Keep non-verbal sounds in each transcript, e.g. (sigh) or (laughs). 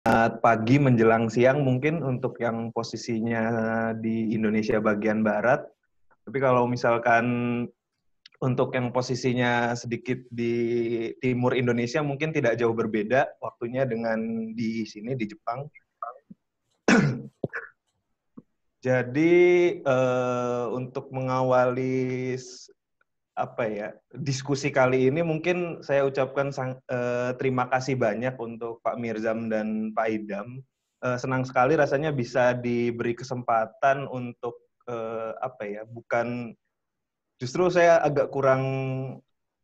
Selamat pagi menjelang siang mungkin untuk yang posisinya di Indonesia bagian barat. Tapi kalau misalkan untuk yang posisinya sedikit di timur Indonesia mungkin tidak jauh berbeda waktunya dengan di sini di Jepang. Jadi uh, untuk mengawali apa ya diskusi kali ini mungkin saya ucapkan sang, eh, terima kasih banyak untuk Pak Mirzam dan Pak Idam. Eh, senang sekali rasanya bisa diberi kesempatan untuk eh, apa ya bukan justru saya agak kurang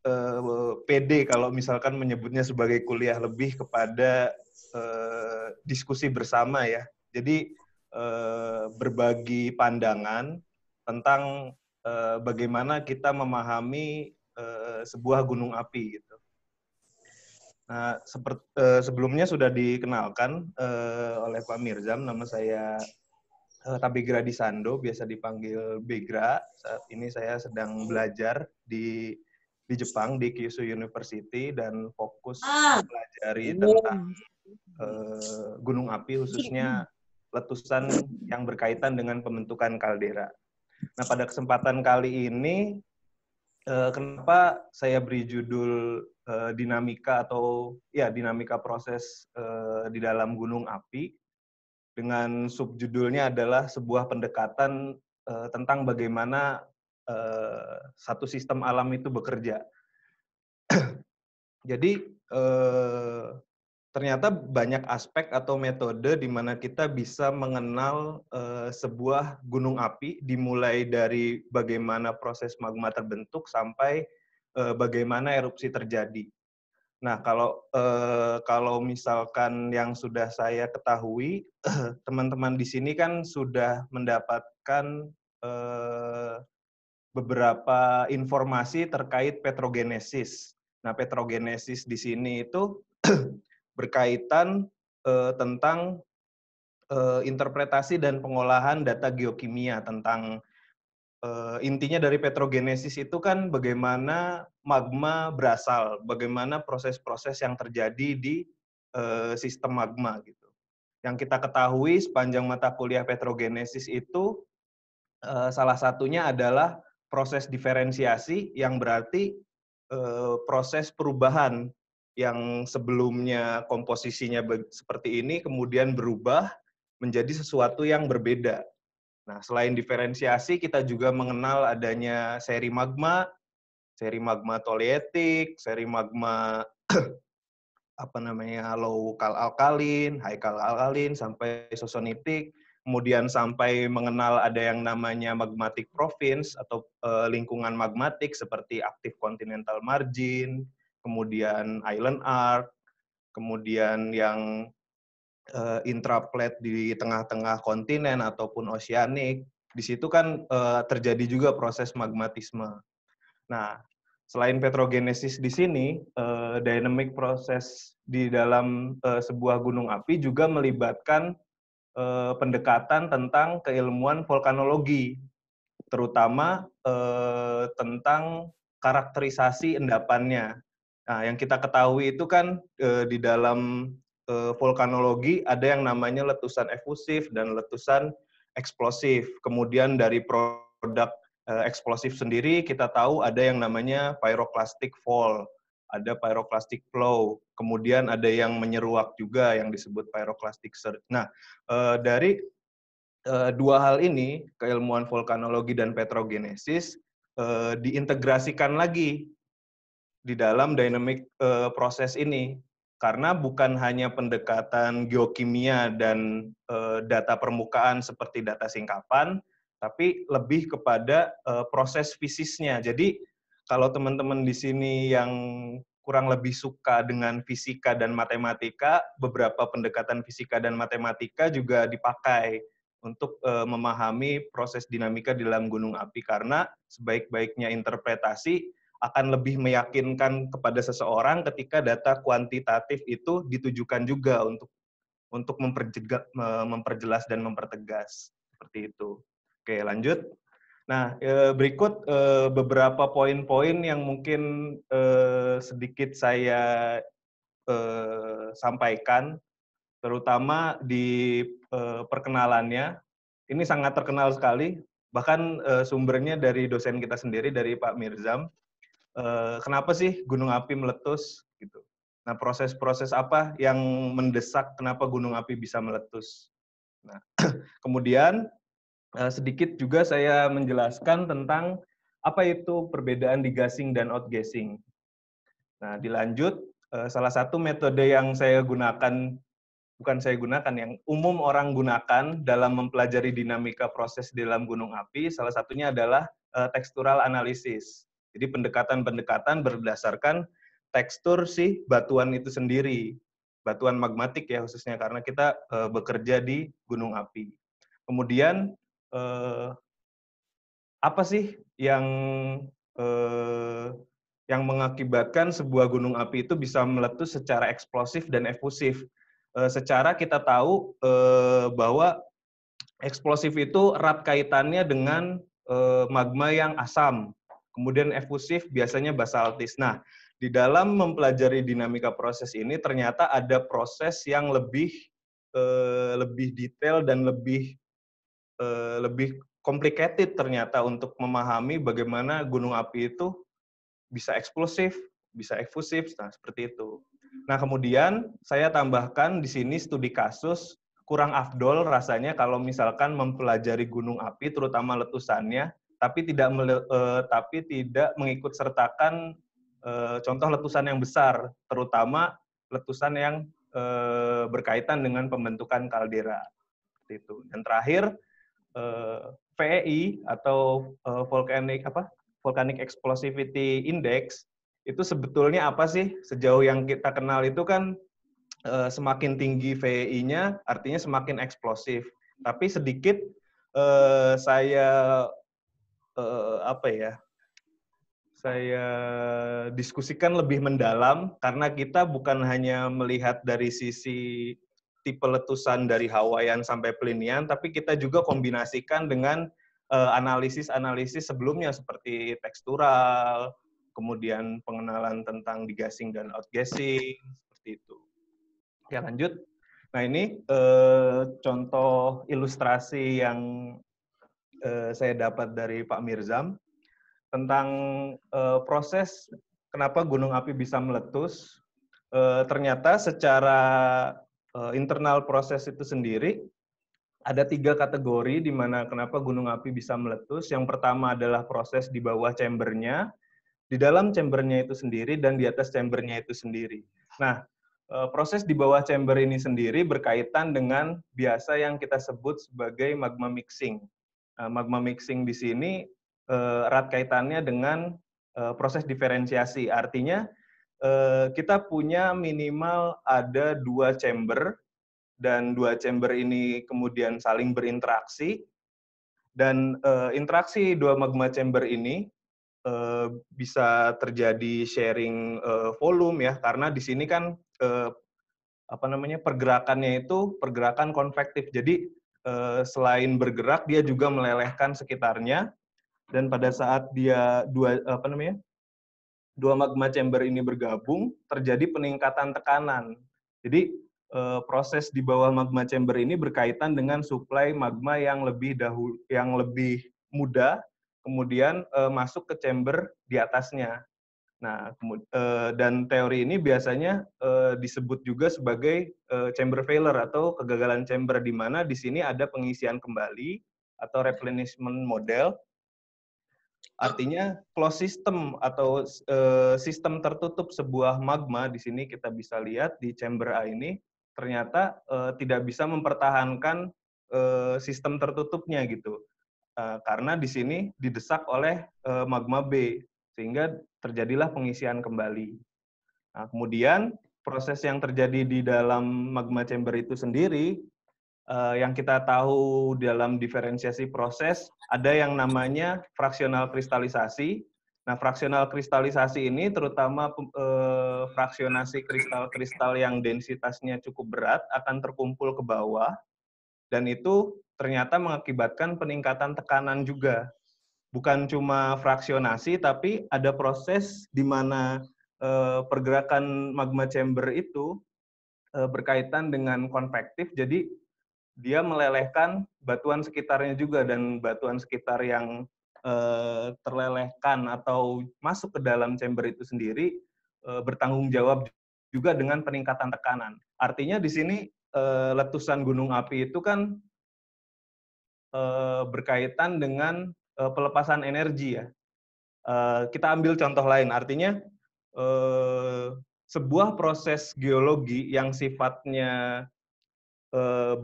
eh, pede kalau misalkan menyebutnya sebagai kuliah lebih kepada eh, diskusi bersama ya. Jadi eh, berbagi pandangan tentang Eh, bagaimana kita memahami eh, sebuah gunung api gitu. Nah, eh, sebelumnya sudah dikenalkan oleh Pak Mirzam, nama saya uh, Gradi Sando, biasa dipanggil Begra. Saat ini saya sedang belajar di di Jepang di Kyushu University dan fokus ah. tentang uh, gunung api khususnya iya. letusan yang berkaitan dengan pembentukan kaldera. Nah, pada kesempatan kali ini, uh, kenapa saya beri judul uh, dinamika atau ya dinamika proses uh, di dalam gunung api dengan subjudulnya adalah sebuah pendekatan uh, tentang bagaimana uh, satu sistem alam itu bekerja. (clears throat) Jadi uh, ternyata banyak aspek atau metode di mana kita bisa mengenal uh, sebuah gunung api dimulai dari bagaimana proses magma terbentuk sampai uh, bagaimana erupsi terjadi. Nah, kalau uh, kalau misalkan yang sudah saya ketahui, (clears throat) teman-teman di sini kan sudah mendapatkan beberapa informasi terkait petrogenesis. Nah, petrogenesis di sini itu (clears throat) berkaitan eh, tentang eh, interpretasi dan pengolahan data geokimia tentang eh, intinya dari petrogenesis itu kan bagaimana magma berasal, bagaimana proses-proses yang terjadi di eh, sistem magma gitu. Yang kita ketahui sepanjang mata kuliah petrogenesis itu eh, salah satunya adalah proses diferensiasi yang berarti eh, proses perubahan yang sebelumnya komposisinya seperti ini kemudian berubah menjadi sesuatu yang berbeda. Nah, selain diferensiasi, kita juga mengenal adanya seri magma, seri magma toletik, seri magma (clears throat) apa namanya low kal alkalin, high kal alkalin sampai sosonitik, kemudian sampai mengenal ada yang namanya magmatic province atau eh, lingkungan magmatik seperti aktif continental margin, kemudian island arc, kemudian yang uh, eh, intraplat di tengah-tengah kontinen ataupun oceanik, di situ kan uh, terjadi juga proses magmatisme. Nah, selain petrogenesis di sini, uh, dynamic proses di dalam uh, sebuah gunung api juga melibatkan uh, pendekatan tentang keilmuan vulkanologi, terutama uh, tentang karakterisasi endapannya. Nah, yang kita ketahui itu kan e, di dalam e, vulkanologi ada yang namanya letusan efusif dan letusan eksplosif. Kemudian dari produk e, eksplosif sendiri kita tahu ada yang namanya pyroclastic fall, ada pyroclastic flow, kemudian ada yang menyeruak juga yang disebut pyroclastic surge. Nah, e, dari e, dua hal ini, keilmuan vulkanologi dan petrogenesis diintegrasikan lagi di dalam dynamic uh, proses ini karena bukan hanya pendekatan geokimia dan uh, data permukaan seperti data singkapan tapi lebih kepada uh, proses fisisnya. Jadi kalau teman-teman di sini yang kurang lebih suka dengan fisika dan matematika, beberapa pendekatan fisika dan matematika juga dipakai untuk e, memahami proses dinamika di dalam gunung api karena sebaik-baiknya interpretasi akan lebih meyakinkan kepada seseorang ketika data kuantitatif itu ditujukan juga untuk untuk memperjelas dan mempertegas seperti itu. Oke, lanjut. Nah, e, berikut e, beberapa poin-poin yang mungkin e, sedikit saya sampaikan, terutama di perkenalannya. Ini sangat terkenal sekali, bahkan sumbernya dari dosen kita sendiri, dari Pak Mirzam. Eh, kenapa sih gunung api meletus gitu. Nah, proses-proses apa yang mendesak kenapa gunung api bisa meletus? Nah, (clears throat) kemudian eh, sedikit juga saya menjelaskan tentang apa itu perbedaan digasing dan outgassing. Nah, dilanjut eh, salah satu metode yang saya gunakan bukan saya gunakan yang umum orang gunakan dalam mempelajari dinamika proses dalam gunung api salah satunya adalah tekstural analisis. Jadi pendekatan-pendekatan berdasarkan tekstur si batuan itu sendiri, batuan magmatik ya khususnya karena kita e, bekerja di gunung api. Kemudian e, apa sih yang e, yang mengakibatkan sebuah gunung api itu bisa meletus secara eksplosif dan efusif? E, secara kita tahu e, bahwa eksplosif itu erat kaitannya dengan e, magma yang asam Kemudian efusif biasanya basaltis. Nah, di dalam mempelajari dinamika proses ini ternyata ada proses yang lebih eh, lebih detail dan lebih eh, lebih complicated ternyata untuk memahami bagaimana gunung api itu bisa eksplosif, bisa efusif, nah seperti itu. Nah, kemudian saya tambahkan di sini studi kasus kurang afdol rasanya kalau misalkan mempelajari gunung api terutama letusannya tapi tidak uh, tapi tidak mengikut sertakan uh, contoh letusan yang besar, terutama letusan yang uh, berkaitan dengan pembentukan kaldera. itu. Dan terakhir uh, VEI atau uh, volcanic apa? Volcanic Explosivity Index itu sebetulnya apa sih? Sejauh yang kita kenal itu kan uh, semakin tinggi VEI-nya artinya semakin eksplosif. Tapi sedikit uh, saya uh, apa ya saya diskusikan lebih mendalam karena kita bukan hanya melihat dari sisi tipe letusan dari Hawaiian sampai Plinian tapi kita juga kombinasikan dengan eh, analisis-analisis uh, sebelumnya seperti tekstural kemudian pengenalan tentang digasing dan outgassing seperti itu. Oke, lanjut. Nah, ini uh, contoh ilustrasi yang uh, saya dapat dari Pak Mirzam tentang uh, proses kenapa gunung api bisa meletus. Uh, ternyata secara uh, internal proses itu sendiri ada tiga kategori di mana kenapa gunung api bisa meletus. Yang pertama adalah proses di bawah chambernya, di dalam chambernya itu sendiri, dan di atas chambernya itu sendiri. Nah, proses di bawah chamber ini sendiri berkaitan dengan biasa yang kita sebut sebagai magma mixing. Eh, magma mixing di sini eh, erat kaitannya dengan eh, proses diferensiasi. Artinya kita punya minimal ada dua chamber dan dua chamber ini kemudian saling berinteraksi dan interaksi dua magma chamber ini bisa terjadi sharing volume ya karena di sini kan apa namanya pergerakannya itu pergerakan konvektif. Jadi Eh, selain bergerak dia juga melelehkan sekitarnya dan pada saat dia dua apa namanya dua magma chamber ini bergabung terjadi peningkatan tekanan jadi eh, proses di bawah magma chamber ini berkaitan dengan suplai magma yang lebih dahulu yang lebih muda kemudian eh, masuk ke chamber di atasnya Nah, eh, dan teori ini biasanya eh, disebut juga sebagai eh, chamber failure atau kegagalan chamber di mana di sini ada pengisian kembali atau replenishment model. Artinya closed system atau sistem tertutup sebuah magma di sini kita bisa lihat di chamber A ini ternyata tidak bisa mempertahankan sistem tertutupnya gitu. karena di sini didesak oleh magma B sehingga terjadilah pengisian kembali. Nah, kemudian proses yang terjadi di dalam magma chamber itu sendiri eh, yang kita tahu dalam diferensiasi proses ada yang namanya fraksional kristalisasi. Nah, fraksional kristalisasi ini terutama eh, fraksionasi kristal-kristal yang densitasnya cukup berat akan terkumpul ke bawah dan itu ternyata mengakibatkan peningkatan tekanan juga bukan cuma fraksionasi tapi ada proses di mana uh, pergerakan magma chamber itu uh, berkaitan dengan konvektif jadi dia melelehkan batuan sekitarnya juga dan batuan sekitar yang eh, terlelehkan atau masuk ke dalam chamber itu sendiri bertanggung jawab juga dengan peningkatan tekanan. Artinya di sini letusan gunung api itu kan berkaitan dengan Eh, pelepasan energi ya. Eh, kita ambil contoh lain, artinya eh, sebuah proses geologi yang sifatnya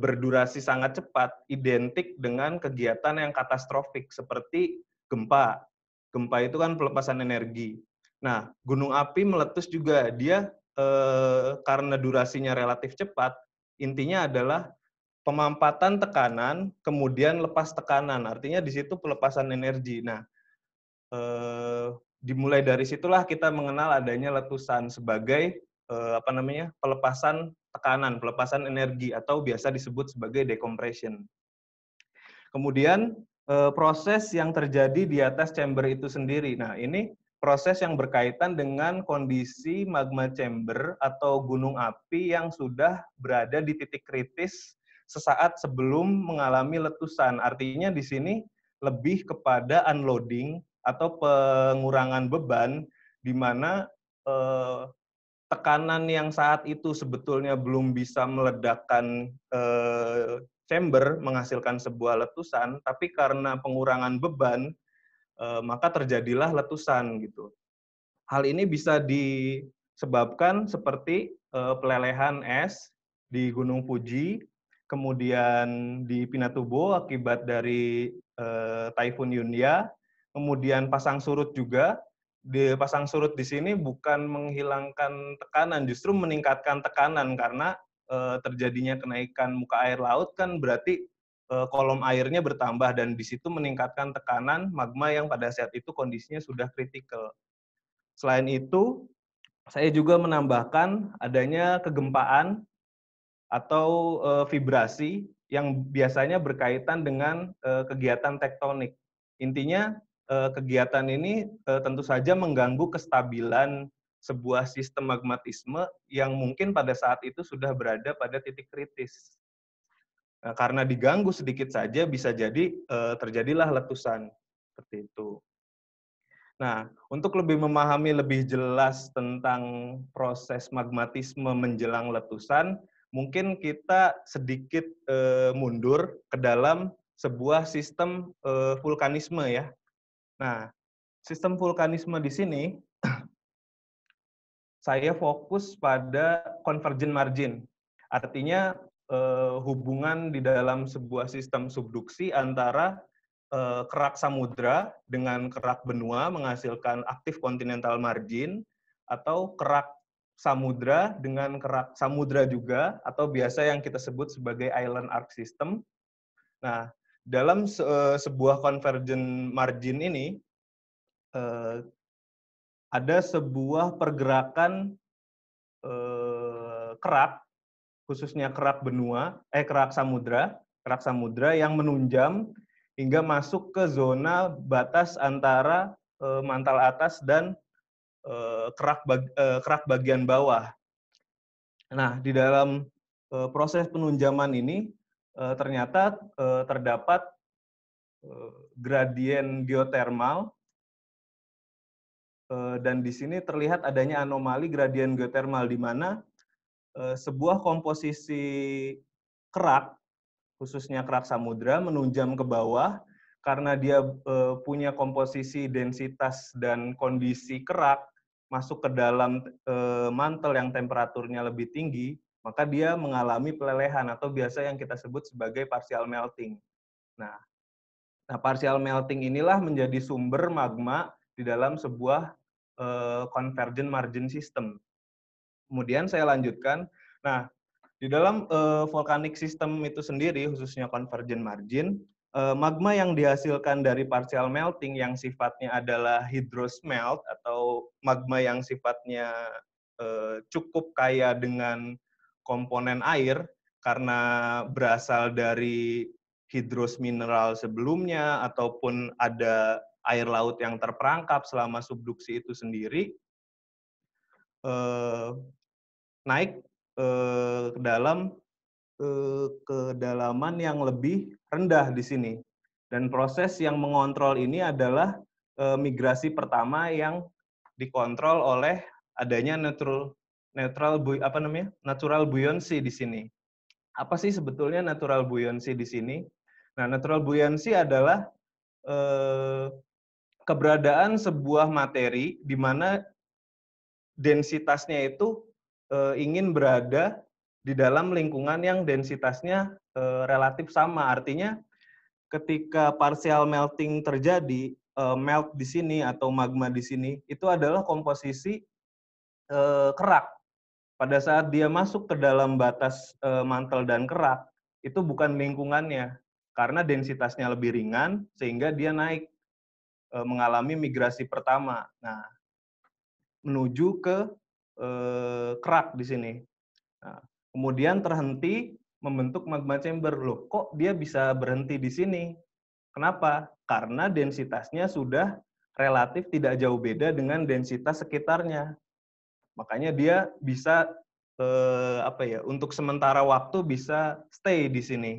berdurasi sangat cepat identik dengan kegiatan yang katastrofik seperti gempa. Gempa itu kan pelepasan energi. Nah, gunung api meletus juga dia karena durasinya relatif cepat, intinya adalah pemampatan tekanan, kemudian lepas tekanan. Artinya di situ pelepasan energi. Nah, eh, dimulai dari situlah kita mengenal adanya letusan sebagai eh, apa namanya pelepasan tekanan, pelepasan energi atau biasa disebut sebagai decompression. Kemudian eh, proses yang terjadi di atas chamber itu sendiri. Nah, ini proses yang berkaitan dengan kondisi magma chamber atau gunung api yang sudah berada di titik kritis sesaat sebelum mengalami letusan. Artinya di sini lebih kepada unloading atau pengurangan beban di mana eh, tekanan yang saat itu sebetulnya belum bisa meledakkan eh, chamber menghasilkan sebuah letusan, tapi karena pengurangan beban eh, maka terjadilah letusan gitu. Hal ini bisa disebabkan seperti eh, pelelehan es di Gunung Fuji kemudian di Pinatubo akibat dari eh, Typhoon Yunia, kemudian pasang surut juga. Di pasang surut di sini bukan menghilangkan tekanan, justru meningkatkan tekanan karena eh, terjadinya kenaikan muka air laut kan berarti eh, kolom airnya bertambah dan di situ meningkatkan tekanan magma yang pada saat itu kondisinya sudah kritikal. Selain itu, saya juga menambahkan adanya kegempaan atau e, vibrasi yang biasanya berkaitan dengan e, kegiatan tektonik. Intinya e, kegiatan ini e, tentu saja mengganggu kestabilan sebuah sistem magmatisme yang mungkin pada saat itu sudah berada pada titik kritis. Nah, karena diganggu sedikit saja bisa jadi e, terjadilah letusan seperti itu. Nah, untuk lebih memahami lebih jelas tentang proses magmatisme menjelang letusan, mungkin kita sedikit eh, mundur ke dalam sebuah sistem eh, vulkanisme ya. Nah, sistem vulkanisme di sini (clears throat) saya fokus pada convergent margin. Artinya eh, hubungan di dalam sebuah sistem subduksi antara eh, kerak samudra dengan kerak benua menghasilkan aktif continental margin atau kerak samudra dengan kerak samudra juga atau biasa yang kita sebut sebagai island arc system. Nah, dalam se eh, sebuah convergent margin ini eh, ada sebuah pergerakan eh, kerak khususnya kerak benua, eh kerak samudra, kerak samudra yang menunjam hingga masuk ke zona batas antara eh, mantal atas dan Eh, kerak bag, eh, kerak bagian bawah. Nah, di dalam eh, proses penunjaman ini ternyata terdapat gradien geotermal dan di sini terlihat adanya anomali gradien geotermal di mana sebuah komposisi kerak khususnya kerak samudra menunjam ke bawah karena dia punya komposisi densitas dan kondisi kerak masuk ke dalam e, mantel yang temperaturnya lebih tinggi, maka dia mengalami pelelehan atau biasa yang kita sebut sebagai partial melting. Nah, nah partial melting inilah menjadi sumber magma di dalam sebuah e, convergent margin system. Kemudian saya lanjutkan. Nah, di dalam e, volcanic system itu sendiri, khususnya convergent margin, Eh, magma yang dihasilkan dari partial melting yang sifatnya adalah hydrosmelt atau magma yang sifatnya eh, cukup kaya dengan komponen air karena berasal dari hidros mineral sebelumnya ataupun ada air laut yang terperangkap selama subduksi itu sendiri eh, naik ke dalam ke kedalaman yang lebih rendah di sini. Dan proses yang mengontrol ini adalah e, migrasi pertama yang dikontrol oleh adanya natural natural apa namanya? natural buoyancy di sini. Apa sih sebetulnya natural buoyancy di sini? Nah, natural buoyancy adalah e, keberadaan sebuah materi di mana densitasnya itu e, ingin berada di dalam lingkungan yang densitasnya eh, relatif sama. Artinya ketika partial melting terjadi, eh, melt di sini atau magma di sini itu adalah komposisi eh, kerak. Pada saat dia masuk ke dalam batas mantel dan kerak, itu bukan lingkungannya karena densitasnya lebih ringan sehingga dia naik mengalami migrasi pertama. Nah, menuju ke kerak di sini. Nah, kemudian terhenti membentuk magma chamber. Loh, kok dia bisa berhenti di sini? Kenapa? Karena densitasnya sudah relatif tidak jauh beda dengan densitas sekitarnya. Makanya dia bisa eh, apa ya? Untuk sementara waktu bisa stay di sini.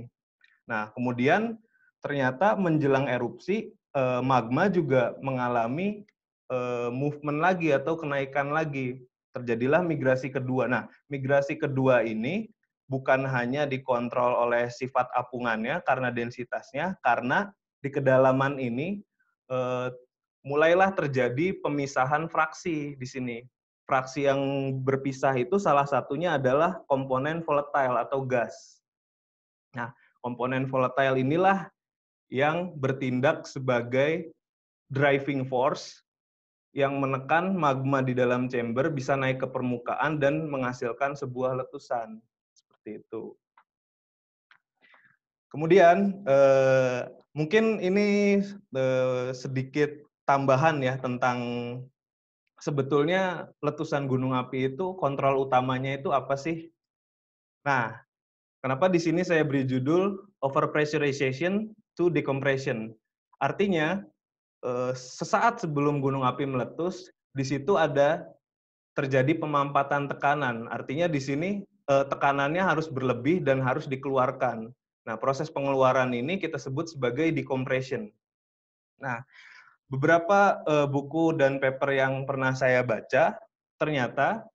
Nah, kemudian ternyata menjelang erupsi eh, magma juga mengalami eh, movement lagi atau kenaikan lagi terjadilah migrasi kedua. Nah, migrasi kedua ini bukan hanya dikontrol oleh sifat apungannya karena densitasnya, karena di kedalaman ini eh, mulailah terjadi pemisahan fraksi di sini. Fraksi yang berpisah itu salah satunya adalah komponen volatile atau gas. Nah, komponen volatile inilah yang bertindak sebagai driving force yang menekan magma di dalam chamber bisa naik ke permukaan dan menghasilkan sebuah letusan seperti itu. Kemudian eh, mungkin ini eh, sedikit tambahan ya tentang sebetulnya letusan gunung api itu kontrol utamanya itu apa sih? Nah, kenapa di sini saya beri judul overpressurization to decompression? Artinya Eh, sesaat sebelum gunung api meletus, di situ ada terjadi pemampatan tekanan. Artinya di sini eh, tekanannya harus berlebih dan harus dikeluarkan. Nah, proses pengeluaran ini kita sebut sebagai decompression. Nah, beberapa eh, buku dan paper yang pernah saya baca, ternyata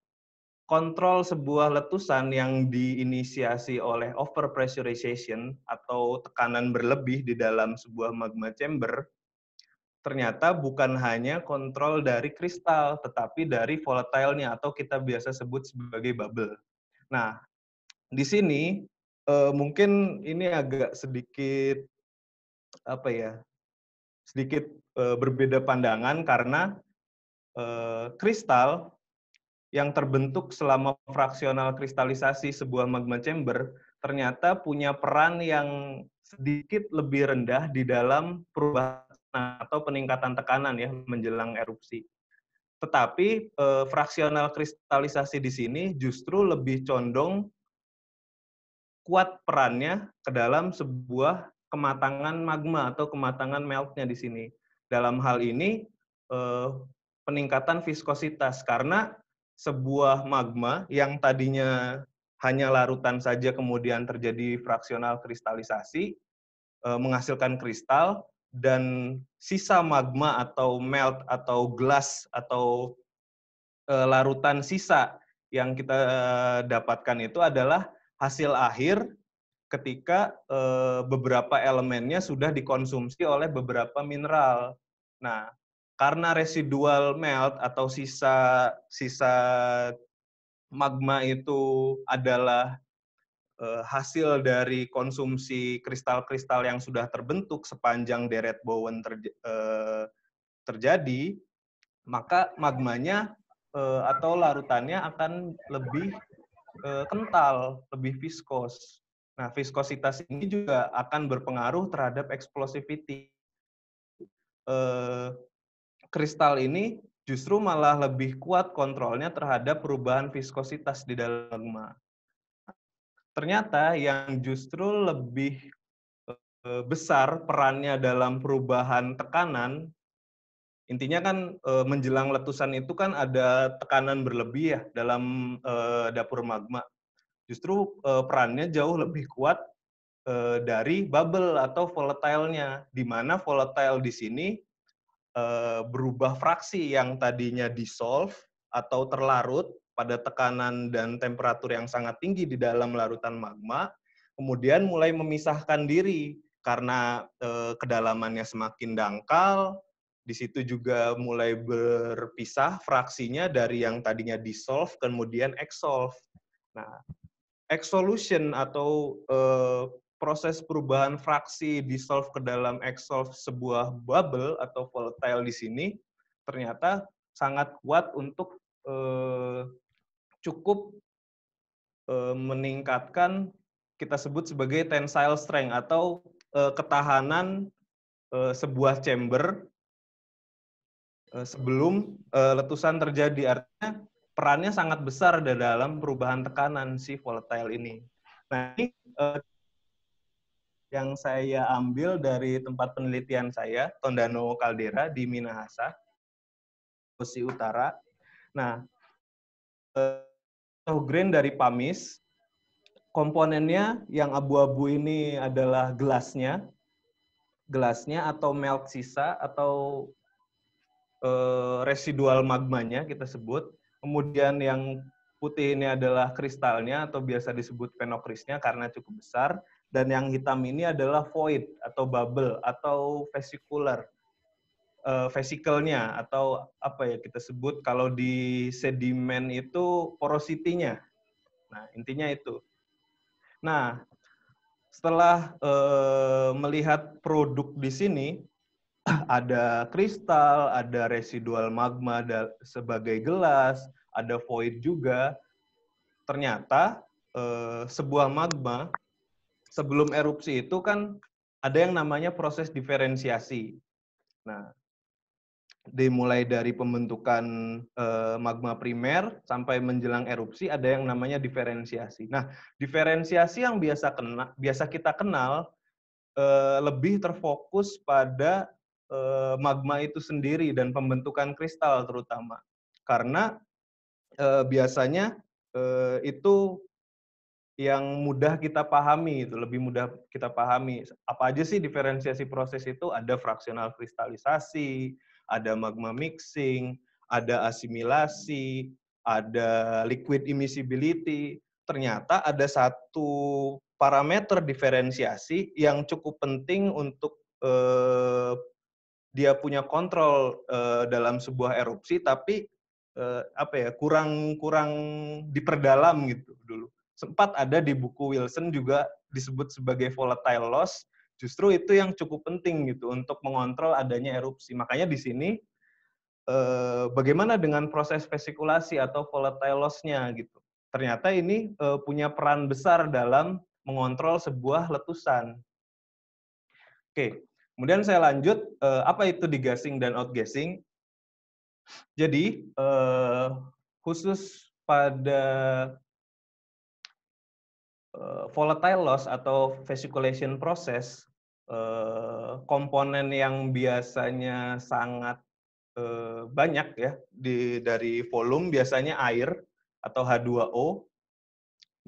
kontrol sebuah letusan yang diinisiasi oleh overpressurization atau tekanan berlebih di dalam sebuah magma chamber ternyata bukan hanya kontrol dari kristal, tetapi dari volatile-nya atau kita biasa sebut sebagai bubble. Nah, di sini eh, mungkin ini agak sedikit apa ya, sedikit eh, berbeda pandangan karena eh, kristal yang terbentuk selama fraksional kristalisasi sebuah magma chamber ternyata punya peran yang sedikit lebih rendah di dalam perubahan atau peningkatan tekanan ya menjelang erupsi. Tetapi e, eh, fraksional kristalisasi di sini justru lebih condong kuat perannya ke dalam sebuah kematangan magma atau kematangan meltnya di sini. Dalam hal ini e, peningkatan viskositas karena sebuah magma yang tadinya hanya larutan saja kemudian terjadi fraksional kristalisasi eh, menghasilkan kristal dan sisa magma atau melt atau glass atau e, larutan sisa yang kita eh, dapatkan itu adalah hasil akhir ketika e, beberapa elemennya sudah dikonsumsi oleh beberapa mineral. Nah, karena residual melt atau sisa sisa magma itu adalah Eh, hasil dari konsumsi kristal-kristal yang sudah terbentuk sepanjang deret Bowen ter, uh, eh, terjadi, maka magmanya uh, atau larutannya akan lebih uh, kental, lebih viskos. Nah, viskositas ini juga akan berpengaruh terhadap explosivity. Uh, kristal ini justru malah lebih kuat kontrolnya terhadap perubahan viskositas di dalam magma ternyata yang justru lebih eh, besar perannya dalam perubahan tekanan intinya kan eh, menjelang letusan itu kan ada tekanan berlebih ya dalam eh, dapur magma justru perannya jauh lebih kuat dari bubble atau volatile-nya di mana volatile di sini berubah fraksi yang tadinya dissolve atau terlarut pada tekanan dan temperatur yang sangat tinggi di dalam larutan magma, kemudian mulai memisahkan diri karena e, kedalamannya semakin dangkal, di situ juga mulai berpisah fraksinya dari yang tadinya dissolve kemudian exsolve. Nah, exsolution atau e, proses perubahan fraksi dissolve ke dalam exsolve sebuah bubble atau volatile di sini ternyata sangat kuat untuk eh, cukup meningkatkan kita sebut sebagai tensile strength atau ketahanan sebuah chamber sebelum letusan terjadi artinya perannya sangat besar dalam perubahan tekanan si volatile ini. Nah, ini yang saya ambil dari tempat penelitian saya, Tondano Caldera di Minahasa, Sulawesi Utara. Nah, green dari Pamis. Komponennya yang abu-abu ini adalah gelasnya. Gelasnya atau melt sisa atau eh, residual magmanya kita sebut. Kemudian yang putih ini adalah kristalnya atau biasa disebut penokrisnya karena cukup besar. Dan yang hitam ini adalah void atau bubble atau vesikuler uh, vesikelnya atau apa ya kita sebut kalau di sedimen itu porositinya. Nah, intinya itu. Nah, setelah uh, melihat produk di sini (clears throat) ada kristal, ada residual magma ada sebagai gelas, ada void juga. Ternyata uh, sebuah magma sebelum erupsi itu kan ada yang namanya proses diferensiasi. Nah, dimulai dari pembentukan eh, magma primer sampai menjelang erupsi ada yang namanya diferensiasi. Nah, diferensiasi yang biasa kena biasa kita kenal eh, lebih terfokus pada eh, magma itu sendiri dan pembentukan kristal terutama. Karena biasanya itu yang mudah kita pahami itu lebih mudah kita pahami apa aja sih diferensiasi proses itu ada fraksional kristalisasi ada magma mixing, ada asimilasi, ada liquid immiscibility. Ternyata ada satu parameter diferensiasi yang cukup penting untuk eh, dia punya kontrol eh, dalam sebuah erupsi, tapi eh, apa ya kurang kurang diperdalam gitu dulu. Sempat ada di buku Wilson juga disebut sebagai volatile loss justru itu yang cukup penting gitu untuk mengontrol adanya erupsi. Makanya di sini eh, bagaimana dengan proses vesikulasi atau volatile loss-nya gitu. Ternyata ini eh, punya peran besar dalam mengontrol sebuah letusan. Oke, kemudian saya lanjut eh, apa itu degassing dan outgassing. Jadi khusus pada volatile loss atau vesiculation process Eh, komponen yang biasanya sangat eh, banyak ya di dari volume biasanya air atau H2O.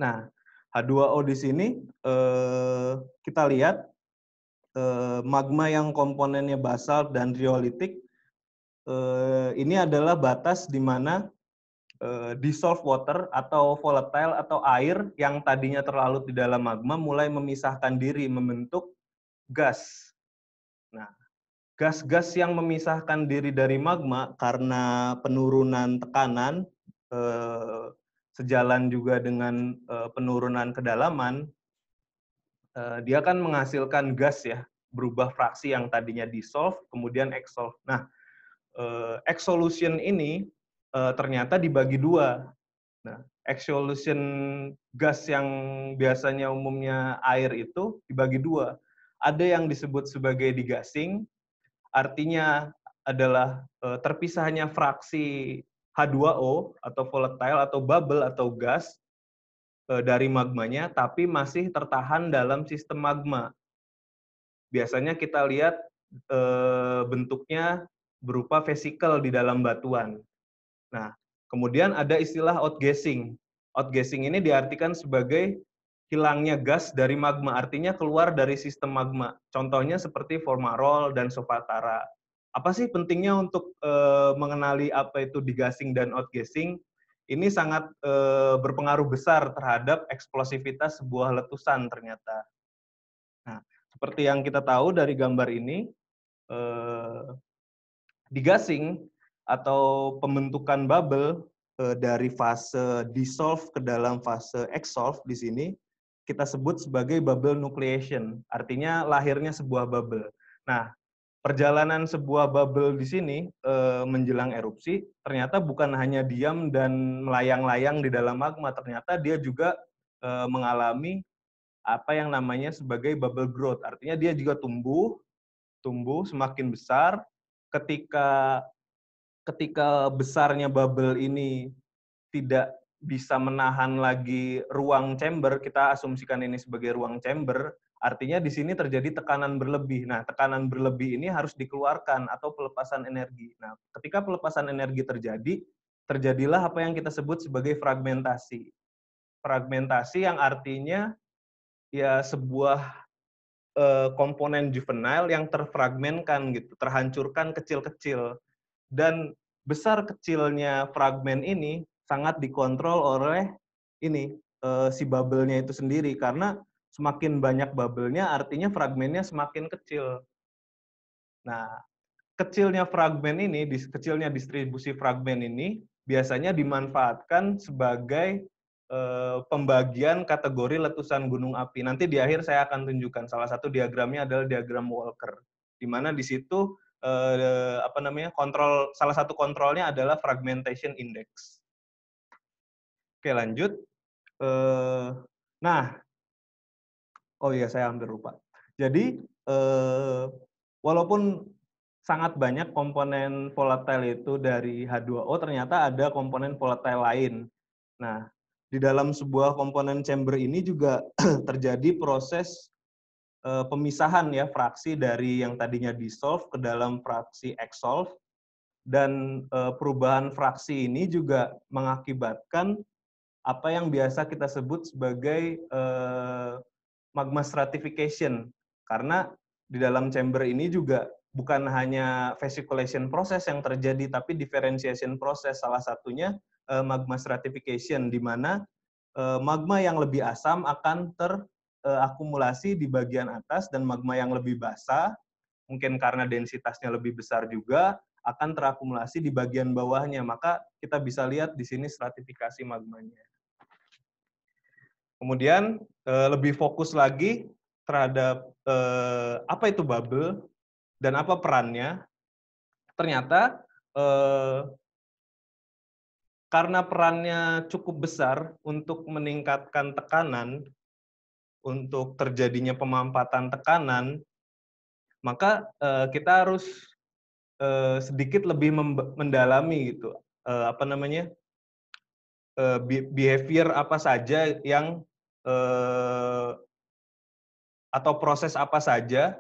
Nah, H2O di sini eh, kita lihat magma yang komponennya basal dan riolitik ini adalah batas di mana dissolved water atau volatile atau air yang tadinya terlalu di dalam magma mulai memisahkan diri membentuk gas. Nah, gas-gas yang memisahkan diri dari magma karena penurunan tekanan eh, sejalan juga dengan eh, penurunan kedalaman, eh, dia akan menghasilkan gas ya, berubah fraksi yang tadinya dissolve kemudian exsolve. Nah, eh, exsolution ini ternyata dibagi dua. Nah, exsolution gas yang biasanya umumnya air itu dibagi dua ada yang disebut sebagai digasing, artinya adalah eh, terpisahnya fraksi H2O atau volatile atau bubble atau gas eh, dari magmanya, tapi masih tertahan dalam sistem magma. Biasanya kita lihat eh, bentuknya berupa vesikel di dalam batuan. Nah, kemudian ada istilah outgassing. Outgassing ini diartikan sebagai hilangnya gas dari magma, artinya keluar dari sistem magma. Contohnya seperti formarol dan sopatara Apa sih pentingnya untuk e, mengenali apa itu digasing dan outgassing? Ini sangat e, berpengaruh besar terhadap eksplosivitas sebuah letusan ternyata. Nah, seperti yang kita tahu dari gambar ini, e, digasing atau pembentukan bubble e, dari fase dissolve ke dalam fase exsolve di sini kita sebut sebagai bubble nucleation, artinya lahirnya sebuah bubble. Nah, perjalanan sebuah bubble di sini e, menjelang erupsi ternyata bukan hanya diam dan melayang-layang di dalam magma, ternyata dia juga e, mengalami apa yang namanya sebagai bubble growth. Artinya dia juga tumbuh, tumbuh semakin besar ketika ketika besarnya bubble ini tidak bisa menahan lagi ruang chamber, kita asumsikan ini sebagai ruang chamber, artinya di sini terjadi tekanan berlebih. Nah, tekanan berlebih ini harus dikeluarkan atau pelepasan energi. Nah, ketika pelepasan energi terjadi, terjadilah apa yang kita sebut sebagai fragmentasi. Fragmentasi yang artinya ya sebuah eh, komponen juvenile yang terfragmentkan gitu, terhancurkan kecil-kecil. Dan besar kecilnya fragmen ini sangat dikontrol oleh ini uh, si bubble-nya itu sendiri karena semakin banyak bubble-nya artinya fragmennya semakin kecil. Nah, kecilnya fragmen ini, kecilnya distribusi fragmen ini biasanya dimanfaatkan sebagai eh, pembagian kategori letusan gunung api. Nanti di akhir saya akan tunjukkan salah satu diagramnya adalah diagram Walker, di mana di situ eh, apa namanya kontrol salah satu kontrolnya adalah fragmentation index. Oke, lanjut. Eh, nah, oh iya saya hampir lupa. Jadi eh, walaupun sangat banyak komponen volatile itu dari H2O, ternyata ada komponen volatile lain. Nah, di dalam sebuah komponen chamber ini juga (clears throat) terjadi proses eh, pemisahan ya fraksi dari yang tadinya dissolve ke dalam fraksi exsolve dan eh, perubahan fraksi ini juga mengakibatkan apa yang biasa kita sebut sebagai uh, magma stratification karena di dalam chamber ini juga bukan hanya vesiculation proses yang terjadi tapi differentiation proses salah satunya uh, magma stratification di mana uh, magma yang lebih asam akan terakumulasi di bagian atas dan magma yang lebih basah mungkin karena densitasnya lebih besar juga akan terakumulasi di bagian bawahnya. Maka kita bisa lihat di sini stratifikasi magmanya. Kemudian uh, lebih fokus lagi terhadap uh, apa itu bubble dan apa perannya. Ternyata uh, karena perannya cukup besar untuk meningkatkan tekanan untuk terjadinya pemampatan tekanan, maka uh, kita harus uh, sedikit lebih mendalami gitu uh, apa namanya behavior apa saja yang eh, atau proses apa saja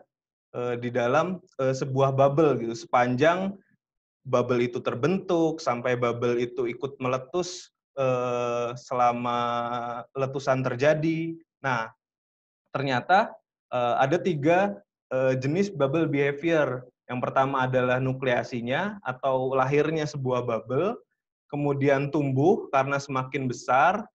eh, di dalam eh, sebuah bubble gitu sepanjang bubble itu terbentuk sampai bubble itu ikut meletus eh, selama letusan terjadi. Nah, ternyata eh, ada tiga eh, jenis bubble behavior. Yang pertama adalah nukleasinya atau lahirnya sebuah bubble, kemudian tumbuh karena semakin besar,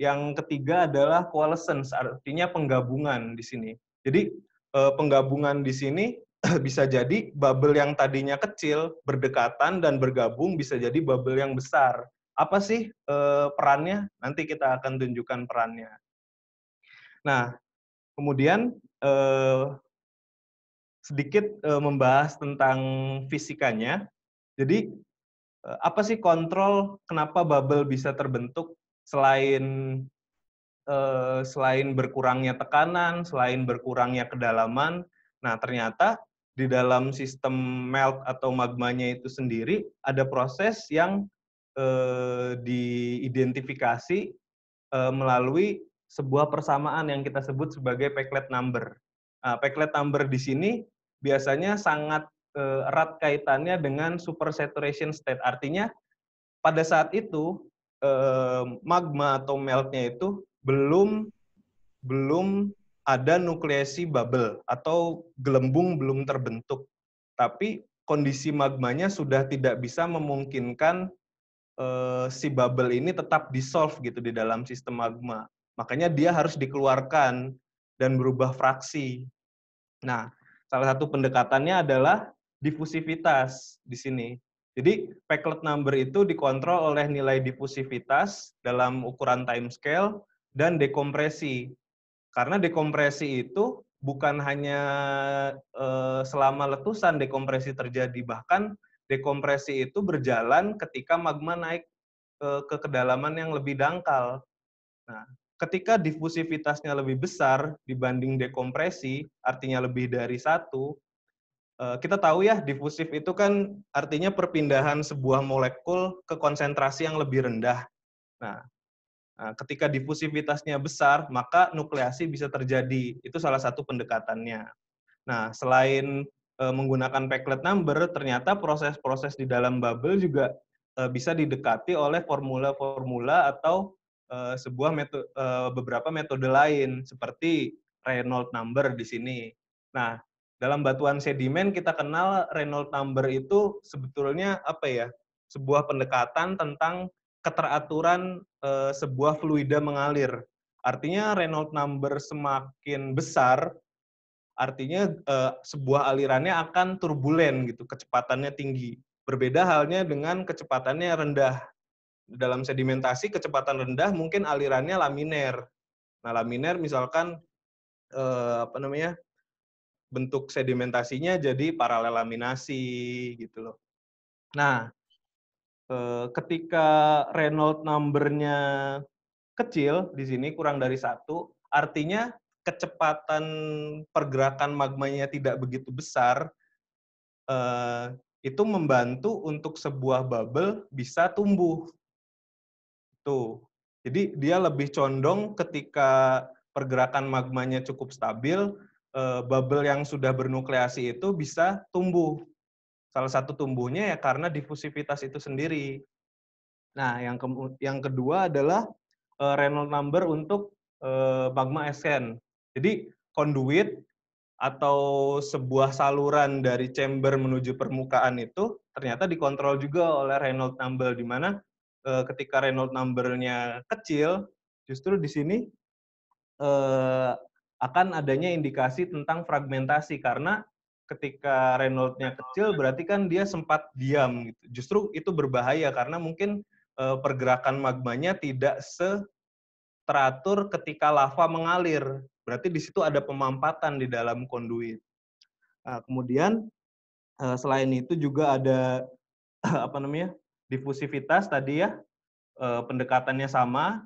yang ketiga adalah coalescence, artinya penggabungan di sini. Jadi eh, penggabungan di sini (clears throat) bisa jadi bubble yang tadinya kecil berdekatan dan bergabung bisa jadi bubble yang besar. Apa sih eh, perannya? Nanti kita akan tunjukkan perannya. Nah, kemudian eh, sedikit membahas tentang fisikanya. Jadi apa sih kontrol kenapa bubble bisa terbentuk selain eh, selain berkurangnya tekanan, selain berkurangnya kedalaman, nah ternyata di dalam sistem melt atau magmanya itu sendiri ada proses yang eh, diidentifikasi eh, melalui sebuah persamaan yang kita sebut sebagai peklet number. Nah, peklet number di sini biasanya sangat eh, erat kaitannya dengan super saturation state. Artinya pada saat itu magma atau meltnya itu belum belum ada nukleasi bubble atau gelembung belum terbentuk. Tapi kondisi magmanya sudah tidak bisa memungkinkan eh, si bubble ini tetap dissolve gitu di dalam sistem magma. Makanya dia harus dikeluarkan dan berubah fraksi. Nah, salah satu pendekatannya adalah difusivitas di sini. Jadi packlet number itu dikontrol oleh nilai difusivitas dalam ukuran time scale dan dekompresi. Karena dekompresi itu bukan hanya eh, selama letusan dekompresi terjadi, bahkan dekompresi itu berjalan ketika magma naik eh, ke kedalaman yang lebih dangkal. Nah, ketika difusivitasnya lebih besar dibanding dekompresi, artinya lebih dari satu, Eh, kita tahu ya difusif itu kan artinya perpindahan sebuah molekul ke konsentrasi yang lebih rendah. Nah, eh, ketika difusivitasnya besar, maka nukleasi bisa terjadi. Itu salah satu pendekatannya. Nah, selain eh, menggunakan packlet number, ternyata proses-proses di dalam bubble juga bisa didekati oleh formula-formula atau sebuah metode, beberapa metode lain seperti Reynolds number di sini. Nah, dalam batuan sedimen kita kenal Reynolds number itu sebetulnya apa ya? sebuah pendekatan tentang keteraturan e, sebuah fluida mengalir. Artinya Reynolds number semakin besar, artinya e, sebuah alirannya akan turbulen gitu, kecepatannya tinggi. Berbeda halnya dengan kecepatannya rendah. Dalam sedimentasi kecepatan rendah mungkin alirannya laminer. Nah, laminer misalkan e, apa namanya? bentuk sedimentasinya jadi paralelaminasi gitu loh. Nah, eh, ketika Reynolds numbernya kecil di sini kurang dari satu, artinya kecepatan pergerakan magmanya tidak begitu besar, eh, itu membantu untuk sebuah bubble bisa tumbuh. Tuh. Jadi dia lebih condong ketika pergerakan magmanya cukup stabil, Eh, bubble yang sudah bernukleasi itu bisa tumbuh. Salah satu tumbuhnya ya karena difusivitas itu sendiri. Nah, yang ke yang kedua adalah uh, eh, Reynolds number untuk uh, magma SN. Jadi conduit atau sebuah saluran dari chamber menuju permukaan itu ternyata dikontrol juga oleh Reynolds number di mana uh, ketika Reynolds numbernya kecil, justru di sini uh, akan adanya indikasi tentang fragmentasi karena ketika Reynoldsnya kecil berarti kan dia sempat diam gitu. Justru itu berbahaya karena mungkin e, pergerakan magmanya tidak teratur ketika lava mengalir. Berarti di situ ada pemampatan di dalam konduit. Nah, kemudian e, selain itu juga ada (clears throat) apa namanya? difusivitas tadi ya. E, pendekatannya sama,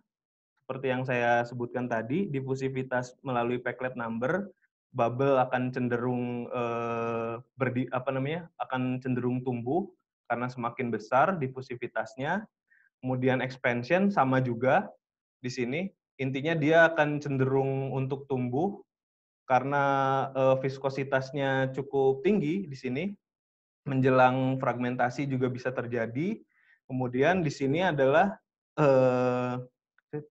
seperti yang saya sebutkan tadi, difusivitas melalui packlet number, bubble akan cenderung eh, berdi, apa namanya? akan cenderung tumbuh karena semakin besar difusivitasnya. Kemudian expansion sama juga di sini. Intinya dia akan cenderung untuk tumbuh karena eh, viskositasnya cukup tinggi di sini. Menjelang fragmentasi juga bisa terjadi. Kemudian di sini adalah eh,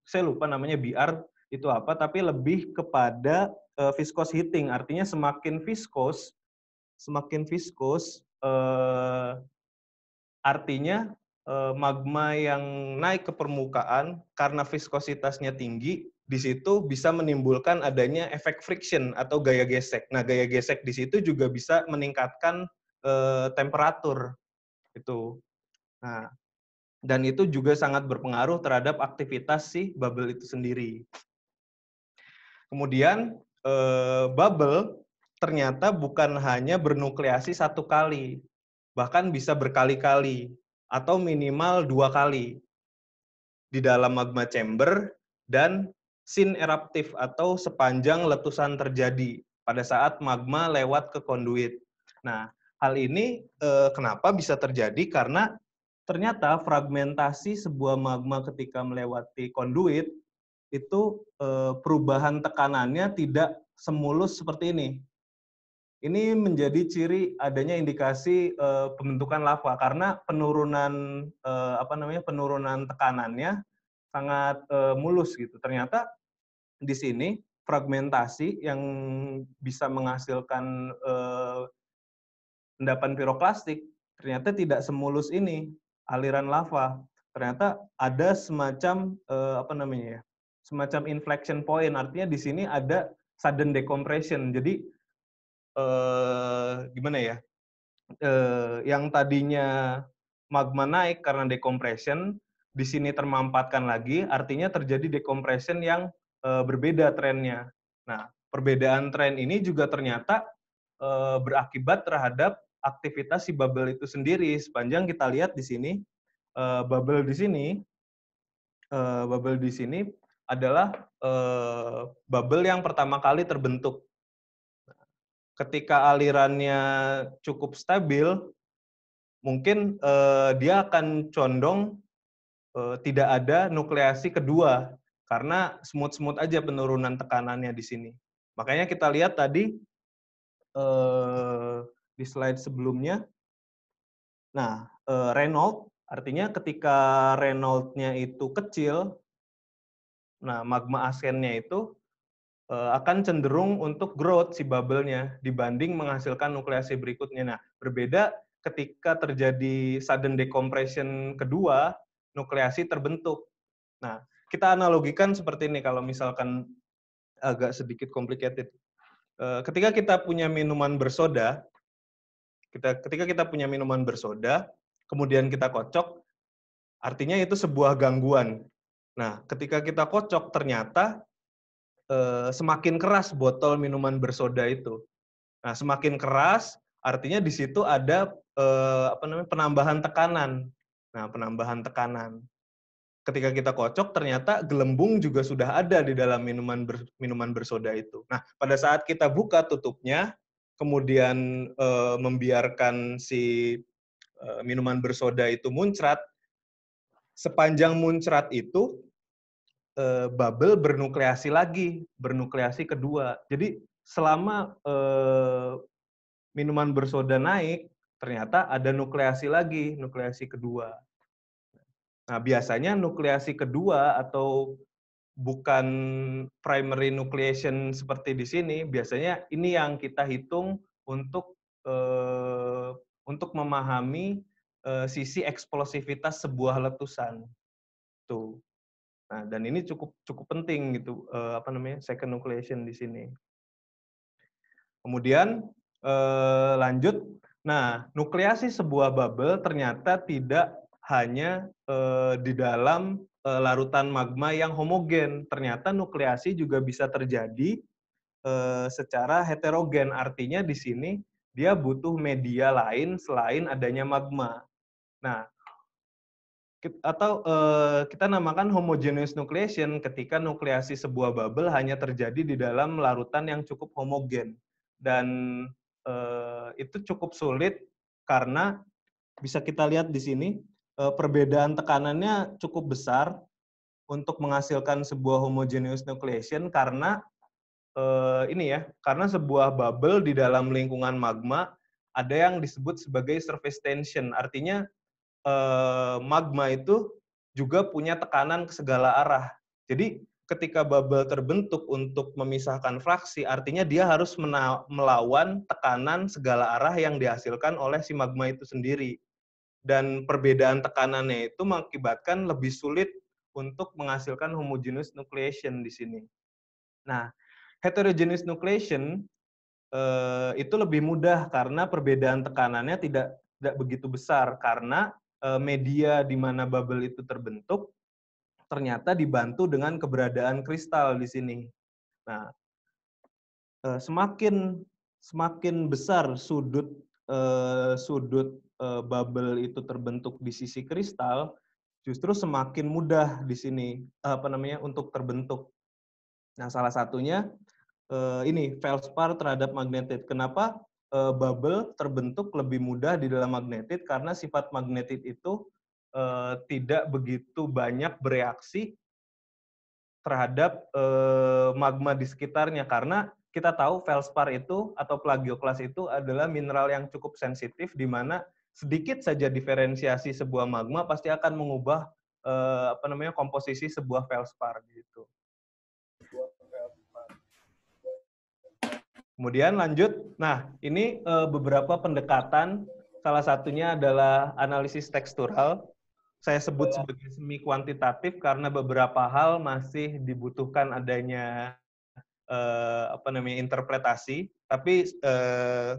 saya lupa namanya BR itu apa, tapi lebih kepada uh, eh, viskos heating. Artinya semakin viskos semakin viskos uh, eh, artinya uh, magma yang naik ke permukaan karena viskositasnya tinggi, di situ bisa menimbulkan adanya efek friction atau gaya gesek. Nah, gaya gesek di situ juga bisa meningkatkan uh, temperatur itu. Nah, dan itu juga sangat berpengaruh terhadap aktivitas si bubble itu sendiri. Kemudian eh, bubble ternyata bukan hanya bernukleasi satu kali, bahkan bisa berkali-kali atau minimal dua kali di dalam magma chamber dan sin eruptif atau sepanjang letusan terjadi pada saat magma lewat ke konduit. Nah, hal ini eh, kenapa bisa terjadi karena ternyata fragmentasi sebuah magma ketika melewati konduit itu eh, perubahan tekanannya tidak semulus seperti ini. Ini menjadi ciri adanya indikasi eh, pembentukan lava karena penurunan eh, apa namanya penurunan tekanannya sangat mulus gitu. Ternyata di sini fragmentasi yang bisa menghasilkan endapan piroklastik ternyata tidak semulus ini aliran lava ternyata ada semacam uh, apa namanya ya semacam inflection point artinya di sini ada sudden decompression jadi uh, gimana ya uh, yang tadinya magma naik karena decompression di sini termampatkan lagi artinya terjadi decompression yang uh, berbeda trennya nah perbedaan tren ini juga ternyata uh, berakibat terhadap aktivitas si bubble itu sendiri. Sepanjang kita lihat di sini, uh, bubble di sini, uh, bubble di sini adalah uh, bubble yang pertama kali terbentuk. Ketika alirannya cukup stabil, mungkin uh, dia akan condong uh, tidak ada nukleasi kedua karena smooth-smooth aja penurunan tekanannya di sini. Makanya kita lihat tadi di slide sebelumnya. Nah, eh, Reynolds artinya ketika Reynolds-nya itu kecil, nah magma asennya itu eh, akan cenderung untuk growth si bubble-nya dibanding menghasilkan nukleasi berikutnya. Nah, berbeda ketika terjadi sudden decompression kedua, nukleasi terbentuk. Nah, kita analogikan seperti ini kalau misalkan agak sedikit complicated. Eh, ketika kita punya minuman bersoda, kita ketika kita punya minuman bersoda, kemudian kita kocok, artinya itu sebuah gangguan. Nah, ketika kita kocok ternyata e, semakin keras botol minuman bersoda itu. Nah, semakin keras artinya di situ ada e, apa namanya penambahan tekanan. Nah, penambahan tekanan ketika kita kocok ternyata gelembung juga sudah ada di dalam minuman ber, minuman bersoda itu. Nah, pada saat kita buka tutupnya kemudian e, membiarkan si e, minuman bersoda itu muncrat, sepanjang muncrat itu e, bubble bernukleasi lagi, bernukleasi kedua. Jadi selama e, minuman bersoda naik, ternyata ada nukleasi lagi, nukleasi kedua. Nah, biasanya nukleasi kedua atau bukan primary nucleation seperti di sini, biasanya ini yang kita hitung untuk eh, untuk memahami eh, sisi eksplosivitas sebuah letusan. Tuh. Nah, dan ini cukup cukup penting gitu eh, apa namanya? second nucleation di sini. Kemudian eh, lanjut Nah, nukleasi sebuah bubble ternyata tidak hanya eh, di dalam Eh, larutan magma yang homogen. Ternyata nukleasi juga bisa terjadi eh, secara heterogen. Artinya di sini dia butuh media lain selain adanya magma. Nah, atau eh, kita namakan homogeneous nucleation ketika nukleasi sebuah bubble hanya terjadi di dalam larutan yang cukup homogen dan itu cukup sulit karena bisa kita lihat di sini Eh, perbedaan tekanannya cukup besar untuk menghasilkan sebuah homogeneous nucleation karena eh, ini ya, karena sebuah bubble di dalam lingkungan magma ada yang disebut sebagai surface tension. Artinya eh, magma itu juga punya tekanan ke segala arah. Jadi ketika bubble terbentuk untuk memisahkan fraksi, artinya dia harus melawan tekanan segala arah yang dihasilkan oleh si magma itu sendiri dan perbedaan tekanannya itu mengakibatkan lebih sulit untuk menghasilkan homogeneous nucleation di sini. Nah, heterogeneous nucleation eh, itu lebih mudah karena perbedaan tekanannya tidak tidak begitu besar karena eh, media di mana bubble itu terbentuk ternyata dibantu dengan keberadaan kristal di sini. Nah, eh, semakin semakin besar sudut eh, sudut Eh, bubble itu terbentuk di sisi kristal, justru semakin mudah di sini apa namanya untuk terbentuk. Nah, salah satunya eh, ini feldspar terhadap magnetit. Kenapa eh, bubble terbentuk lebih mudah di dalam magnetit? Karena sifat magnetit itu tidak begitu banyak bereaksi terhadap magma di sekitarnya karena kita tahu feldspar itu atau plagioklas itu adalah mineral yang cukup sensitif di mana sedikit saja diferensiasi sebuah magma pasti akan mengubah eh, apa namanya komposisi sebuah felspar gitu. Kemudian lanjut, nah ini eh, beberapa pendekatan. Salah satunya adalah analisis tekstural. Saya sebut iya. sebagai semi kuantitatif karena beberapa hal masih dibutuhkan adanya eh, apa namanya interpretasi. Tapi eh,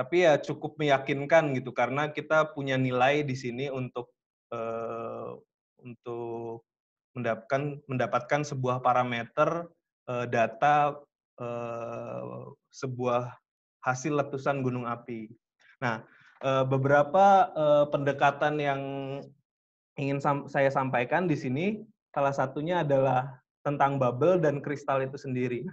tapi ya cukup meyakinkan gitu karena kita punya nilai di sini untuk uh, untuk mendapatkan mendapatkan sebuah parameter uh, data uh, sebuah hasil letusan gunung api. Nah, uh, beberapa uh, pendekatan yang ingin sam saya sampaikan di sini salah satunya adalah tentang bubble dan kristal itu sendiri.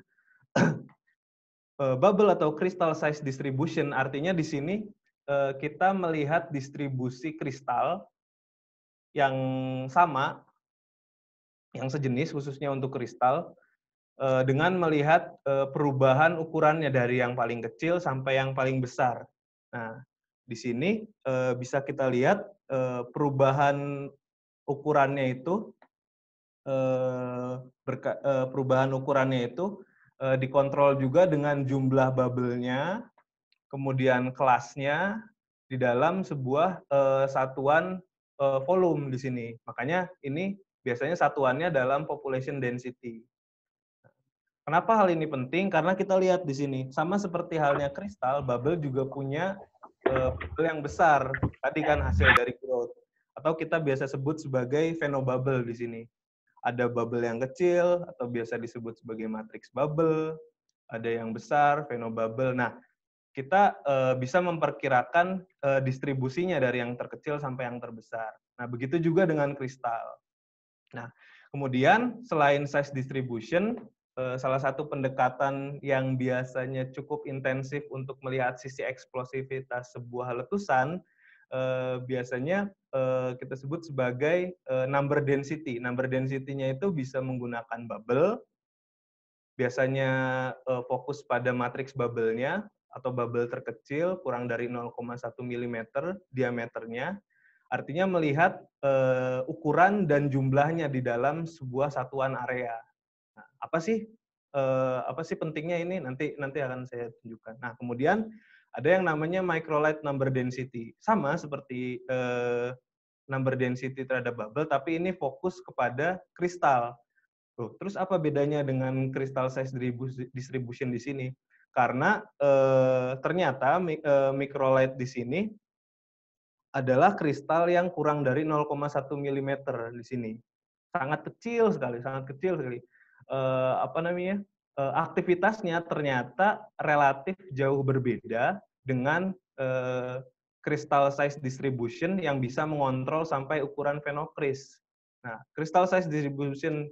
Eh, bubble atau crystal size distribution. Artinya di sini eh, kita melihat distribusi kristal yang sama, yang sejenis khususnya untuk kristal, eh, dengan melihat perubahan ukurannya dari yang paling kecil sampai yang paling besar. Nah, di sini bisa kita lihat perubahan ukurannya itu perubahan ukurannya itu Eh, dikontrol juga dengan jumlah bubble-nya, kemudian kelasnya di dalam sebuah eh, satuan eh, volume di sini. Makanya ini biasanya satuannya dalam population density. Kenapa hal ini penting? Karena kita lihat di sini, sama seperti halnya kristal, bubble juga punya bubble yang besar. Tadi kan hasil dari growth. Atau kita biasa sebut sebagai phenobubble di sini ada bubble yang kecil atau biasa disebut sebagai matrix bubble, ada yang besar, phenobubble. Nah, kita e, bisa memperkirakan e, distribusinya dari yang terkecil sampai yang terbesar. Nah, begitu juga dengan kristal. Nah, kemudian selain size distribution, e, salah satu pendekatan yang biasanya cukup intensif untuk melihat sisi eksplosivitas sebuah letusan Eh, biasanya uh, kita sebut sebagai uh, number density. Number density-nya itu bisa menggunakan bubble, biasanya uh, fokus pada matriks bubble-nya atau bubble terkecil kurang dari 0,1 mm diameternya. Artinya melihat uh, ukuran dan jumlahnya di dalam sebuah satuan area. Nah, apa sih uh, apa sih pentingnya ini nanti nanti akan saya tunjukkan. Nah, kemudian ada yang namanya micro light number density. Sama seperti eh, number density terhadap bubble, tapi ini fokus kepada kristal. Tuh, terus apa bedanya dengan kristal size distribution di sini? Karena eh, ternyata eh, micro light di sini adalah kristal yang kurang dari 0,1 mm di sini. Sangat kecil sekali, sangat kecil sekali. Eh, apa namanya? Eh, aktivitasnya ternyata relatif jauh berbeda dengan kristal eh, uh, size distribution yang bisa mengontrol sampai ukuran fenokris. Nah, kristal size distribution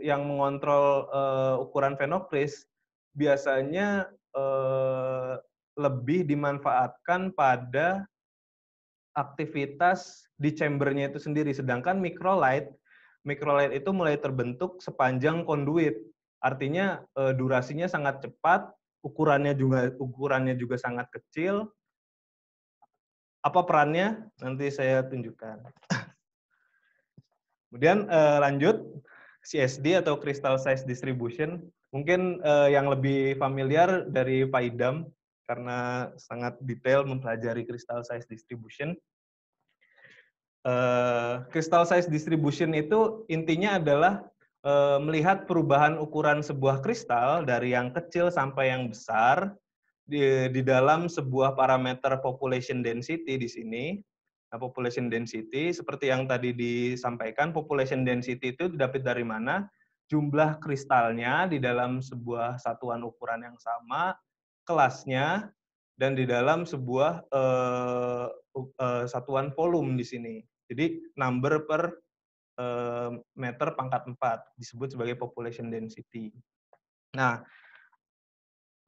yang mengontrol uh, ukuran fenokris biasanya uh, lebih dimanfaatkan pada aktivitas di chambernya itu sendiri, sedangkan microlight Mikrolight itu mulai terbentuk sepanjang konduit. Artinya uh, durasinya sangat cepat, ukurannya juga ukurannya juga sangat kecil. Apa perannya? Nanti saya tunjukkan. Kemudian uh, lanjut CSD atau Crystal Size Distribution. Mungkin uh, yang lebih familiar dari Pak Idam karena sangat detail mempelajari Crystal Size Distribution. Uh, crystal size distribution itu intinya adalah Eh, melihat perubahan ukuran sebuah kristal dari yang kecil sampai yang besar di, di dalam sebuah parameter population density di sini. Nah, population density seperti yang tadi disampaikan, population density itu didapat dari mana? Jumlah kristalnya di dalam sebuah satuan ukuran yang sama, kelasnya, dan di dalam sebuah uh, uh, satuan volume di sini. Jadi number per meter pangkat 4 disebut sebagai population density. Nah,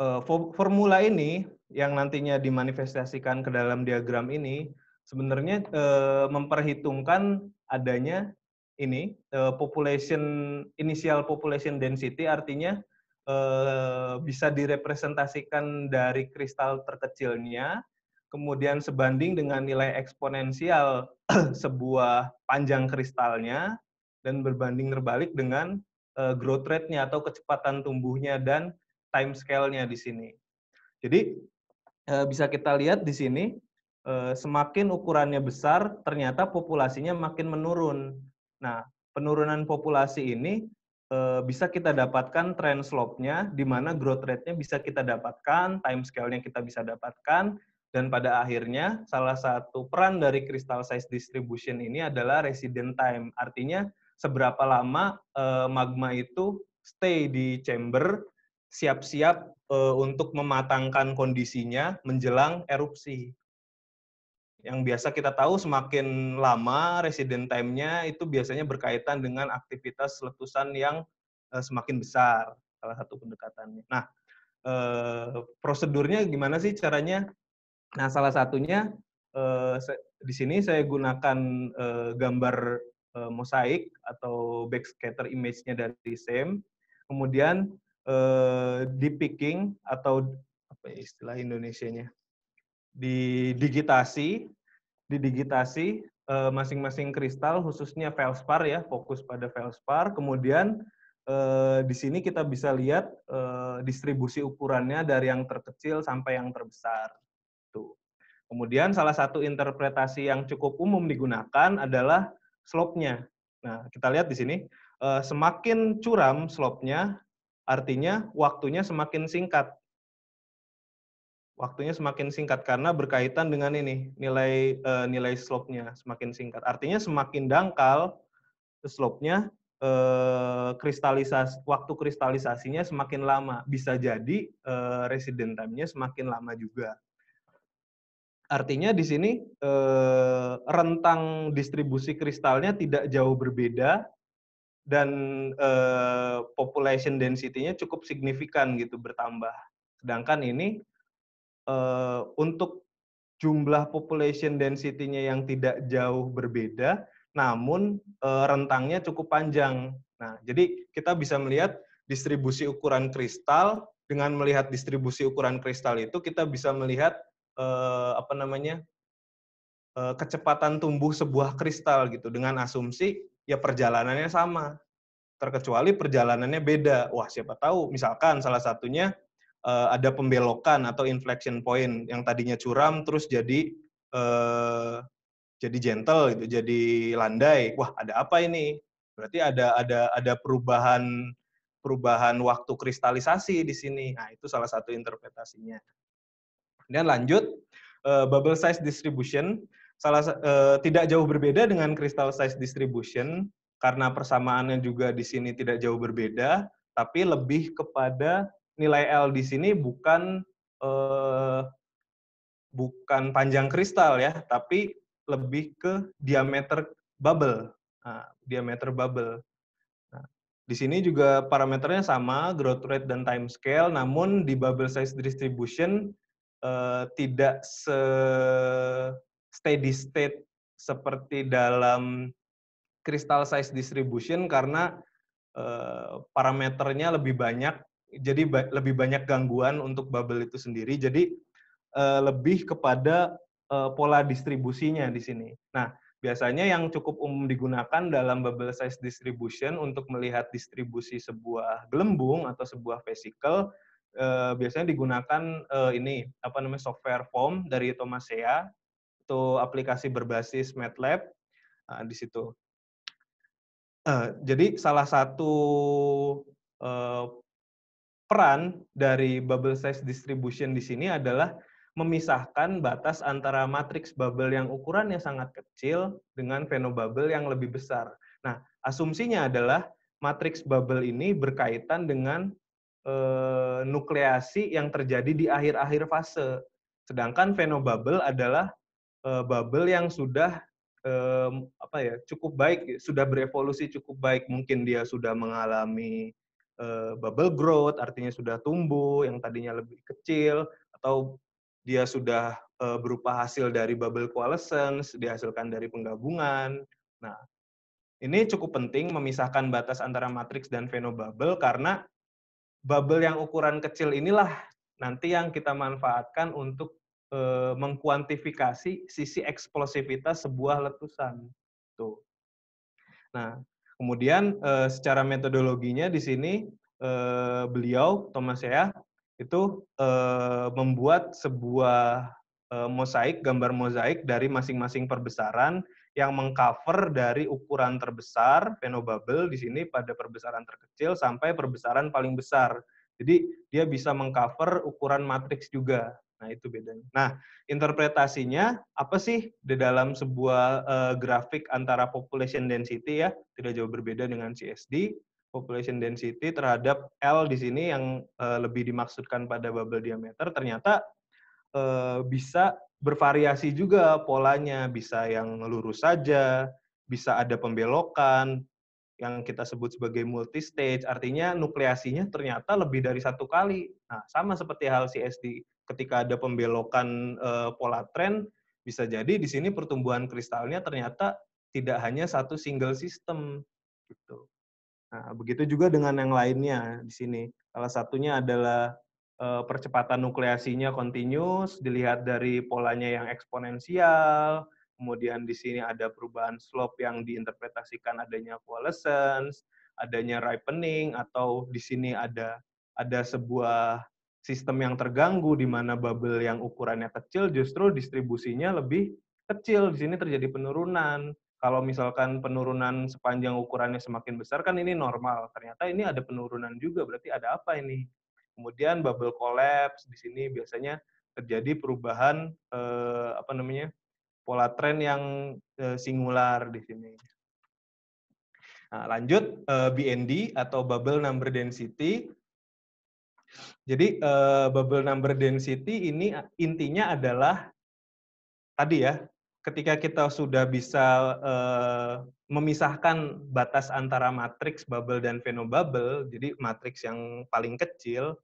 eh, formula ini yang nantinya dimanifestasikan ke dalam diagram ini sebenarnya eh, memperhitungkan adanya ini eh, population initial population density artinya bisa direpresentasikan dari kristal terkecilnya kemudian sebanding dengan nilai eksponensial (clears throat) sebuah panjang kristalnya dan berbanding terbalik dengan eh, growth rate-nya atau kecepatan tumbuhnya dan time scale-nya di sini. Jadi eh, bisa kita lihat di sini eh, semakin ukurannya besar ternyata populasinya makin menurun. Nah, penurunan populasi ini bisa kita dapatkan trend slope-nya di mana growth rate-nya bisa kita dapatkan, time scale-nya kita bisa dapatkan dan pada akhirnya salah satu peran dari crystal size distribution ini adalah resident time. Artinya seberapa lama uh, magma itu stay di chamber siap-siap uh, untuk mematangkan kondisinya menjelang erupsi. Yang biasa kita tahu semakin lama resident time-nya itu biasanya berkaitan dengan aktivitas letusan yang uh, semakin besar salah satu pendekatannya. Nah, prosedurnya gimana sih caranya Nah, salah satunya eh, di sini saya gunakan eh, gambar eh, mosaik atau backscatter image-nya dari SEM, Kemudian eh, di picking atau apa ya istilah Indonesianya? Di digitasi, di digitasi masing-masing kristal khususnya feldspar ya, fokus pada feldspar. Kemudian di sini kita bisa lihat distribusi ukurannya dari yang terkecil sampai yang terbesar. Kemudian salah satu interpretasi yang cukup umum digunakan adalah slope-nya. Nah, kita lihat di sini, eh, semakin curam slope-nya, artinya waktunya semakin singkat. Waktunya semakin singkat karena berkaitan dengan ini, nilai eh, nilai slope-nya semakin singkat. Artinya semakin dangkal slope-nya, eh, kristalisasi waktu kristalisasinya semakin lama. Bisa jadi resident time-nya semakin lama juga. Artinya di sini eh, rentang distribusi kristalnya tidak jauh berbeda dan eh, population density-nya cukup signifikan gitu bertambah. Sedangkan ini eh, untuk jumlah population density-nya yang tidak jauh berbeda, namun eh, rentangnya cukup panjang. Nah, jadi kita bisa melihat distribusi ukuran kristal dengan melihat distribusi ukuran kristal itu kita bisa melihat eh, apa namanya eh, kecepatan tumbuh sebuah kristal gitu dengan asumsi ya perjalanannya sama terkecuali perjalanannya beda wah siapa tahu misalkan salah satunya eh, ada pembelokan atau inflection point yang tadinya curam terus jadi eh, jadi gentle gitu jadi landai wah ada apa ini berarti ada ada ada perubahan perubahan waktu kristalisasi di sini. Nah, itu salah satu interpretasinya. Kemudian lanjut uh, bubble size distribution salah uh, tidak jauh berbeda dengan crystal size distribution karena persamaannya juga di sini tidak jauh berbeda, tapi lebih kepada nilai L di sini bukan uh, bukan panjang kristal ya, tapi lebih ke diameter bubble, nah, diameter bubble. Nah, di sini juga parameternya sama, growth rate dan time scale, namun di bubble size distribution Eh, tidak se steady state seperti dalam crystal size distribution karena uh, parameternya lebih banyak jadi ba lebih banyak gangguan untuk bubble itu sendiri jadi uh, lebih kepada uh, pola distribusinya di sini nah biasanya yang cukup umum digunakan dalam bubble size distribution untuk melihat distribusi sebuah gelembung atau sebuah vesikel uh, biasanya digunakan uh, ini apa namanya software form dari Tomasea itu aplikasi berbasis MATLAB uh, di situ. Uh, jadi salah satu uh, peran dari bubble size distribution di sini adalah memisahkan batas antara matriks bubble yang ukurannya sangat kecil dengan bubble yang lebih besar. Nah, asumsinya adalah matriks bubble ini berkaitan dengan eh, nukleasi yang terjadi di akhir-akhir fase. Sedangkan fenobubble adalah eh, bubble yang sudah eh, apa ya cukup baik, sudah berevolusi cukup baik. Mungkin dia sudah mengalami eh, bubble growth, artinya sudah tumbuh yang tadinya lebih kecil atau dia sudah eh, berupa hasil dari bubble coalescence, dihasilkan dari penggabungan. Nah, ini cukup penting memisahkan batas antara matriks dan fenobubble karena bubble yang ukuran kecil inilah nanti yang kita manfaatkan untuk eh, mengkuantifikasi sisi eksplosivitas sebuah letusan. Tuh. Nah, kemudian eh, secara metodologinya di sini eh, beliau Thomas ya itu membuat sebuah mosaik gambar mosaik dari masing-masing perbesaran yang mengcover dari ukuran terbesar penobubble di sini pada perbesaran terkecil sampai perbesaran paling besar. Jadi dia bisa mengcover ukuran matriks juga. Nah, itu bedanya. Nah, interpretasinya apa sih di dalam sebuah uh, grafik antara population density ya, tidak jauh berbeda dengan CSD, population density terhadap L di sini yang uh, lebih dimaksudkan pada bubble diameter ternyata uh, bisa bervariasi juga polanya, bisa yang lurus saja, bisa ada pembelokan, yang kita sebut sebagai multi-stage, artinya nukleasinya ternyata lebih dari satu kali. Nah, sama seperti hal CSD, ketika ada pembelokan eh, pola tren, bisa jadi di sini pertumbuhan kristalnya ternyata tidak hanya satu single system. Gitu. Nah, begitu juga dengan yang lainnya di sini. Salah satunya adalah Eh, percepatan nukleasinya continuous, dilihat dari polanya yang eksponensial, kemudian di sini ada perubahan slope yang diinterpretasikan adanya coalescence, adanya ripening, atau di sini ada ada sebuah sistem yang terganggu di mana bubble yang ukurannya kecil justru distribusinya lebih kecil. Di sini terjadi penurunan. Kalau misalkan penurunan sepanjang ukurannya semakin besar kan ini normal. Ternyata ini ada penurunan juga, berarti ada apa ini? Kemudian bubble collapse di sini biasanya terjadi perubahan eh, apa namanya pola tren yang eh, singular di sini. Nah, lanjut eh, BND atau bubble number density. Jadi eh, bubble number density ini intinya adalah tadi ya ketika kita sudah bisa eh, memisahkan batas antara matriks bubble dan fenobubble, jadi matriks yang paling kecil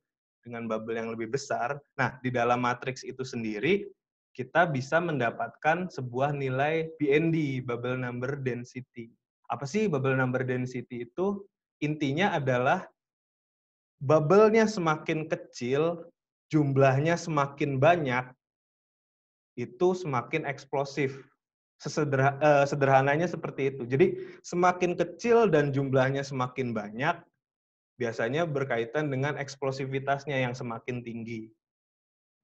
dengan bubble yang lebih besar. Nah, di dalam matriks itu sendiri, kita bisa mendapatkan sebuah nilai BND, bubble number density. Apa sih bubble number density itu? Intinya adalah bubble-nya semakin kecil, jumlahnya semakin banyak, itu semakin eksplosif. Eh, sederhananya seperti itu. Jadi, semakin kecil dan jumlahnya semakin banyak, biasanya berkaitan dengan eksplosivitasnya yang semakin tinggi.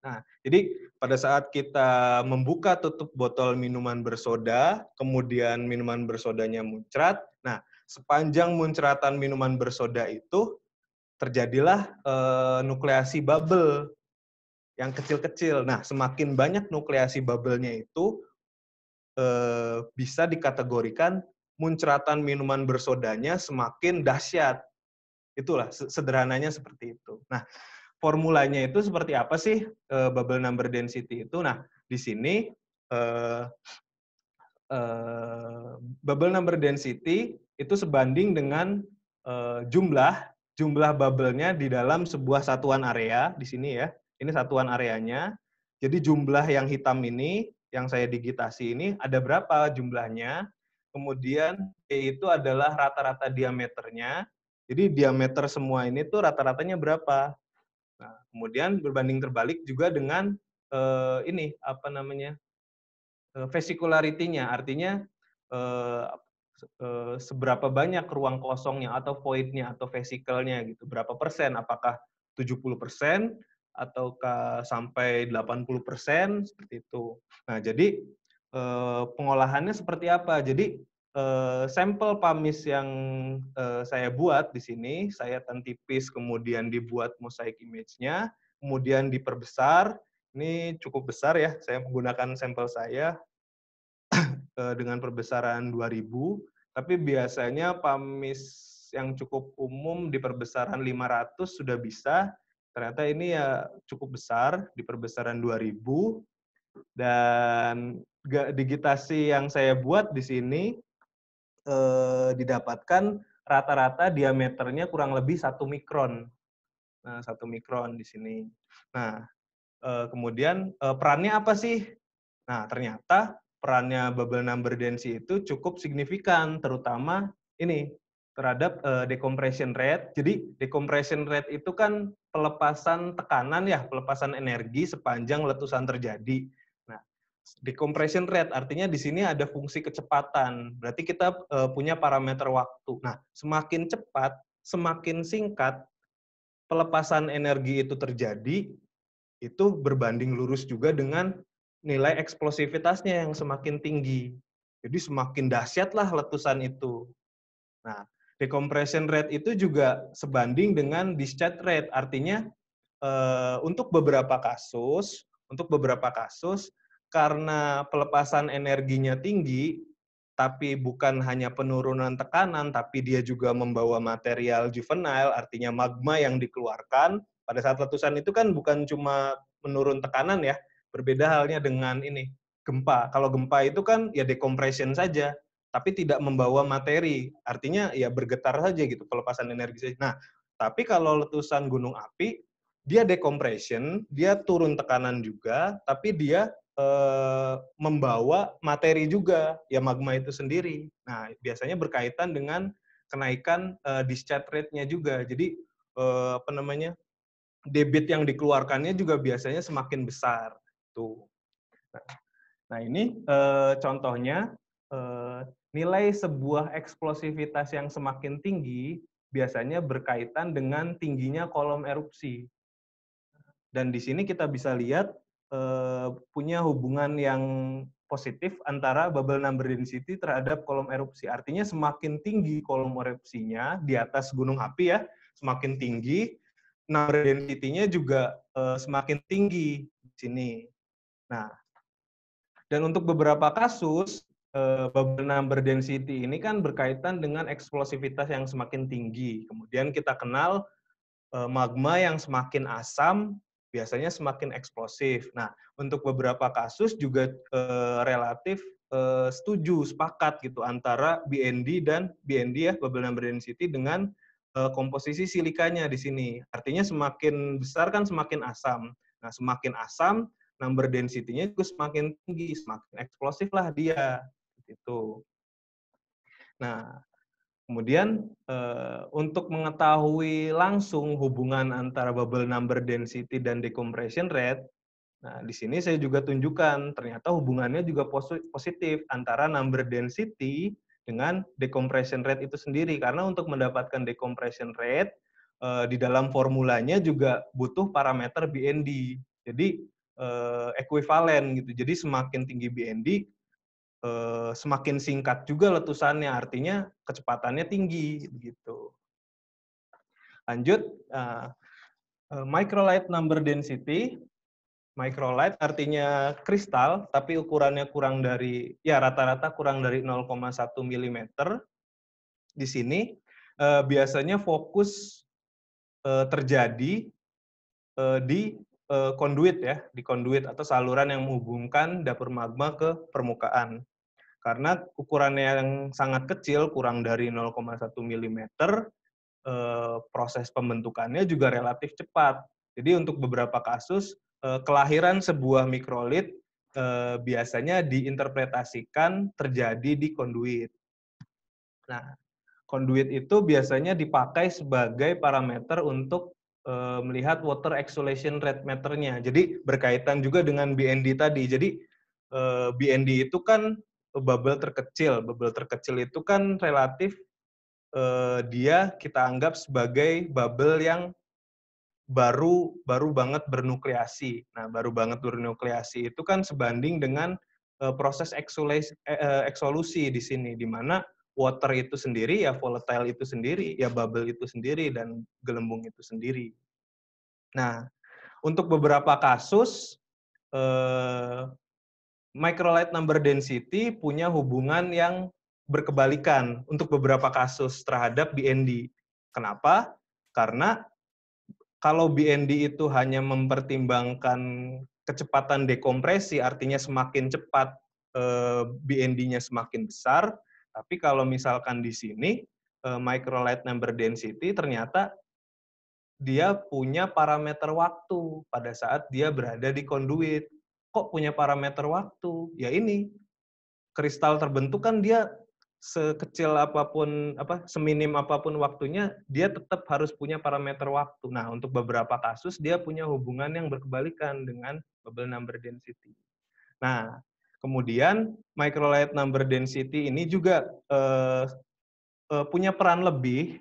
Nah, jadi pada saat kita membuka tutup botol minuman bersoda, kemudian minuman bersodanya muncrat, nah sepanjang muncratan minuman bersoda itu terjadilah e, nukleasi bubble yang kecil-kecil. Nah, semakin banyak nukleasi bubble-nya itu e, bisa dikategorikan muncratan minuman bersodanya semakin dahsyat. Itulah sederhananya seperti itu. Nah, formulanya itu seperti apa sih e, bubble number density itu? Nah, di sini e, e, bubble number density itu sebanding dengan e, jumlah jumlah bubble-nya di dalam sebuah satuan area di sini ya. Ini satuan areanya. Jadi jumlah yang hitam ini yang saya digitasi ini ada berapa jumlahnya? Kemudian E itu adalah rata-rata diameternya jadi diameter semua ini tuh rata-ratanya berapa. Nah, kemudian berbanding terbalik juga dengan eh, ini apa namanya eh, vesicularity artinya eh, eh, seberapa banyak ruang kosongnya atau voidnya atau vesikelnya gitu, berapa persen? Apakah 70 persen ataukah sampai 80 persen seperti itu. Nah, jadi eh, pengolahannya seperti apa? Jadi Eh, sampel pamis yang eh, saya buat di sini, saya tipis kemudian dibuat mosaik image-nya, kemudian diperbesar. Ini cukup besar ya, saya menggunakan sampel saya (clears throat) eh, dengan perbesaran 2000, tapi biasanya pamis yang cukup umum di perbesaran 500 sudah bisa. Ternyata ini ya cukup besar di perbesaran 2000 dan digitasi yang saya buat di sini eh, didapatkan rata-rata diameternya kurang lebih satu mikron. Nah, satu mikron di sini. Nah, eh, kemudian eh, perannya apa sih? Nah, ternyata perannya bubble number density itu cukup signifikan, terutama ini terhadap eh, decompression rate. Jadi decompression rate itu kan pelepasan tekanan ya, pelepasan energi sepanjang letusan terjadi decompression rate artinya di sini ada fungsi kecepatan. Berarti kita eh, punya parameter waktu. Nah, semakin cepat, semakin singkat pelepasan energi itu terjadi, itu berbanding lurus juga dengan nilai eksplosivitasnya yang semakin tinggi. Jadi semakin dahsyatlah letusan itu. Nah, decompression rate itu juga sebanding dengan discharge rate. Artinya eh, untuk beberapa kasus, untuk beberapa kasus karena pelepasan energinya tinggi, tapi bukan hanya penurunan tekanan, tapi dia juga membawa material juvenile, artinya magma yang dikeluarkan. Pada saat letusan itu kan bukan cuma menurun tekanan ya, berbeda halnya dengan ini, gempa. Kalau gempa itu kan ya decompression saja, tapi tidak membawa materi, artinya ya bergetar saja gitu, pelepasan energi saja. Nah, tapi kalau letusan gunung api, dia decompression, dia turun tekanan juga, tapi dia Eh, membawa materi juga ya magma itu sendiri. Nah, biasanya berkaitan dengan kenaikan uh, discharge rate-nya juga. Jadi uh, apa namanya? debit yang dikeluarkannya juga biasanya semakin besar. Tuh. Nah, nah ini uh, contohnya uh, nilai sebuah eksplosivitas yang semakin tinggi biasanya berkaitan dengan tingginya kolom erupsi. Dan di sini kita bisa lihat Eh, punya hubungan yang positif antara bubble number density terhadap kolom erupsi. Artinya semakin tinggi kolom erupsinya di atas gunung api ya, semakin tinggi number density-nya juga eh, semakin tinggi di sini. Nah, dan untuk beberapa kasus eh, bubble number density ini kan berkaitan dengan eksplosivitas yang semakin tinggi. Kemudian kita kenal magma yang semakin asam biasanya semakin eksplosif. Nah, untuk beberapa kasus juga eh, relatif eh, setuju, sepakat gitu antara BND dan BND ya, bubble number density dengan eh, komposisi silikanya di sini. Artinya semakin besar kan semakin asam. Nah, semakin asam, number density-nya juga semakin tinggi, semakin eksplosif lah dia. Gitu. Nah, Kemudian eh, untuk mengetahui langsung hubungan antara bubble number density dan decompression rate, nah di sini saya juga tunjukkan ternyata hubungannya juga positif antara number density dengan decompression rate itu sendiri karena untuk mendapatkan decompression rate eh, di dalam formulanya juga butuh parameter BND. Jadi ekuivalen eh, gitu. Jadi semakin tinggi BND, Eh, semakin singkat juga letusannya, artinya kecepatannya tinggi begitu. Lanjut, micro eh, eh, microlight number density. Microlight artinya kristal, tapi ukurannya kurang dari, ya rata-rata kurang dari 0,1 mm. Di sini biasanya fokus terjadi di konduit ya, di konduit atau saluran yang menghubungkan dapur magma ke permukaan. Karena ukurannya yang sangat kecil, kurang dari 0,1 mm, eh, proses pembentukannya juga relatif cepat. Jadi untuk beberapa kasus, eh, kelahiran sebuah mikrolit eh, biasanya diinterpretasikan terjadi di konduit. Nah, konduit itu biasanya dipakai sebagai parameter untuk melihat water exhalation rate meternya. Jadi berkaitan juga dengan BND tadi. Jadi BND itu kan bubble terkecil. Bubble terkecil itu kan relatif uh, dia kita anggap sebagai bubble yang baru baru banget bernukleasi. Nah, baru banget bernukleasi itu kan sebanding dengan uh, proses eksolusi, e-, eh, eksolusi di sini di mana water itu sendiri ya volatile itu sendiri, ya bubble itu sendiri dan gelembung itu sendiri. Nah, untuk beberapa kasus eh, microlight number density punya hubungan yang berkebalikan untuk beberapa kasus terhadap BND. Kenapa? Karena kalau BND itu hanya mempertimbangkan kecepatan dekompresi, artinya semakin cepat eh, BND-nya semakin besar, tapi kalau misalkan di sini eh, microlight number density ternyata dia punya parameter waktu pada saat dia berada di conduit kok punya parameter waktu? Ya ini kristal terbentuk kan dia sekecil apapun apa seminim apapun waktunya dia tetap harus punya parameter waktu. Nah, untuk beberapa kasus dia punya hubungan yang berkebalikan dengan bubble number density. Nah, kemudian microlight number density ini juga eh, eh, punya peran lebih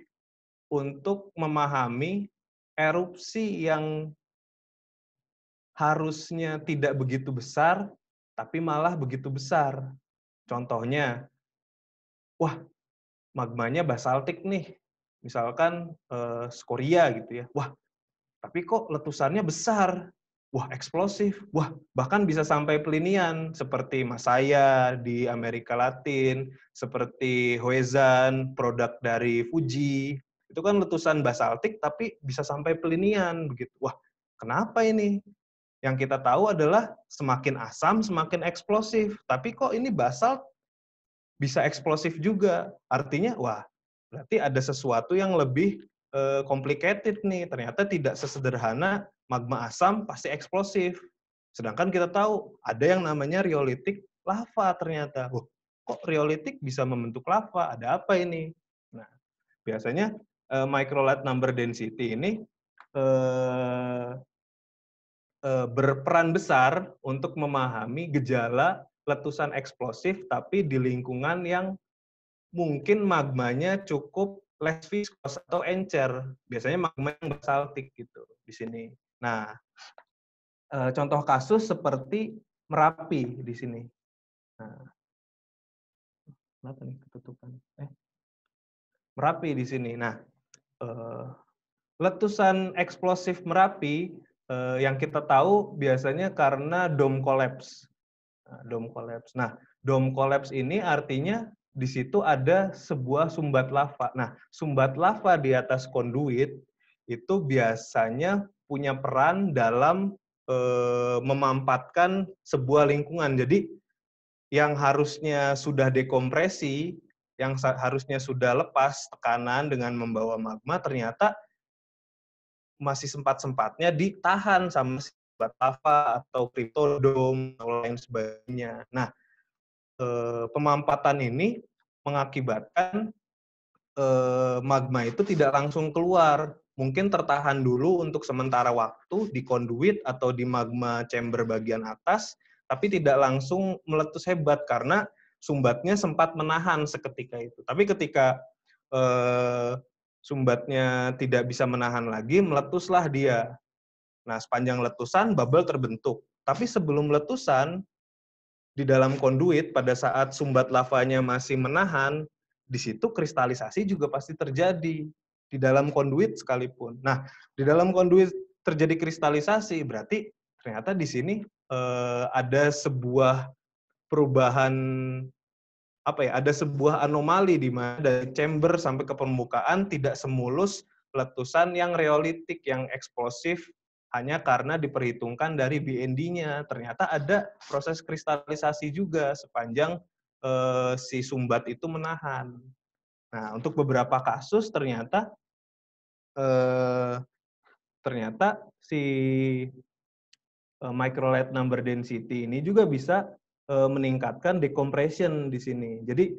untuk memahami erupsi yang harusnya tidak begitu besar, tapi malah begitu besar. Contohnya, wah, magmanya basaltik nih, misalkan eh, skoria gitu ya. Wah, tapi kok letusannya besar, wah eksplosif, wah bahkan bisa sampai pelinian seperti Masaya di Amerika Latin, seperti Hoezan, produk dari Fuji. Itu kan letusan basaltik tapi bisa sampai pelinian begitu. Wah, kenapa ini? Yang kita tahu adalah semakin asam semakin eksplosif. Tapi kok ini basal bisa eksplosif juga. Artinya wah, berarti ada sesuatu yang lebih eh, complicated nih. Ternyata tidak sesederhana magma asam pasti eksplosif. Sedangkan kita tahu ada yang namanya riolitik lava ternyata. Wah, kok riolitik bisa membentuk lava? Ada apa ini? Nah, biasanya eh, microlight number density ini eh, Eh, berperan besar untuk memahami gejala letusan eksplosif tapi di lingkungan yang mungkin magmanya cukup less viscous atau encer. Biasanya magma yang basaltik gitu di sini. Nah, eh, contoh kasus seperti Merapi di sini. Nah, kenapa nih ketutupan? Eh, Merapi di sini. Nah, eh, letusan eksplosif Merapi eh, yang kita tahu biasanya karena dome collapse. Nah, dome collapse. Nah, dome collapse ini artinya di situ ada sebuah sumbat lava. Nah, sumbat lava di atas konduit itu biasanya punya peran dalam eh, memampatkan sebuah lingkungan. Jadi yang harusnya sudah dekompresi, yang harusnya sudah lepas tekanan dengan membawa magma, ternyata masih sempat-sempatnya ditahan sama si Batava atau Cryptodome atau lain sebagainya. Nah, eh, pemampatan ini mengakibatkan eh, magma itu tidak langsung keluar, mungkin tertahan dulu untuk sementara waktu di conduit atau di magma chamber bagian atas, tapi tidak langsung meletus hebat karena sumbatnya sempat menahan seketika itu. Tapi ketika eh, sumbatnya tidak bisa menahan lagi, meletuslah dia. Nah, sepanjang letusan bubble terbentuk. Tapi sebelum letusan di dalam konduit pada saat sumbat lavanya masih menahan, di situ kristalisasi juga pasti terjadi di dalam konduit sekalipun. Nah, di dalam konduit terjadi kristalisasi berarti ternyata di sini eh, ada sebuah perubahan apa ya ada sebuah anomali di mana dari chamber sampai ke permukaan tidak semulus letusan yang reolitik yang eksplosif hanya karena diperhitungkan dari BND-nya. Ternyata ada proses kristalisasi juga sepanjang eh, si sumbat itu menahan. Nah, untuk beberapa kasus ternyata eh, ternyata si eh, light number density ini juga bisa Eh, meningkatkan decompression di sini. Jadi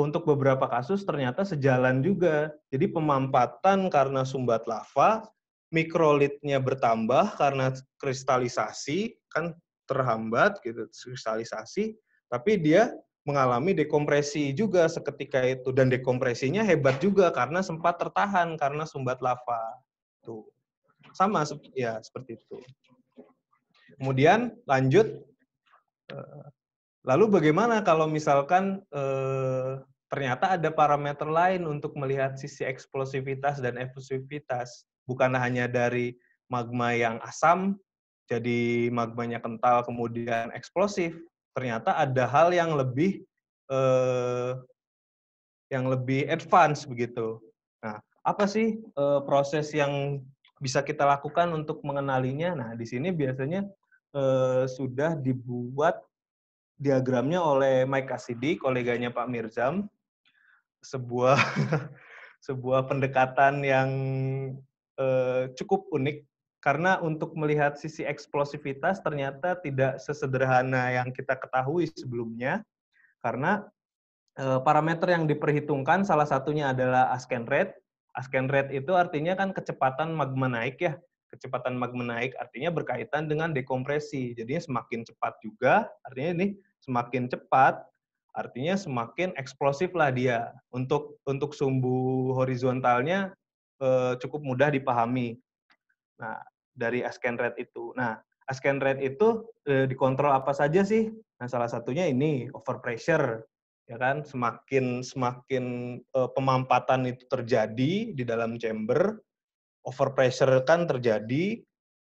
untuk beberapa kasus ternyata sejalan juga. Jadi pemampatan karena sumbat lava, mikrolitnya bertambah karena kristalisasi kan terhambat gitu kristalisasi, tapi dia mengalami dekompresi juga seketika itu dan dekompresinya hebat juga karena sempat tertahan karena sumbat lava. Tuh. Sama ya seperti itu. Kemudian lanjut eh, Lalu bagaimana kalau misalkan eh, ternyata ada parameter lain untuk melihat sisi eksplosivitas dan efusivitas, bukan hanya dari magma yang asam jadi magmanya kental kemudian eksplosif, ternyata ada hal yang lebih eh, yang lebih advance begitu. Nah, apa sih eh, proses yang bisa kita lakukan untuk mengenalinya? Nah, di sini biasanya eh, sudah dibuat diagramnya oleh Mike Cassidy, koleganya Pak Mirzam. Sebuah (laughs) sebuah pendekatan yang eh, cukup unik karena untuk melihat sisi eksplosivitas ternyata tidak sesederhana yang kita ketahui sebelumnya karena eh, parameter yang diperhitungkan salah satunya adalah ascend rate. Ascend rate itu artinya kan kecepatan magma naik ya kecepatan magma naik artinya berkaitan dengan dekompresi. Jadinya semakin cepat juga, artinya ini semakin cepat artinya semakin eksplosif lah dia untuk untuk sumbu horizontalnya eh, cukup mudah dipahami. Nah dari scan rate itu. Nah scan rate itu eh, dikontrol apa saja sih? Nah salah satunya ini overpressure ya kan semakin semakin eh, pemampatan itu terjadi di dalam chamber overpressure kan terjadi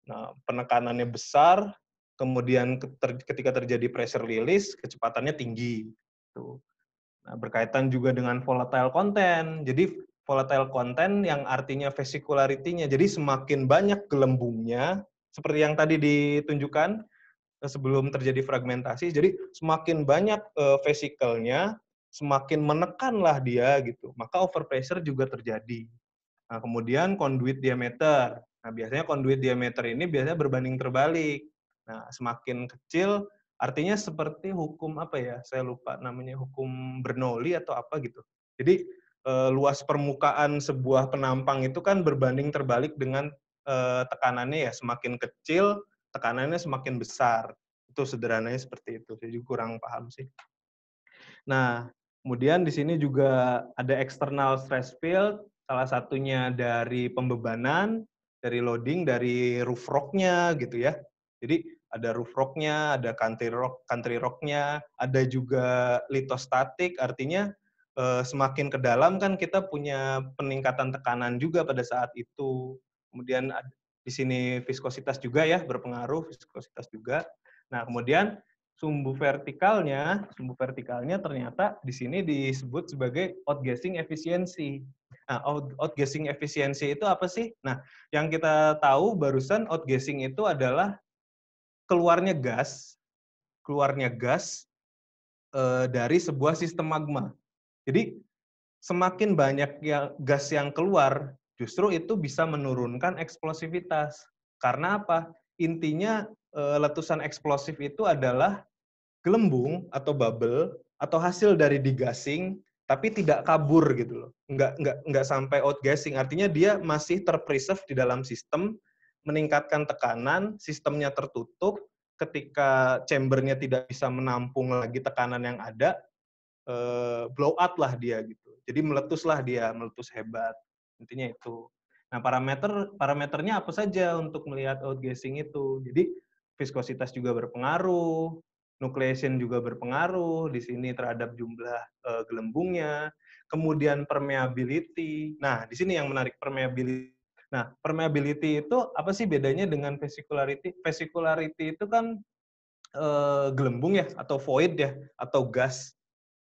nah, penekanannya besar kemudian ketika terjadi pressure release kecepatannya tinggi itu nah berkaitan juga dengan volatile content jadi volatile content yang artinya vesicularity jadi semakin banyak gelembungnya seperti yang tadi ditunjukkan eh, sebelum terjadi fragmentasi jadi semakin banyak uh, eh, vesikelnya semakin menekanlah dia gitu maka overpressure juga terjadi nah kemudian conduit diameter nah biasanya conduit diameter ini biasanya berbanding terbalik Nah, semakin kecil artinya seperti hukum apa ya? Saya lupa namanya hukum Bernoulli atau apa gitu. Jadi eh, luas permukaan sebuah penampang itu kan berbanding terbalik dengan eh, tekanannya ya. Semakin kecil tekanannya semakin besar. Itu sederhananya seperti itu. Saya juga kurang paham sih. Nah, kemudian di sini juga ada external stress field salah satunya dari pembebanan, dari loading, dari roof rocknya gitu ya. Jadi ada roof rocknya, ada country rock, country rocknya, ada juga litostatik, artinya eh, semakin ke dalam kan kita punya peningkatan tekanan juga pada saat itu. Kemudian di sini viskositas juga ya berpengaruh viskositas juga. Nah kemudian sumbu vertikalnya, sumbu vertikalnya ternyata di sini disebut sebagai outgassing efficiency. Nah, out, outgassing efficiency itu apa sih? Nah, yang kita tahu barusan outgassing itu adalah keluarnya gas, keluarnya gas e, dari sebuah sistem magma. Jadi semakin banyak ya gas yang keluar, justru itu bisa menurunkan eksplosivitas. Karena apa? Intinya e, letusan eksplosif itu adalah gelembung atau bubble atau hasil dari digasing tapi tidak kabur gitu loh. Enggak enggak enggak sampai outgassing. Artinya dia masih terpreserve di dalam sistem meningkatkan tekanan, sistemnya tertutup, ketika chambernya tidak bisa menampung lagi tekanan yang ada, eh, blow out lah dia gitu. Jadi meletus lah dia, meletus hebat. Intinya itu. Nah, parameter parameternya apa saja untuk melihat outgassing itu. Jadi viskositas juga berpengaruh, nucleation juga berpengaruh di sini terhadap jumlah eh, gelembungnya, kemudian permeability. Nah, di sini yang menarik permeability Nah, permeability itu apa sih bedanya dengan vesicularity? Vesicularity itu kan e, gelembung ya atau void ya atau gas.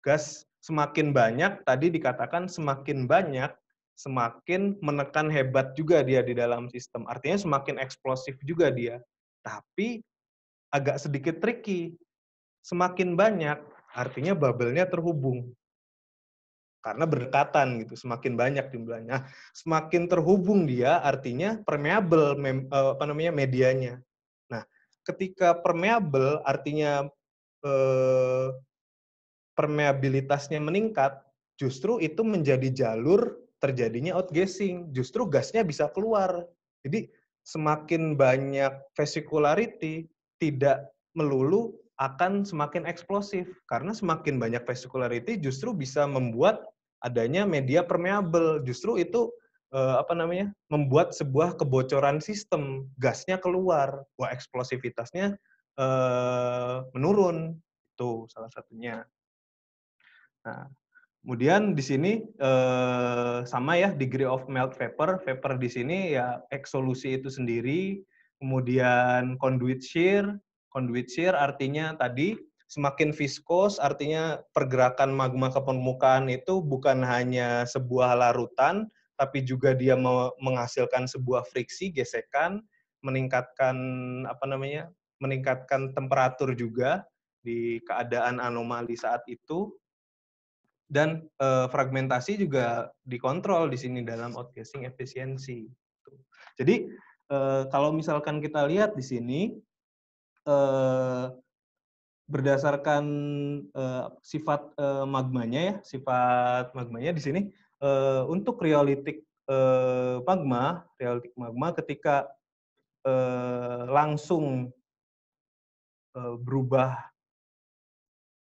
Gas semakin banyak tadi dikatakan semakin banyak semakin menekan hebat juga dia di dalam sistem. Artinya semakin eksplosif juga dia. Tapi agak sedikit tricky. Semakin banyak artinya bubble-nya terhubung karena berdekatan gitu semakin banyak jumlahnya semakin terhubung dia artinya permeable mem, eh, apa namanya medianya nah ketika permeable artinya eh, permeabilitasnya meningkat justru itu menjadi jalur terjadinya outgassing justru gasnya bisa keluar jadi semakin banyak vesikularity tidak melulu akan semakin eksplosif karena semakin banyak vesikularity justru bisa membuat adanya media permeable Justru itu uh, apa namanya? membuat sebuah kebocoran sistem, gasnya keluar, buah eksplosivitasnya uh, eh, menurun. Itu salah satunya. Nah, Kemudian di sini uh, sama ya degree of melt vapor, vapor di sini ya eksolusi itu sendiri. Kemudian conduit shear, conduit shear artinya tadi semakin viskos artinya pergerakan magma ke permukaan itu bukan hanya sebuah larutan tapi juga dia menghasilkan sebuah friksi gesekan meningkatkan apa namanya meningkatkan temperatur juga di keadaan anomali saat itu dan e, fragmentasi juga dikontrol di sini dalam outgassing efisiensi jadi e, kalau misalkan kita lihat di sini eh, berdasarkan uh, sifat uh, magmanya ya, sifat magmanya di sini uh, untuk rheolitik uh, magma, rheolitik magma ketika uh, langsung uh, berubah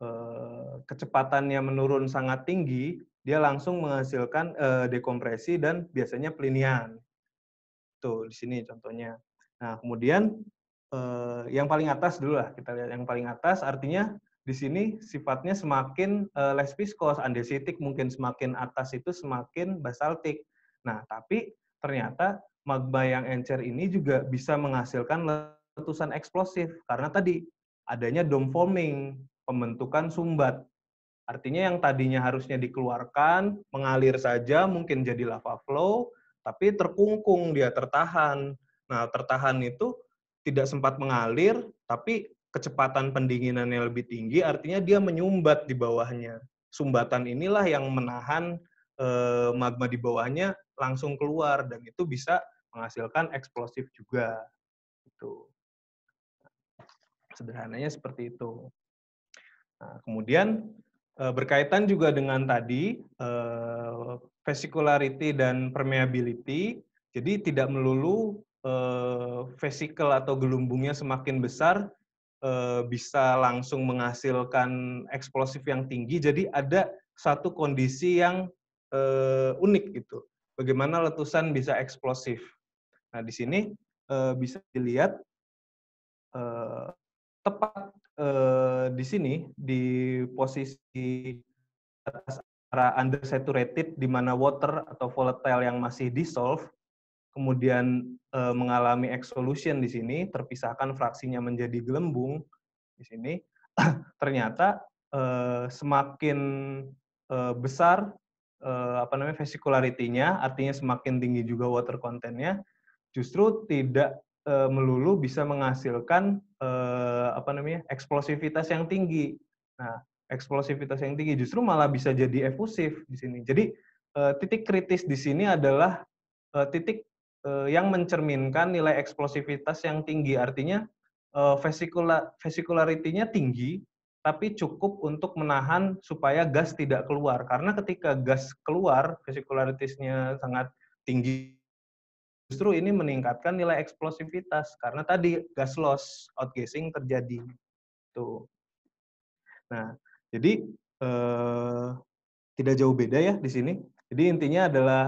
uh, kecepatannya menurun sangat tinggi, dia langsung menghasilkan uh, dekompresi dan biasanya pelinian. Tuh di sini contohnya. Nah, kemudian eh, yang paling atas dulu lah kita lihat yang paling atas artinya di sini sifatnya semakin eh, less viscous, andesitik mungkin semakin atas itu semakin basaltik. Nah, tapi ternyata magma yang encer ini juga bisa menghasilkan letusan eksplosif karena tadi adanya dome forming, pembentukan sumbat. Artinya yang tadinya harusnya dikeluarkan, mengalir saja mungkin jadi lava flow, tapi terkungkung dia tertahan. Nah, tertahan itu tidak sempat mengalir, tapi kecepatan pendinginannya lebih tinggi, artinya dia menyumbat di bawahnya. Sumbatan inilah yang menahan eh, magma di bawahnya langsung keluar dan itu bisa menghasilkan eksplosif juga. Itu sederhananya seperti itu. Nah, kemudian eh, berkaitan juga dengan tadi eh, vesicularity dan permeability. Jadi tidak melulu uh, vesikel atau gelembungnya semakin besar eh, bisa langsung menghasilkan eksplosif yang tinggi. Jadi ada satu kondisi yang eh, unik gitu. Bagaimana letusan bisa eksplosif? Nah di sini bisa dilihat tepat di sini di posisi atas arah undersaturated di mana water atau volatile yang masih dissolve kemudian e, mengalami exolution di sini, terpisahkan fraksinya menjadi gelembung di sini, (clears throat) ternyata e, semakin e, besar e, apa namanya vesikularitinya artinya semakin tinggi juga water contentnya justru tidak melulu bisa menghasilkan e, apa namanya eksplosivitas yang tinggi. Nah, eksplosivitas yang tinggi justru malah bisa jadi efusif di sini. Jadi e, titik kritis di sini adalah titik Eh, yang mencerminkan nilai eksplosivitas yang tinggi. Artinya eh, vesikularitinya tinggi, tapi cukup untuk menahan supaya gas tidak keluar. Karena ketika gas keluar, vesikularitisnya sangat tinggi, justru ini meningkatkan nilai eksplosivitas. Karena tadi gas loss, outgassing terjadi. Tuh. Nah, jadi eh, tidak jauh beda ya di sini. Jadi intinya adalah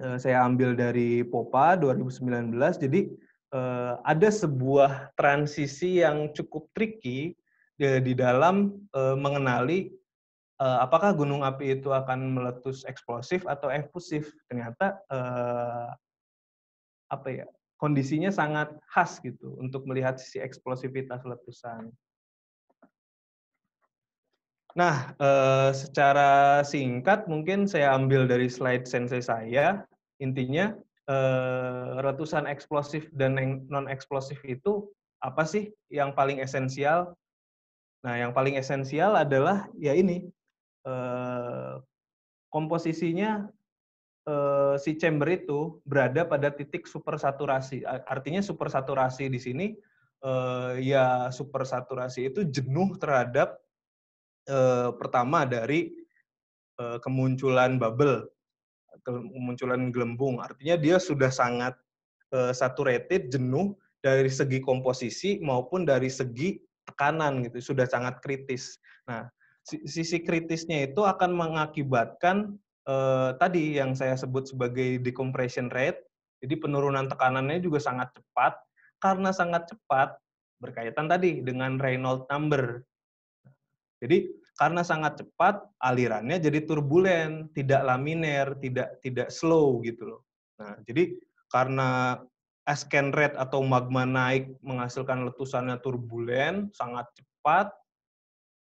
Eh, saya ambil dari Popa 2019. Jadi uh, ada sebuah transisi yang cukup tricky ya, di dalam uh, mengenali uh, apakah gunung api itu akan meletus eksplosif atau efusif. Ternyata uh, apa ya kondisinya sangat khas gitu untuk melihat sisi eksplosivitas letusan. Nah, secara singkat mungkin saya ambil dari slide sensei saya intinya eh, ratusan eksplosif dan non eksplosif itu apa sih yang paling esensial? Nah, yang paling esensial adalah ya ini eh, komposisinya eh, si chamber itu berada pada titik supersaturasi. Artinya supersaturasi di sini eh, ya supersaturasi itu jenuh terhadap eh, pertama dari eh, kemunculan bubble kemunculan gelembung. Artinya dia sudah sangat uh, saturated, jenuh dari segi komposisi maupun dari segi tekanan gitu, sudah sangat kritis. Nah, sisi kritisnya itu akan mengakibatkan uh, tadi yang saya sebut sebagai decompression rate. Jadi penurunan tekanannya juga sangat cepat karena sangat cepat berkaitan tadi dengan Reynolds number. Jadi karena sangat cepat alirannya jadi turbulen, tidak laminar tidak tidak slow gitu loh. Nah, jadi karena scan rate atau magma naik menghasilkan letusannya turbulen, sangat cepat,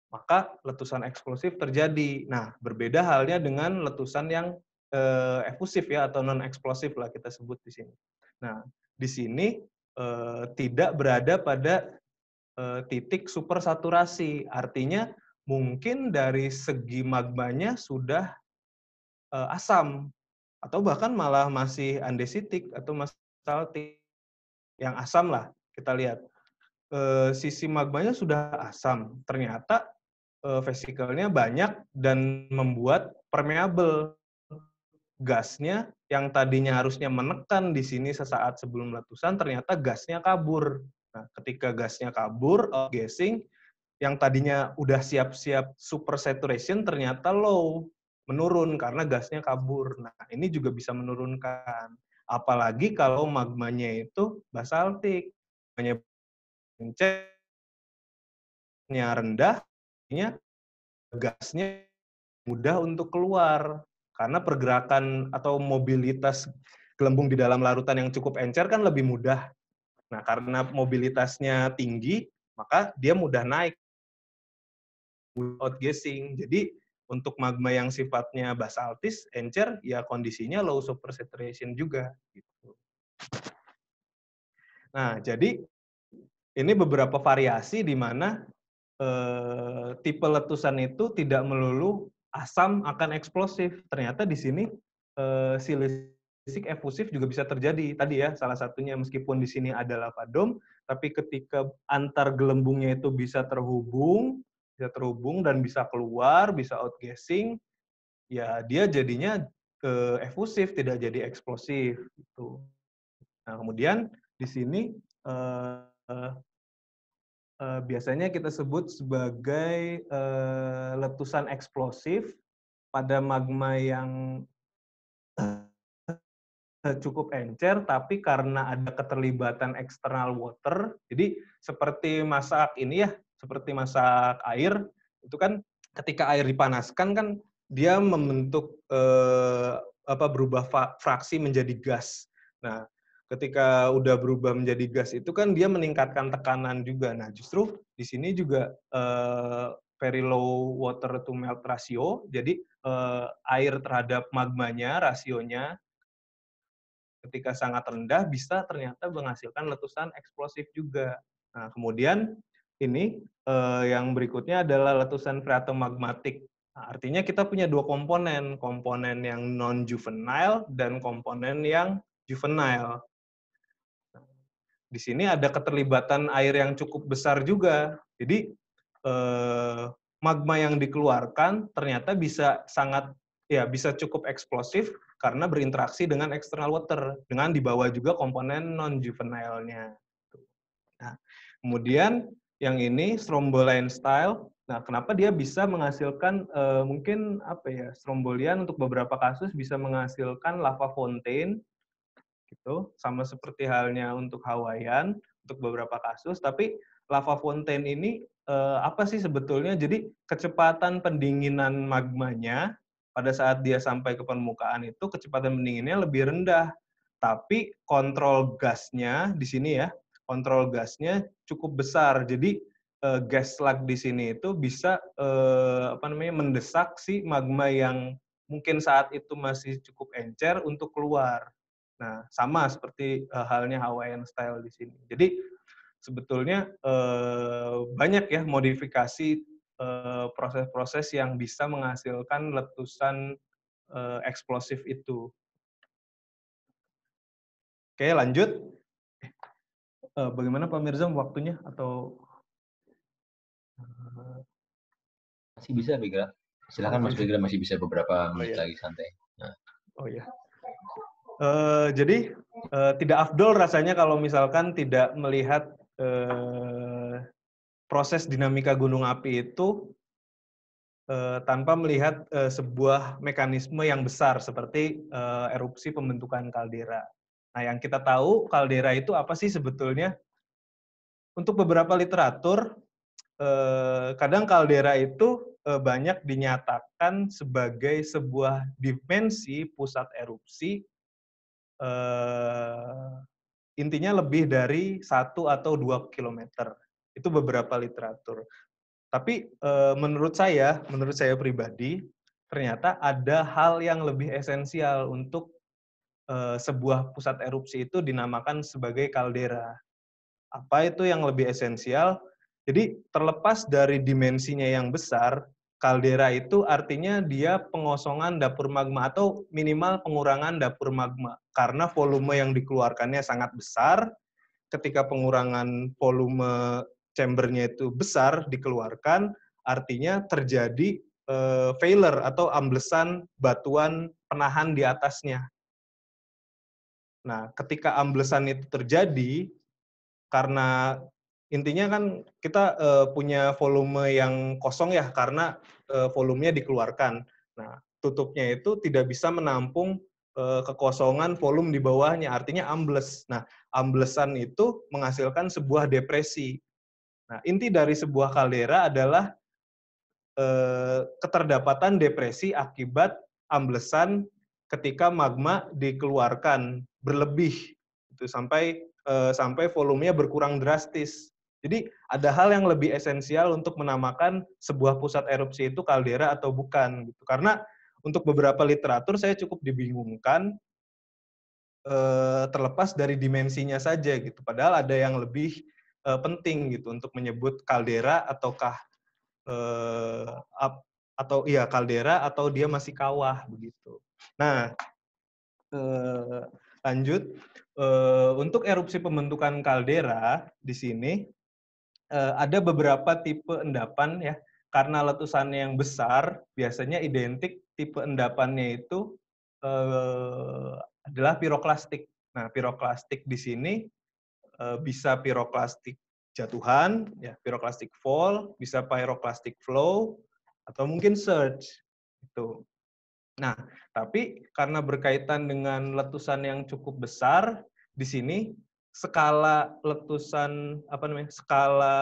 maka letusan eksplosif terjadi. Nah, berbeda halnya dengan letusan yang eh, efusif ya atau non eksplosif lah kita sebut di sini. Nah, di sini eh, tidak berada pada eh, titik supersaturasi, artinya mungkin dari segi magmanya sudah uh, asam atau bahkan malah masih andesitik atau masih yang asam lah kita lihat e, sisi magmanya sudah asam ternyata e, vesikelnya banyak dan membuat permeable gasnya yang tadinya harusnya menekan di sini sesaat sebelum letusan ternyata gasnya kabur nah ketika gasnya kabur gasing yang tadinya udah siap-siap super saturation ternyata low, menurun karena gasnya kabur. Nah, ini juga bisa menurunkan. Apalagi kalau magmanya itu basaltik. Magmanya nya rendah, gasnya mudah untuk keluar. Karena pergerakan atau mobilitas gelembung di dalam larutan yang cukup encer kan lebih mudah. Nah, karena mobilitasnya tinggi, maka dia mudah naik without gassing. Jadi untuk magma yang sifatnya basaltis, encer, ya kondisinya low supersaturation juga. Gitu. Nah, jadi ini beberapa variasi di mana eh, tipe letusan itu tidak melulu asam akan eksplosif. Ternyata di sini eh, silisik efusif juga bisa terjadi. Tadi ya, salah satunya meskipun di sini ada lava dome, tapi ketika antar gelembungnya itu bisa terhubung, bisa terhubung dan bisa keluar, bisa outgassing, ya dia jadinya eh, efusif, tidak jadi eksplosif gitu. Nah, kemudian di sini eh, eh, biasanya kita sebut sebagai eh, letusan eksplosif pada magma yang e, cukup encer, tapi karena ada keterlibatan eksternal water, jadi seperti masak ini ya, seperti masak air itu kan ketika air dipanaskan kan dia membentuk eh, apa berubah fraksi menjadi gas. Nah, ketika udah berubah menjadi gas itu kan dia meningkatkan tekanan juga. Nah, justru di sini juga eh, very low water to melt ratio. Jadi eh, air terhadap magmanya rasionya ketika sangat rendah bisa ternyata menghasilkan letusan eksplosif juga. Nah, kemudian ini uh, yang berikutnya adalah letusan freatomagmatik. Nah, artinya kita punya dua komponen, komponen yang non juvenile dan komponen yang juvenile. di sini ada keterlibatan air yang cukup besar juga. Jadi eh, magma yang dikeluarkan ternyata bisa sangat ya bisa cukup eksplosif karena berinteraksi dengan external water dengan dibawa juga komponen non juvenile-nya. Nah, kemudian yang ini strombolian style. Nah, kenapa dia bisa menghasilkan uh, mungkin apa ya strombolian untuk beberapa kasus bisa menghasilkan lava fountain gitu, sama seperti halnya untuk Hawaiian untuk beberapa kasus. Tapi lava fountain ini uh, apa sih sebetulnya? Jadi kecepatan pendinginan magmanya pada saat dia sampai ke permukaan itu kecepatan pendinginnya lebih rendah, tapi kontrol gasnya di sini ya kontrol gasnya cukup besar. Jadi uh, gas lag di sini itu bisa uh, apa namanya mendesak si magma yang mungkin saat itu masih cukup encer untuk keluar. Nah, sama seperti uh, halnya Hawaiian style di sini. Jadi sebetulnya uh, banyak ya modifikasi proses-proses uh, yang bisa menghasilkan letusan uh, eksplosif itu. Oke, lanjut uh, bagaimana Pak Mirza waktunya atau eh, masih bisa Bigra? Silakan Mas Bigra masih bisa beberapa oh, menit iya. lagi santai. Nah. Oh ya. Uh, jadi uh, tidak afdol rasanya kalau misalkan tidak melihat uh, proses dinamika gunung api itu uh, tanpa melihat uh, sebuah mekanisme yang besar seperti uh, erupsi pembentukan kaldera. Nah, yang kita tahu kaldera itu apa sih sebetulnya? Untuk beberapa literatur, eh, kadang kaldera itu eh, banyak dinyatakan sebagai sebuah dimensi pusat erupsi. Eh, intinya lebih dari satu atau dua kilometer. Itu beberapa literatur. Tapi menurut saya, menurut saya pribadi, ternyata ada hal yang lebih esensial untuk Eh, sebuah pusat erupsi itu dinamakan sebagai kaldera. Apa itu yang lebih esensial? Jadi terlepas dari dimensinya yang besar, kaldera itu artinya dia pengosongan dapur magma atau minimal pengurangan dapur magma karena volume yang dikeluarkannya sangat besar ketika pengurangan volume chambernya itu besar dikeluarkan artinya terjadi eh, failure atau amblesan batuan penahan di atasnya Nah, ketika amblesan itu terjadi, karena intinya kan kita uh, punya volume yang kosong ya, karena uh, volumenya dikeluarkan. Nah, tutupnya itu tidak bisa menampung uh, kekosongan volume di bawahnya, artinya ambles. Nah, amblesan itu menghasilkan sebuah depresi. Nah, inti dari sebuah kaldera adalah uh, keterdapatan depresi akibat amblesan ketika magma dikeluarkan berlebih itu sampai eh, sampai volumenya berkurang drastis. Jadi ada hal yang lebih esensial untuk menamakan sebuah pusat erupsi itu kaldera atau bukan gitu. Karena untuk beberapa literatur saya cukup dibingungkan eh, terlepas dari dimensinya saja gitu. Padahal ada yang lebih eh, penting gitu untuk menyebut kaldera ataukah atau iya kaldera atau dia masih kawah begitu. Nah, eh, lanjut eh, untuk erupsi pembentukan kaldera di sini eh, ada beberapa tipe endapan ya. Karena letusan yang besar biasanya identik tipe endapannya itu eh, adalah piroklastik. Nah, piroklastik di sini eh, bisa piroklastik jatuhan, ya piroklastik fall, bisa piroklastik flow, atau mungkin surge. Itu. Nah, tapi karena berkaitan dengan letusan yang cukup besar di sini skala letusan apa namanya? skala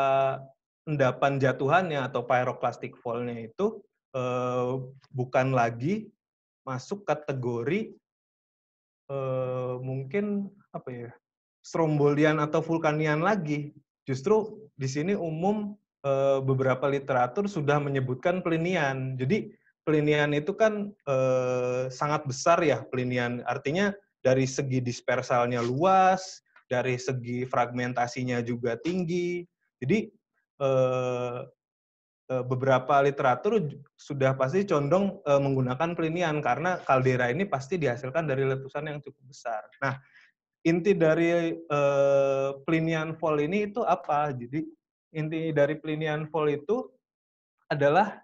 endapan jatuhannya atau pyroclastic fall-nya itu eh, bukan lagi masuk kategori eh, mungkin apa ya? strombolian atau vulkanian lagi. Justru di sini umum eh, beberapa literatur sudah menyebutkan plinian. Jadi pelinian itu kan eh, sangat besar ya pelinian. Artinya dari segi dispersalnya luas, dari segi fragmentasinya juga tinggi. Jadi eh, eh beberapa literatur sudah pasti condong eh, menggunakan pelinian karena kaldera ini pasti dihasilkan dari letusan yang cukup besar. Nah, inti dari eh, pelinian fall ini itu apa? Jadi inti dari pelinian fall itu adalah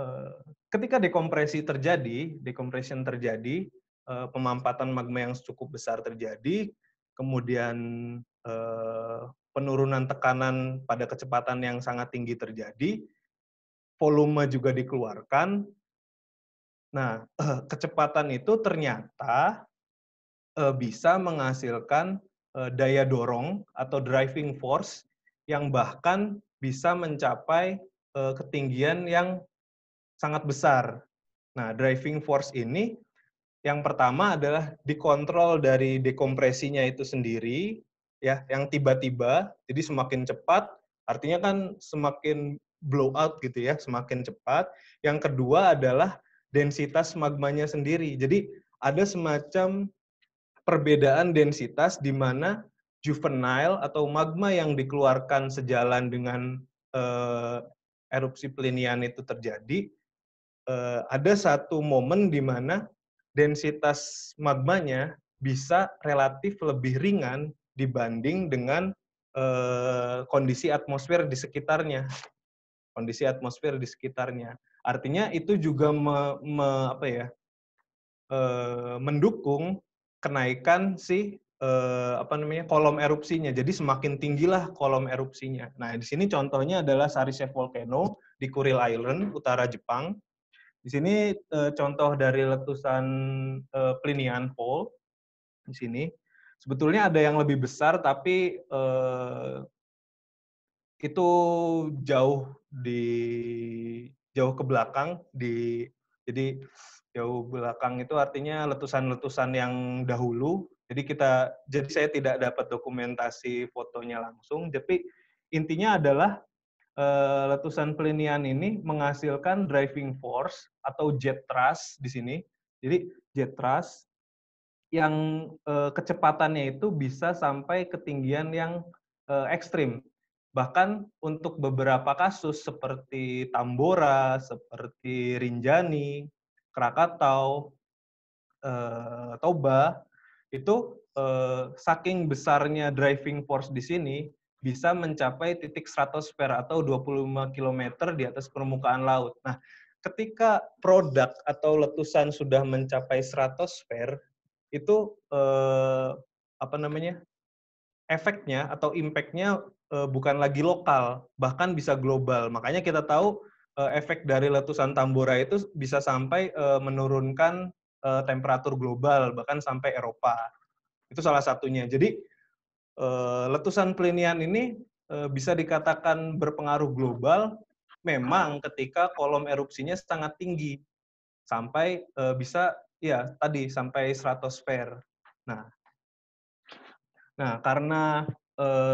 eh, ketika dekompresi terjadi, decompression terjadi, eh, pemampatan magma yang cukup besar terjadi, kemudian eh, penurunan tekanan pada kecepatan yang sangat tinggi terjadi, volume juga dikeluarkan. Nah, eh, kecepatan itu ternyata bisa menghasilkan daya dorong atau driving force yang bahkan bisa mencapai ketinggian yang sangat besar. Nah, driving force ini yang pertama adalah dikontrol dari dekompresinya itu sendiri, ya, yang tiba-tiba. Jadi semakin cepat, artinya kan semakin blow out gitu ya, semakin cepat. Yang kedua adalah densitas magmanya sendiri. Jadi ada semacam perbedaan densitas di mana juvenile atau magma yang dikeluarkan sejalan dengan uh, erupsi plinian itu terjadi uh, ada satu momen di mana densitas magmanya bisa relatif lebih ringan dibanding dengan uh, kondisi atmosfer di sekitarnya. Kondisi atmosfer di sekitarnya. Artinya itu juga me, me, apa ya, uh, mendukung kenaikan si uh, apa namanya kolom erupsinya. Jadi semakin tinggilah kolom erupsinya. Nah di sini contohnya adalah Sarise Volcano di Kuril Island, utara Jepang. Di sini eh, contoh dari letusan e, Plinian Pole di sini. Sebetulnya ada yang lebih besar tapi eh, itu jauh di jauh ke belakang di jadi jauh belakang itu artinya letusan-letusan yang dahulu. Jadi kita jadi saya tidak dapat dokumentasi fotonya langsung, tapi intinya adalah Eh, letusan pelinian ini menghasilkan driving force atau jet thrust di sini. Jadi jet thrust yang eh, kecepatannya itu bisa sampai ketinggian yang uh, ekstrim. Bahkan untuk beberapa kasus seperti Tambora, seperti Rinjani, Krakatau, uh, Toba, itu saking besarnya driving force di sini bisa mencapai titik stratosfer atau 25 km di atas permukaan laut. Nah, ketika produk atau letusan sudah mencapai stratosfer, itu eh, apa namanya? efeknya atau impactnya eh, bukan lagi lokal, bahkan bisa global. Makanya kita tahu eh, efek dari letusan Tambora itu bisa sampai eh, menurunkan eh, temperatur global bahkan sampai Eropa. Itu salah satunya. Jadi Eh, letusan plinian ini eh, bisa dikatakan berpengaruh global memang ketika kolom erupsinya sangat tinggi sampai eh, bisa ya tadi sampai stratosfer. Nah, nah karena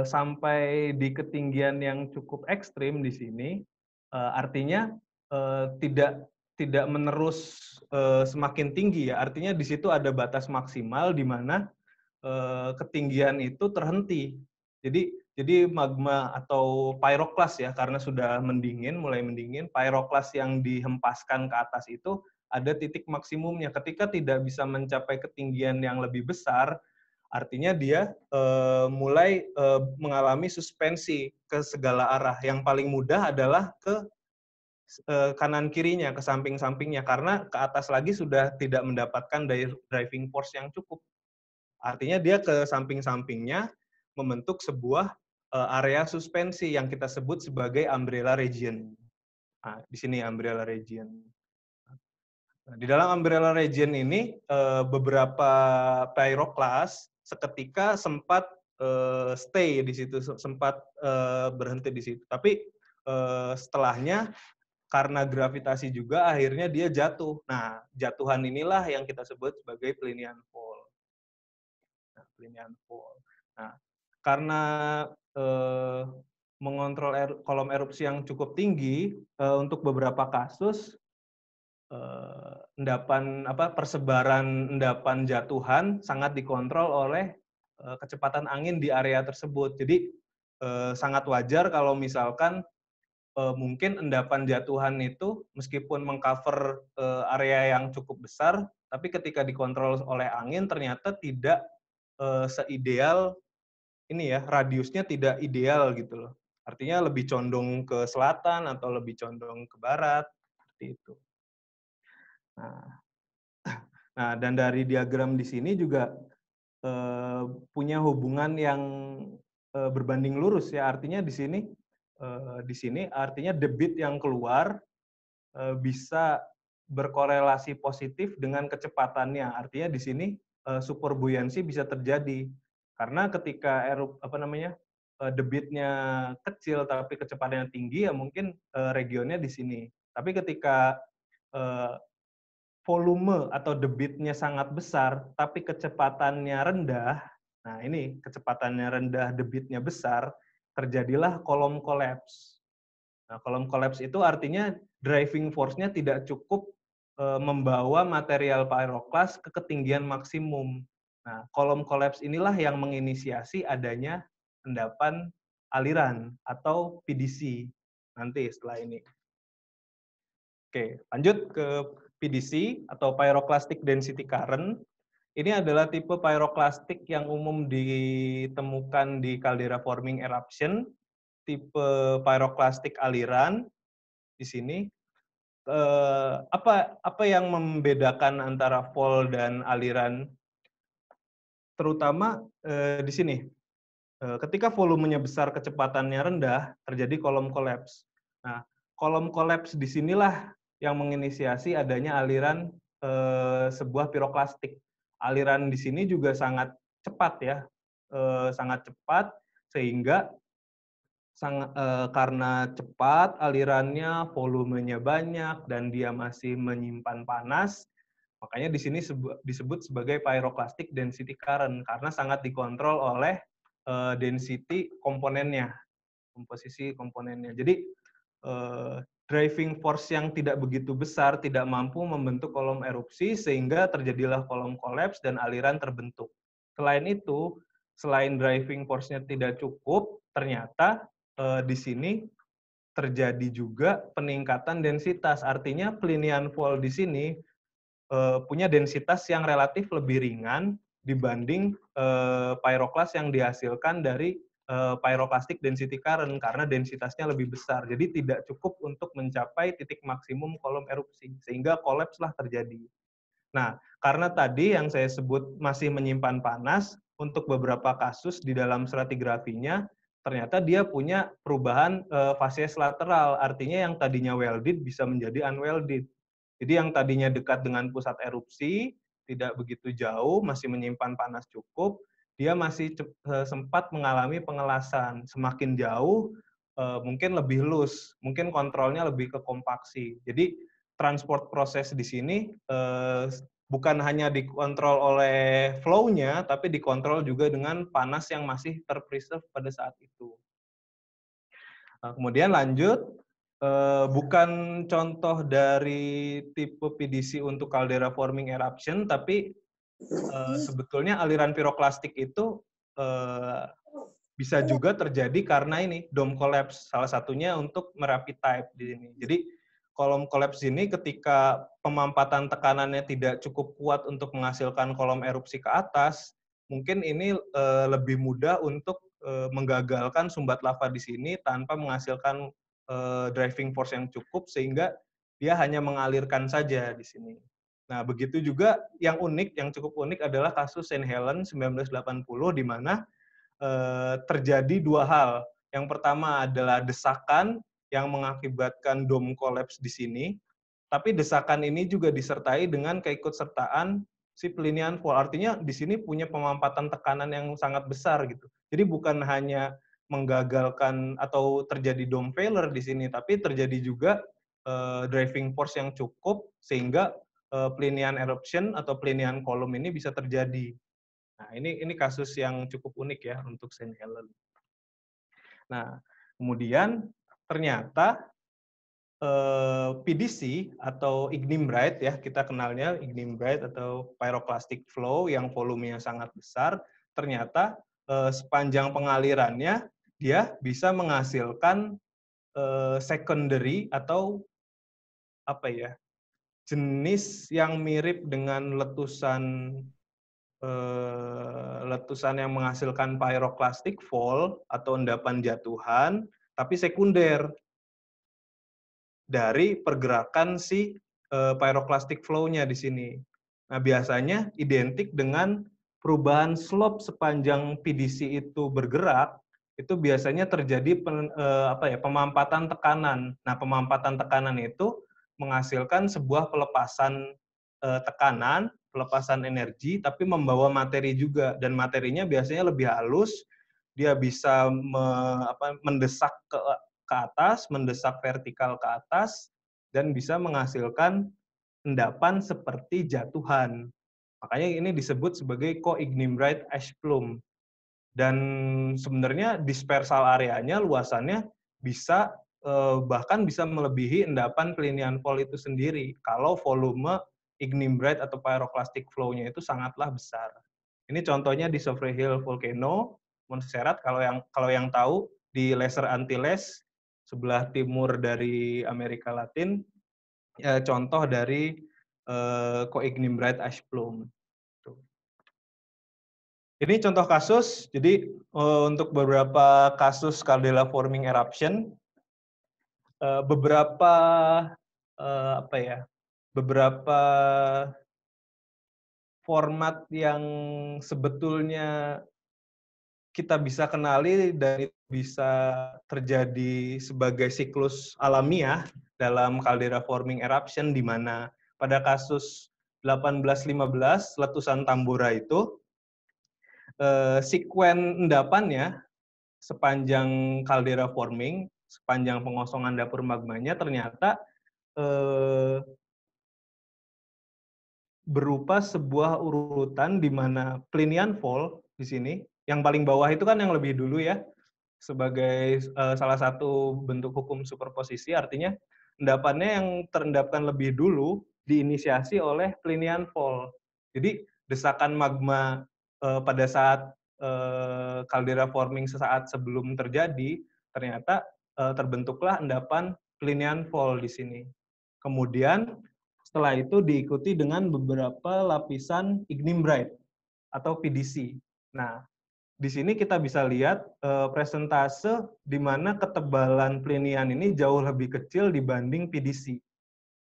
sampai di ketinggian yang cukup ekstrim di sini artinya tidak tidak menerus semakin tinggi ya artinya di situ ada batas maksimal di mana Eh, ketinggian itu terhenti. Jadi jadi magma atau pyroklas ya karena sudah mendingin, mulai mendingin, pyroklas yang dihempaskan ke atas itu ada titik maksimumnya. Ketika tidak bisa mencapai ketinggian yang lebih besar, artinya dia e, mulai e, mengalami suspensi ke segala arah. Yang paling mudah adalah ke kanan kirinya ke samping sampingnya karena ke atas lagi sudah tidak mendapatkan driving force yang cukup Artinya dia ke samping-sampingnya membentuk sebuah eh, area suspensi yang kita sebut sebagai umbrella region. Nah, di sini umbrella region. Nah, di dalam umbrella region ini eh, beberapa pyroclast seketika sempat eh, stay di situ, sempat berhenti di situ. Tapi setelahnya karena gravitasi juga akhirnya dia jatuh. Nah, jatuhan inilah yang kita sebut sebagai Plinian fall. Crimean full. Nah, karena eh, mengontrol er, kolom erupsi yang cukup tinggi eh, untuk beberapa kasus eh, endapan apa persebaran endapan jatuhan sangat dikontrol oleh eh, kecepatan angin di area tersebut. Jadi eh, sangat wajar kalau misalkan eh, mungkin endapan jatuhan itu meskipun mengcover eh, area yang cukup besar, tapi ketika dikontrol oleh angin ternyata tidak uh, seideal ini ya radiusnya tidak ideal gitu loh. Artinya lebih condong ke selatan atau lebih condong ke barat seperti itu. Nah, (clears throat) nah dan dari diagram di sini juga uh, punya hubungan yang uh, berbanding lurus ya. Artinya di sini uh, di sini artinya debit yang keluar uh, bisa berkorelasi positif dengan kecepatannya. Artinya di sini uh, buoyancy bisa terjadi karena ketika erup apa namanya eh, debitnya kecil tapi kecepatannya tinggi ya mungkin eh, regionnya di sini tapi ketika volume atau debitnya sangat besar tapi kecepatannya rendah nah ini kecepatannya rendah debitnya besar terjadilah kolom kolaps nah kolom kolaps itu artinya driving force-nya tidak cukup Eh, membawa material pyroclast ke ketinggian maksimum. Nah, kolom kolaps inilah yang menginisiasi adanya endapan aliran atau PDC nanti setelah ini. Oke, lanjut ke PDC atau pyroclastic density current. Ini adalah tipe pyroclastic yang umum ditemukan di caldera forming eruption, tipe pyroclastic aliran di sini eh, apa apa yang membedakan antara vol dan aliran terutama eh, di sini eh, ketika volumenya besar kecepatannya rendah terjadi kolom kolaps nah kolom kolaps disinilah yang menginisiasi adanya aliran eh, sebuah piroklastik aliran di sini juga sangat cepat ya eh, sangat cepat sehingga sangat e, eh, karena cepat alirannya, volumenya banyak, dan dia masih menyimpan panas, makanya di sini disebut sebagai pyroclastic density current karena sangat dikontrol oleh e, density komponennya, komposisi komponennya. Jadi e, driving force yang tidak begitu besar tidak mampu membentuk kolom erupsi sehingga terjadilah kolom kolaps dan aliran terbentuk. Selain itu, selain driving force-nya tidak cukup, ternyata eh, di sini terjadi juga peningkatan densitas. Artinya plinian wall di sini eh, punya densitas yang relatif lebih ringan dibanding eh, pyroklas yang dihasilkan dari eh, pyroclastic density current karena densitasnya lebih besar. Jadi tidak cukup untuk mencapai titik maksimum kolom erupsi sehingga kolaps lah terjadi. Nah, karena tadi yang saya sebut masih menyimpan panas untuk beberapa kasus di dalam stratigrafinya ternyata dia punya perubahan uh, eh, fasies lateral, artinya yang tadinya welded bisa menjadi unwelded. Jadi yang tadinya dekat dengan pusat erupsi, tidak begitu jauh, masih menyimpan panas cukup, dia masih eh, sempat mengalami pengelasan. Semakin jauh, uh, mungkin lebih loose, mungkin kontrolnya lebih ke kompaksi. Jadi transport proses di sini uh, bukan hanya dikontrol oleh flow-nya, tapi dikontrol juga dengan panas yang masih terpreserve pada saat itu. Nah, kemudian lanjut, eh, bukan contoh dari tipe PDC untuk caldera forming eruption, tapi eh, hmm. sebetulnya aliran piroklastik itu eh, bisa juga terjadi karena ini dome collapse, salah satunya untuk merapi type di sini. Jadi kolom kolaps ini ketika pemampatan tekanannya tidak cukup kuat untuk menghasilkan kolom erupsi ke atas, mungkin ini e, lebih mudah untuk e, menggagalkan sumbat lava di sini tanpa menghasilkan e, driving force yang cukup sehingga dia hanya mengalirkan saja di sini. Nah, begitu juga yang unik, yang cukup unik adalah kasus St. Helen 1980 di mana e, terjadi dua hal. Yang pertama adalah desakan yang mengakibatkan dom collapse di sini, tapi desakan ini juga disertai dengan keikutsertaan si pelinian full. Artinya di sini punya pemampatan tekanan yang sangat besar gitu. Jadi bukan hanya menggagalkan atau terjadi dom failure di sini, tapi terjadi juga uh, driving force yang cukup sehingga uh, pelinian eruption atau pelinian kolom ini bisa terjadi. Nah, ini ini kasus yang cukup unik ya untuk Saint Helen. Nah, kemudian ternyata eh, PDC atau ignimbrite ya kita kenalnya ignimbrite atau pyroclastic flow yang volumenya sangat besar ternyata eh, sepanjang pengalirannya dia bisa menghasilkan eh, secondary atau apa ya jenis yang mirip dengan letusan eh, letusan yang menghasilkan pyroclastic fall atau endapan jatuhan tapi sekunder dari pergerakan si eh, pyroclastic flow-nya di sini. Nah, biasanya identik dengan perubahan slope sepanjang PDC itu bergerak, itu biasanya terjadi pen, eh, apa ya, pemampatan tekanan. Nah, pemampatan tekanan itu menghasilkan sebuah pelepasan eh, tekanan, pelepasan energi, tapi membawa materi juga. Dan materinya biasanya lebih halus dia bisa me, apa, mendesak ke, ke atas, mendesak vertikal ke atas, dan bisa menghasilkan endapan seperti jatuhan. Makanya ini disebut sebagai co-ignimbrite ash plume. Dan sebenarnya dispersal areanya, luasannya bisa eh, bahkan bisa melebihi endapan plinian fall itu sendiri kalau volume ignimbrite atau pyroclastic flow-nya itu sangatlah besar. Ini contohnya di Sovereign Hill Volcano, Montserrat kalau yang kalau yang tahu di Lesser Antilles sebelah timur dari Amerika Latin eh, contoh dari eh, Coignimbrite ash plume. Ini contoh kasus, jadi eh, untuk beberapa kasus caldera forming eruption, eh, beberapa apa ya, beberapa format yang sebetulnya kita bisa kenali dan bisa terjadi sebagai siklus alamiah dalam caldera forming eruption di mana pada kasus 1815 letusan Tambora itu eh, sekuen endapannya sepanjang kaldera forming, sepanjang pengosongan dapur magmanya ternyata eh, berupa sebuah urutan di mana Plinian Fall di sini yang paling bawah itu kan yang lebih dulu ya sebagai uh, salah satu bentuk hukum superposisi artinya endapannya yang terendapkan lebih dulu diinisiasi oleh Plinian Pol. Jadi desakan magma uh, pada saat uh, eh, kaldera forming sesaat sebelum terjadi ternyata uh, terbentuklah endapan Plinian Fall di sini. Kemudian setelah itu diikuti dengan beberapa lapisan ignimbrite atau PDC. Nah, di sini kita bisa lihat uh, presentase di mana ketebalan plinian ini jauh lebih kecil dibanding PDC.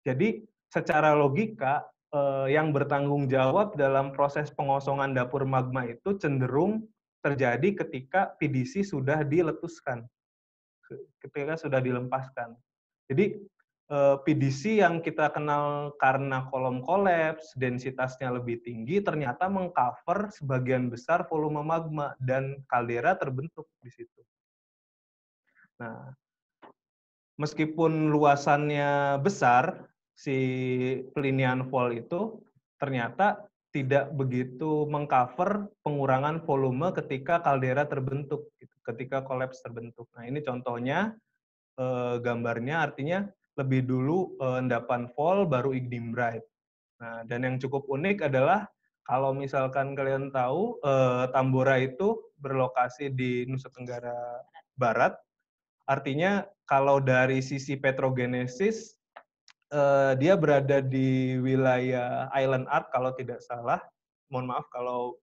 Jadi secara logika uh, yang bertanggung jawab dalam proses pengosongan dapur magma itu cenderung terjadi ketika PDC sudah diletuskan, ketika sudah dilempaskan. Jadi Eh, PDC yang kita kenal karena kolom kolaps, densitasnya lebih tinggi, ternyata mengcover sebagian besar volume magma dan kaldera terbentuk di situ. Nah, meskipun luasannya besar, si Plinian Fault itu ternyata tidak begitu mengcover pengurangan volume ketika kaldera terbentuk, gitu, ketika kolaps terbentuk. Nah, ini contohnya eh, gambarnya artinya lebih dulu eh, endapan fall baru ignium bright. Nah, dan yang cukup unik adalah kalau misalkan kalian tahu eh, Tambora itu berlokasi di Nusa Tenggara Barat. Artinya kalau dari sisi petrogenesis eh, dia berada di wilayah Island Arc kalau tidak salah. Mohon maaf kalau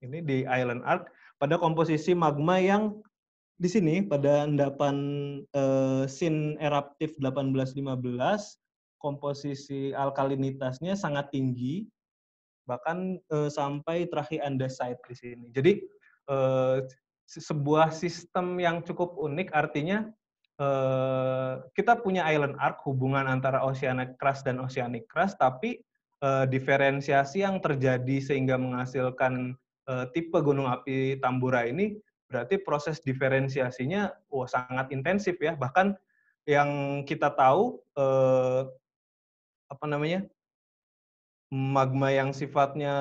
ini di Island Arc pada komposisi magma yang di sini pada endapan eh, sin eruptif 1815 komposisi alkalinitasnya sangat tinggi bahkan eh, terakhir sampai andesite di sini. Jadi eh, sebuah sistem yang cukup unik artinya kita punya island arc hubungan antara oceanic crust dan oceanic crust tapi diferensiasi yang terjadi sehingga menghasilkan tipe gunung api Tambora ini berarti proses diferensiasinya wah sangat intensif ya bahkan yang kita tahu eh, apa namanya magma yang sifatnya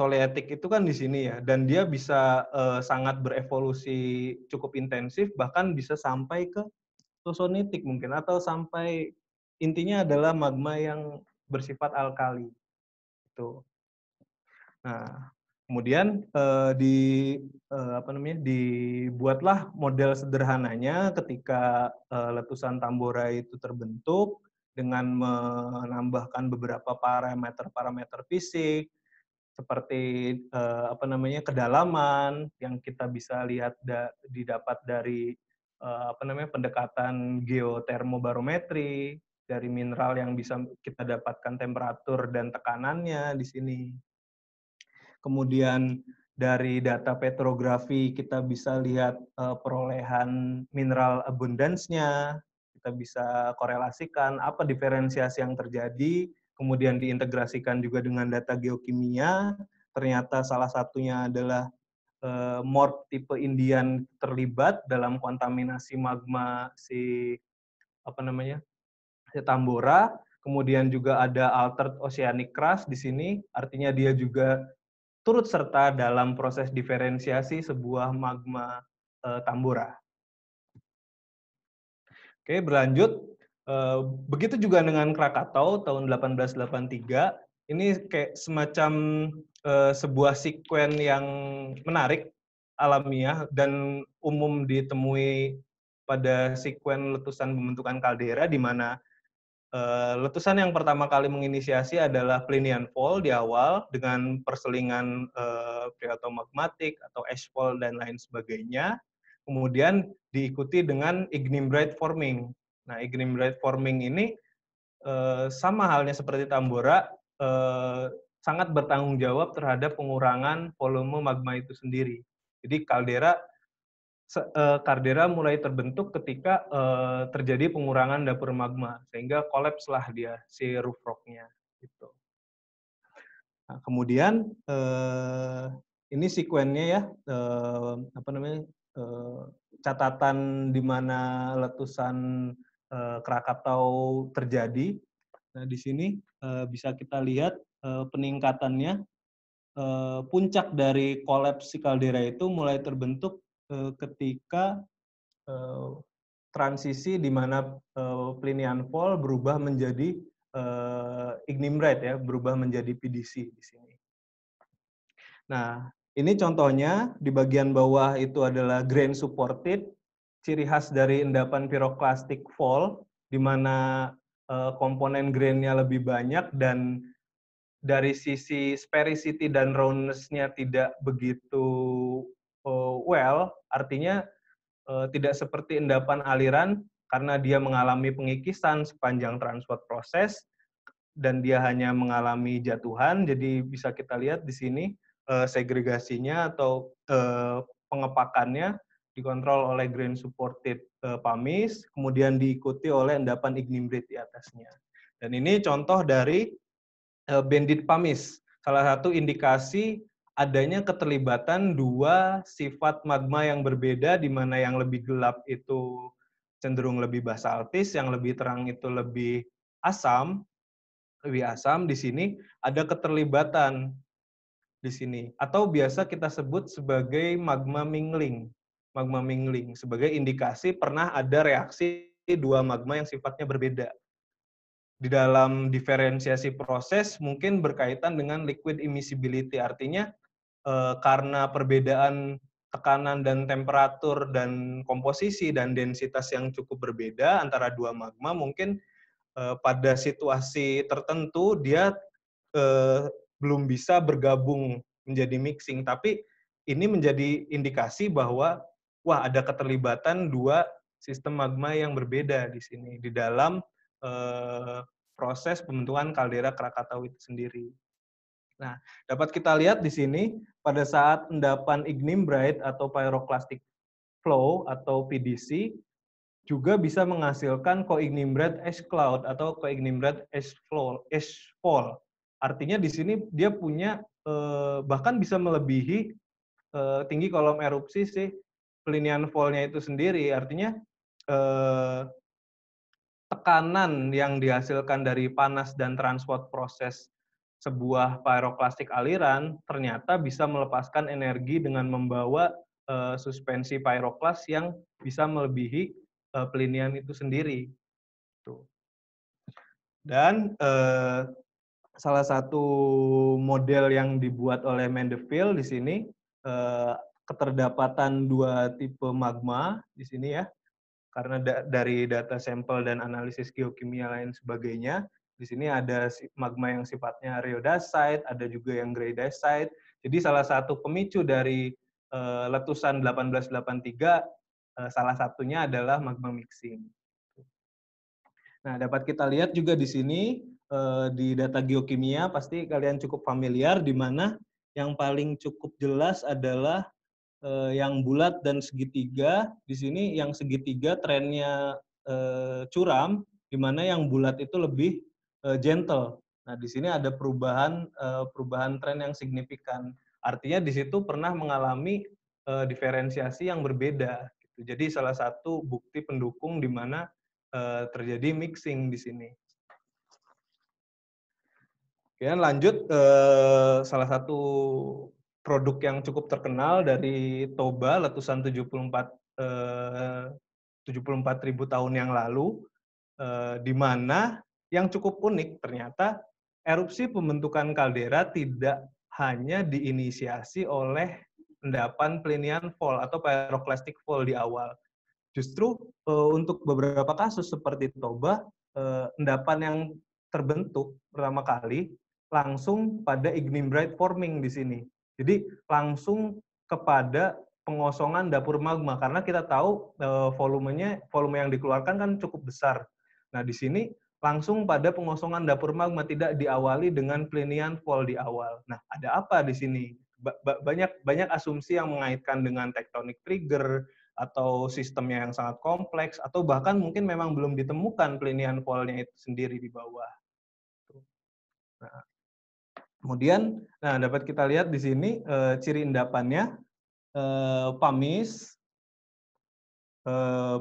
toleatik itu kan di sini ya dan dia bisa eh, sangat berevolusi cukup intensif bahkan bisa sampai ke sosonitik mungkin atau sampai intinya adalah magma yang bersifat alkali itu nah Kemudian eh, di eh, apa namanya dibuatlah model sederhananya ketika eh, letusan Tambora itu terbentuk dengan menambahkan beberapa parameter-parameter fisik seperti eh, apa namanya kedalaman yang kita bisa lihat da, didapat dari eh, apa namanya pendekatan geotermobarometri dari mineral yang bisa kita dapatkan temperatur dan tekanannya di sini kemudian dari data petrografi kita bisa lihat uh, perolehan mineral abundance-nya, kita bisa korelasikan apa diferensiasi yang terjadi, kemudian diintegrasikan juga dengan data geokimia. Ternyata salah satunya adalah uh, mort tipe Indian terlibat dalam kontaminasi magma si apa namanya? si Tambora. Kemudian juga ada altered oceanic crust di sini, artinya dia juga turut serta dalam proses diferensiasi sebuah magma e, tambora. Oke, berlanjut. E, begitu juga dengan Krakatau tahun 1883. Ini kayak semacam e, sebuah sekuen yang menarik, alamiah, dan umum ditemui pada sekuen letusan pembentukan kaldera, di mana Eh, letusan yang pertama kali menginisiasi adalah Plinian fall di awal dengan perselingan uh, atau ash fall dan lain sebagainya. Kemudian diikuti dengan ignimbrite forming. Nah, ignimbrite forming ini eh, sama halnya seperti Tambora, sangat bertanggung jawab terhadap pengurangan volume magma itu sendiri. Jadi kaldera kardera eh, mulai terbentuk ketika eh, terjadi pengurangan dapur magma sehingga kolaps lah dia si roof rocknya gitu. Nah, kemudian eh, ini sekuennya ya apa namanya catatan di mana letusan Krakatau terjadi. Nah di sini bisa kita lihat peningkatannya. puncak dari kolaps si kaldera itu mulai terbentuk Eh, ketika eh, transisi di mana eh, Plinian Fall berubah menjadi ignimbrite ya, berubah menjadi PDC di sini. Nah, ini contohnya di bagian bawah itu adalah grain supported, ciri khas dari endapan piroklastik fall di mana komponen grainnya lebih banyak dan dari sisi sphericity dan roundness-nya tidak begitu uh, well, artinya uh, tidak seperti endapan aliran karena dia mengalami pengikisan sepanjang transport proses dan dia hanya mengalami jatuhan. Jadi bisa kita lihat di sini uh, segregasinya atau uh, pengepakannya dikontrol oleh grain supported uh, PAMIS, kemudian diikuti oleh endapan ignimbrit di atasnya. Dan ini contoh dari bandit PAMIS, salah satu indikasi adanya keterlibatan dua sifat magma yang berbeda di mana yang lebih gelap itu cenderung lebih basaltis, yang lebih terang itu lebih asam. Lebih asam di sini ada keterlibatan di sini atau biasa kita sebut sebagai magma mingling. Magma mingling sebagai indikasi pernah ada reaksi dua magma yang sifatnya berbeda di dalam diferensiasi proses mungkin berkaitan dengan liquid immiscibility. Artinya uh, karena perbedaan tekanan dan temperatur dan komposisi dan densitas yang cukup berbeda antara dua magma mungkin uh, pada situasi tertentu dia uh, belum bisa bergabung menjadi mixing tapi ini menjadi indikasi bahwa wah ada keterlibatan dua sistem magma yang berbeda di sini di dalam uh, proses pembentukan kaldera Krakatau itu sendiri. Nah, dapat kita lihat di sini pada saat endapan ignimbrite atau pyroclastic flow atau PDC juga bisa menghasilkan coignimbrite ash cloud atau coignimbrite ash flow ash fall. Artinya di sini dia punya eh, bahkan bisa melebihi eh, tinggi kolom erupsi si pelinian fall-nya itu sendiri. Artinya eh, tekanan yang dihasilkan dari panas dan transport proses sebuah pyroklastik aliran ternyata bisa melepaskan energi dengan membawa uh, suspensi pyroklast yang bisa melebihi uh, pelinian itu sendiri. Tuh. Dan uh, salah satu model yang dibuat oleh Mendeville di sini uh, keterdapatan dua tipe magma di sini ya karena da dari data sampel dan analisis geokimia lain sebagainya di sini ada magma yang sifatnya rhyodacite, ada juga yang gradacite. Jadi salah satu pemicu dari eh, letusan 1883 eh, salah satunya adalah magma mixing. Nah, dapat kita lihat juga di sini eh, di data geokimia pasti kalian cukup familiar di mana yang paling cukup jelas adalah yang bulat dan segitiga. Di sini yang segitiga trennya curam, di mana yang bulat itu lebih uh, gentle. Nah, di sini ada perubahan uh, perubahan tren yang signifikan. Artinya di situ pernah mengalami uh, diferensiasi yang berbeda. Gitu. Jadi salah satu bukti pendukung di mana uh, terjadi mixing di sini. Kemudian lanjut uh, salah satu produk yang cukup terkenal dari Toba letusan 74 uh, 74 ribu tahun yang lalu di mana yang cukup unik ternyata erupsi pembentukan kaldera tidak hanya diinisiasi oleh endapan plinian fall atau pyroclastic fall di awal. Justru eh, untuk beberapa kasus seperti Toba, eh, endapan yang terbentuk pertama kali langsung pada ignimbrite forming di sini. Jadi langsung kepada pengosongan dapur magma karena kita tahu eh, volumenya volume yang dikeluarkan kan cukup besar. Nah, di sini langsung pada pengosongan dapur magma tidak diawali dengan plinian fall di awal. Nah, ada apa di sini? Ba -ba banyak banyak asumsi yang mengaitkan dengan tektonik trigger atau sistemnya yang sangat kompleks atau bahkan mungkin memang belum ditemukan plinian fault itu sendiri di bawah. Nah, kemudian nah dapat kita lihat di sini e, ciri endapannya e, pamis e,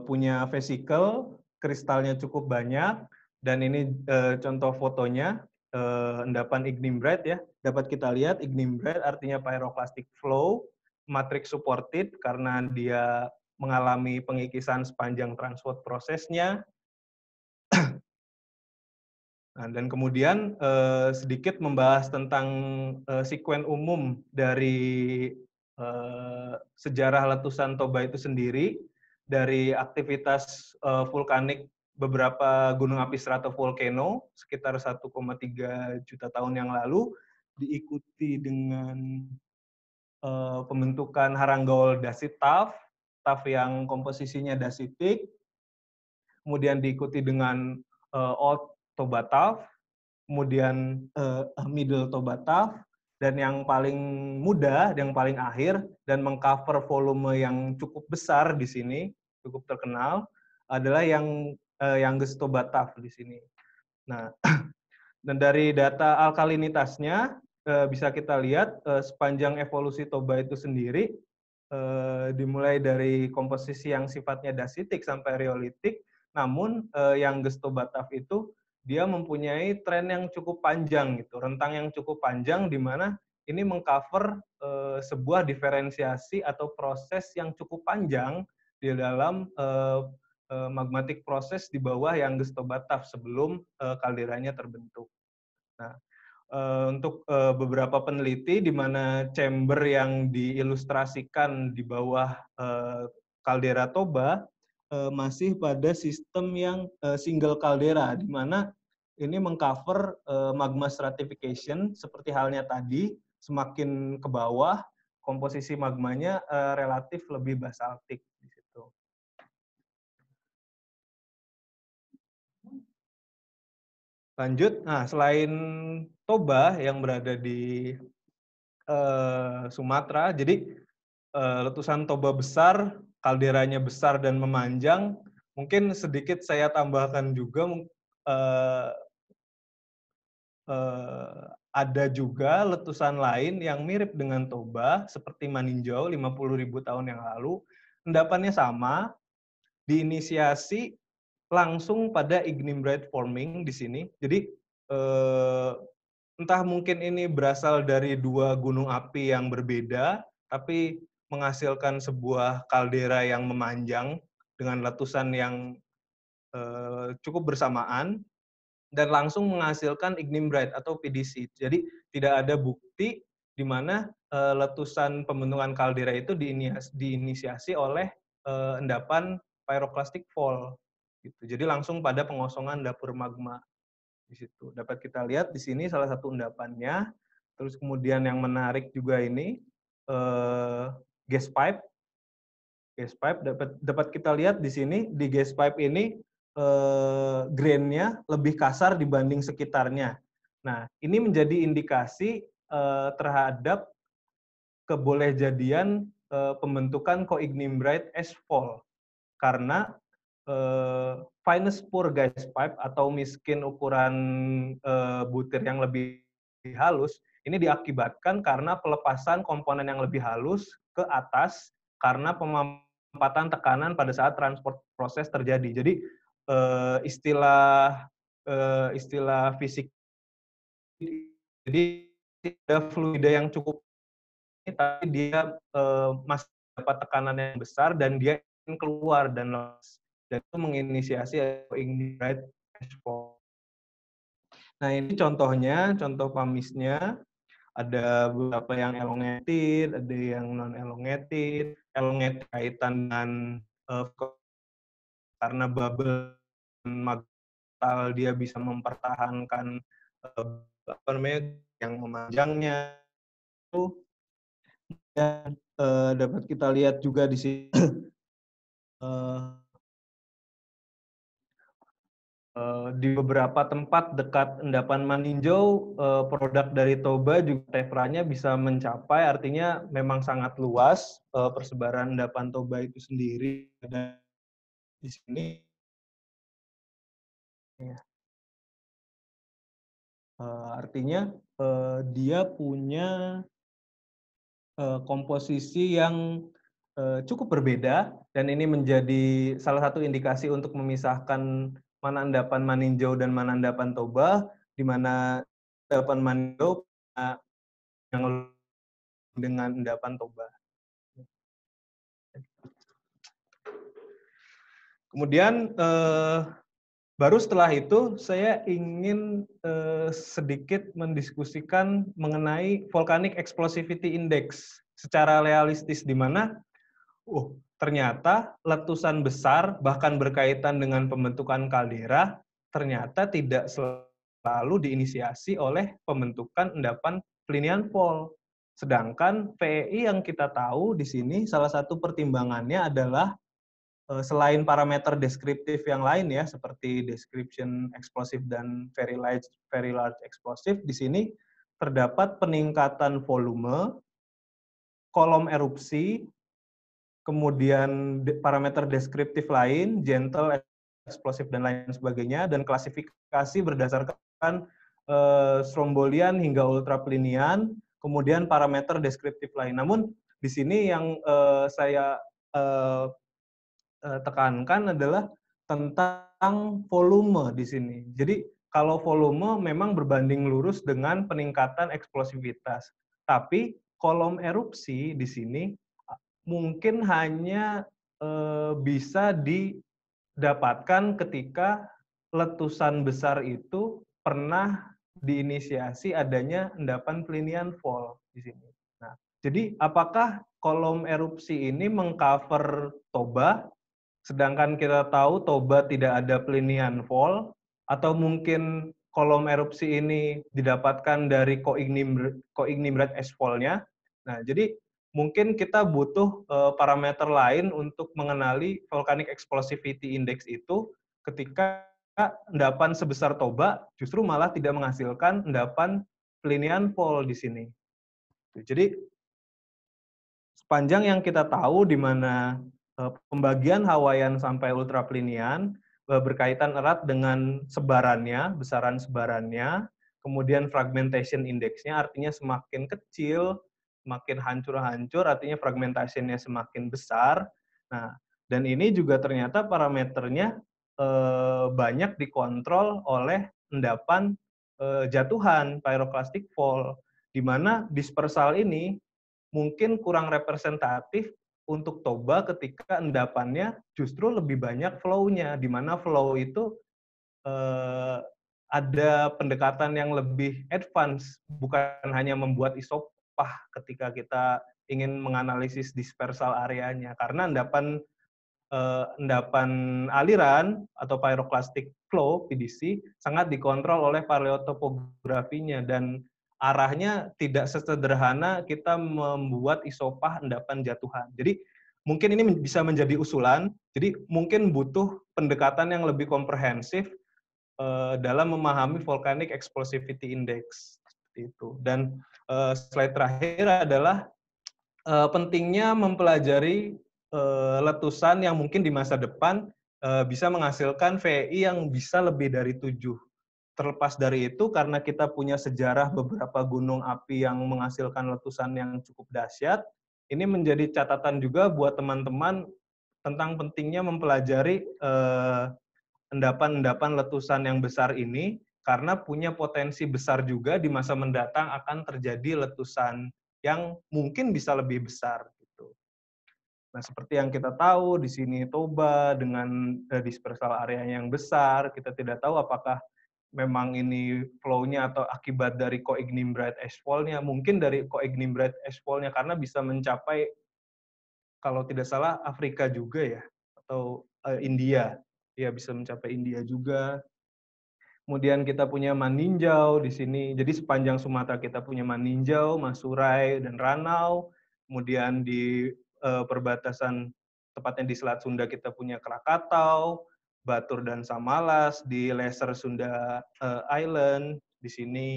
punya vesikel kristalnya cukup banyak dan ini e, contoh fotonya, e, endapan ignimbrite ya. Dapat kita lihat ignimbrite artinya pyroclastic flow, matrix supported karena dia mengalami pengikisan sepanjang transport prosesnya. (clears throat) Nah, dan kemudian eh, sedikit membahas tentang eh, sekuen umum dari eh, sejarah letusan Toba itu sendiri, dari aktivitas eh, vulkanik beberapa gunung api stratovolcano sekitar 1,3 juta tahun yang lalu diikuti dengan uh, pembentukan haranggaul dasit taf taf yang komposisinya dasitik, kemudian diikuti dengan uh, eh, old taf, kemudian uh, (laughs) middle taf, dan yang paling muda, yang paling akhir, dan mengcover volume yang cukup besar di sini, cukup terkenal, adalah yang uh, yang gesto bataf di sini. Nah, (clears throat) dan dari data alkalinitasnya uh, bisa kita lihat uh, sepanjang evolusi toba itu sendiri uh, dimulai dari komposisi yang sifatnya dasitik sampai rheolitik, namun uh, yang gesto bataf itu dia mempunyai tren yang cukup panjang gitu, rentang yang cukup panjang di mana ini mengcover e, sebuah diferensiasi atau proses yang cukup panjang di dalam e, uh, magmatik proses di bawah yang gestobataf sebelum uh, eh, kalderanya terbentuk. Nah, uh, untuk uh, beberapa peneliti di mana chamber yang diilustrasikan di bawah uh, kaldera Toba uh, masih pada sistem yang uh, single kaldera di mana ini mengcover uh, magma stratification seperti halnya tadi semakin ke bawah komposisi magmanya uh, relatif lebih basaltik. Lanjut, nah selain Toba yang berada di uh, Sumatera, jadi uh, letusan Toba besar, kalderanya besar dan memanjang. Mungkin sedikit saya tambahkan juga uh, uh, ada juga letusan lain yang mirip dengan Toba, seperti Maninjau 50.000 tahun yang lalu. Endapannya sama, diinisiasi langsung pada ignimbrite forming di sini. Jadi eh, entah mungkin ini berasal dari dua gunung api yang berbeda, tapi menghasilkan sebuah kaldera yang memanjang dengan letusan yang eh, cukup bersamaan dan langsung menghasilkan ignimbrite atau PDC. Jadi tidak ada bukti di mana eh, letusan pembentukan kaldera itu diinisiasi oleh eh, endapan pyroclastic fall Gitu. Jadi langsung pada pengosongan dapur magma di situ. Dapat kita lihat di sini salah satu endapannya. Terus kemudian yang menarik juga ini eh, gas pipe. Gas pipe dapat dapat kita lihat di sini di gas pipe ini eh, grainnya lebih kasar dibanding sekitarnya. Nah, ini menjadi indikasi eh, terhadap kebolehjadian eh, pembentukan koignimbrite fall karena uh, finest poor guys pipe atau miskin ukuran uh, butir yang lebih halus ini diakibatkan karena pelepasan komponen yang lebih halus ke atas karena pemampatan tekanan pada saat transport proses terjadi. Jadi uh, istilah uh, istilah fisik jadi ada fluida yang cukup tapi dia uh, masih dapat tekanan yang besar dan dia keluar dan dan itu menginisiasi right response. Nah ini contohnya, contoh pamisnya ada beberapa yang elongated, ada yang non elongated, elongated kaitan dengan uh, karena bubble metal dia bisa mempertahankan uh, apa namanya yang memanjangnya itu dan uh, dapat kita lihat juga di sini uh, (clears throat) Eh, di beberapa tempat dekat endapan Maninjau, eh, produk dari Toba juga tepranya bisa mencapai, artinya memang sangat luas eh, persebaran endapan Toba itu sendiri. Dan di sini, iya. artinya dia punya komposisi yang cukup berbeda, dan ini menjadi salah satu indikasi untuk memisahkan Manandapan Maninjau dan Manandapan Toba, di mana Endapan Maninjau yang dengan Endapan Toba. Kemudian eh, baru setelah itu saya ingin eh, sedikit mendiskusikan mengenai volcanic explosivity index secara realistis di mana oh ternyata letusan besar bahkan berkaitan dengan pembentukan kaldera ternyata tidak selalu diinisiasi oleh pembentukan endapan plinian pol. Sedangkan PEI yang kita tahu di sini salah satu pertimbangannya adalah eh, selain parameter deskriptif yang lain ya seperti description explosive dan very large very large explosive di sini terdapat peningkatan volume kolom erupsi kemudian parameter deskriptif lain, gentle, eksplosif, dan lain sebagainya, dan klasifikasi berdasarkan e, strombolian hingga ultraplinian, kemudian parameter deskriptif lain. Namun di sini yang e, saya e, tekankan adalah tentang volume di sini. Jadi kalau volume memang berbanding lurus dengan peningkatan eksplosivitas. Tapi kolom erupsi di sini mungkin hanya uh, bisa didapatkan ketika letusan besar itu pernah diinisiasi adanya endapan plinian fall di sini. Nah, jadi apakah kolom erupsi ini mengcover Toba sedangkan kita tahu Toba tidak ada plinian fall, atau mungkin kolom erupsi ini didapatkan dari koignimrat koignimrat esfolnya. Nah, jadi mungkin kita butuh uh, parameter lain untuk mengenali volcanic explosivity index itu ketika endapan sebesar Toba justru malah tidak menghasilkan endapan plinian pol di sini. Jadi sepanjang yang kita tahu di mana eh, pembagian Hawaiian sampai ultraplinian eh, berkaitan erat dengan sebarannya, besaran sebarannya, kemudian fragmentation indexnya artinya semakin kecil semakin hancur-hancur, artinya fragmentasinya semakin besar. Nah, dan ini juga ternyata parameternya e, banyak dikontrol oleh endapan e, jatuhan pyroclastic fall, di mana dispersal ini mungkin kurang representatif untuk Toba ketika endapannya justru lebih banyak flow-nya, di mana flow itu e, ada pendekatan yang lebih advance, bukan hanya membuat isop sampah ketika kita ingin menganalisis dispersal areanya karena endapan eh, endapan aliran atau pyroclastic flow PDC sangat dikontrol oleh paleotopografinya dan arahnya tidak sesederhana kita membuat isopah endapan jatuhan. Jadi mungkin ini bisa menjadi usulan. Jadi mungkin butuh pendekatan yang lebih komprehensif eh, dalam memahami volcanic explosivity index itu. Dan uh, slide terakhir adalah uh, pentingnya mempelajari uh, letusan yang mungkin di masa depan uh, bisa menghasilkan VI yang bisa lebih dari tujuh. Terlepas dari itu, karena kita punya sejarah beberapa gunung api yang menghasilkan letusan yang cukup dahsyat, ini menjadi catatan juga buat teman-teman tentang pentingnya mempelajari endapan-endapan eh, letusan yang besar ini karena punya potensi besar juga di masa mendatang akan terjadi letusan yang mungkin bisa lebih besar gitu. Nah, seperti yang kita tahu di sini Toba dengan eh, dispersal area yang besar, kita tidak tahu apakah memang ini flow-nya atau akibat dari coignimbrite ashfall-nya, mungkin dari coignimbrite ashfall-nya karena bisa mencapai kalau tidak salah Afrika juga ya atau uh, India. Ya bisa mencapai India juga Kemudian kita punya Maninjau di sini. Jadi sepanjang Sumatera kita punya Maninjau, Masurai, dan Ranau. Kemudian di uh, perbatasan tepatnya di Selat Sunda kita punya Krakatau, Batur dan Samalas, di Lesser Sunda uh, Island di sini.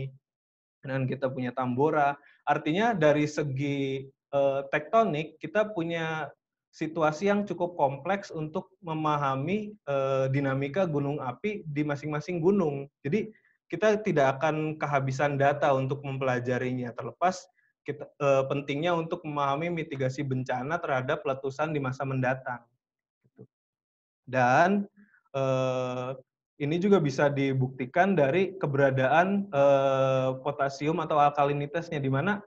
Dan kita punya Tambora. Artinya dari segi uh, tektonik kita punya situasi yang cukup kompleks untuk memahami e, dinamika gunung api di masing-masing gunung. Jadi kita tidak akan kehabisan data untuk mempelajarinya terlepas kita, e, pentingnya untuk memahami mitigasi bencana terhadap letusan di masa mendatang. Gitu. Dan e, ini juga bisa dibuktikan dari keberadaan potasium atau alkalinitasnya di mana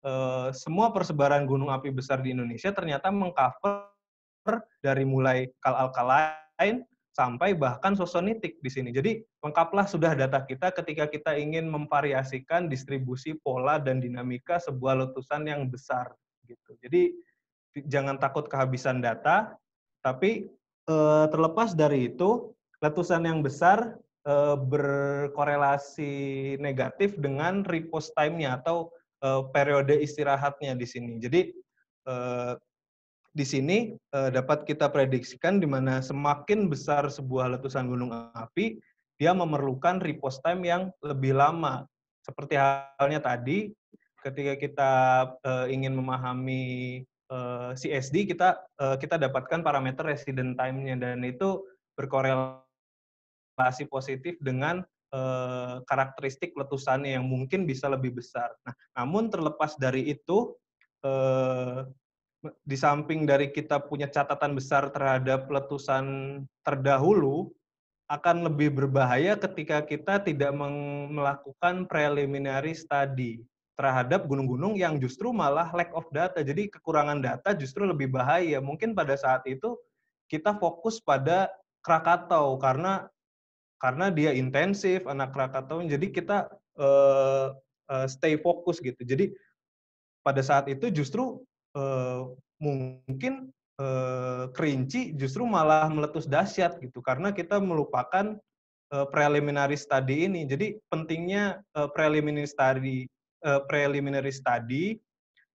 Eh, semua persebaran gunung api besar di Indonesia ternyata mengcover dari mulai kal alkaline sampai bahkan sosonitik di sini. Jadi lengkaplah sudah data kita ketika kita ingin memvariasikan distribusi pola dan dinamika sebuah letusan yang besar gitu. Jadi jangan takut kehabisan data, tapi e, terlepas dari itu letusan yang besar e, berkorelasi negatif dengan repost time-nya atau Eh, periode istirahatnya di sini. Jadi eh, di sini eh, dapat kita prediksikan di mana semakin besar sebuah letusan gunung api, dia memerlukan repost time yang lebih lama. Seperti halnya tadi, ketika kita ingin memahami CSD, kita kita dapatkan parameter resident time-nya dan itu berkorelasi positif dengan Eh, karakteristik letusannya yang mungkin bisa lebih besar. Nah, namun terlepas dari itu, eh, di samping dari kita punya catatan besar terhadap letusan terdahulu, akan lebih berbahaya ketika kita tidak melakukan preliminary study terhadap gunung-gunung yang justru malah lack of data. Jadi kekurangan data justru lebih bahaya. Mungkin pada saat itu kita fokus pada Krakatau karena karena dia intensif anak Krakatau jadi kita uh, uh, stay fokus gitu jadi pada saat itu justru uh, mungkin uh, kerinci justru malah meletus dahsyat gitu karena kita melupakan uh, preliminary study ini jadi pentingnya uh, preliminary study uh, preliminary study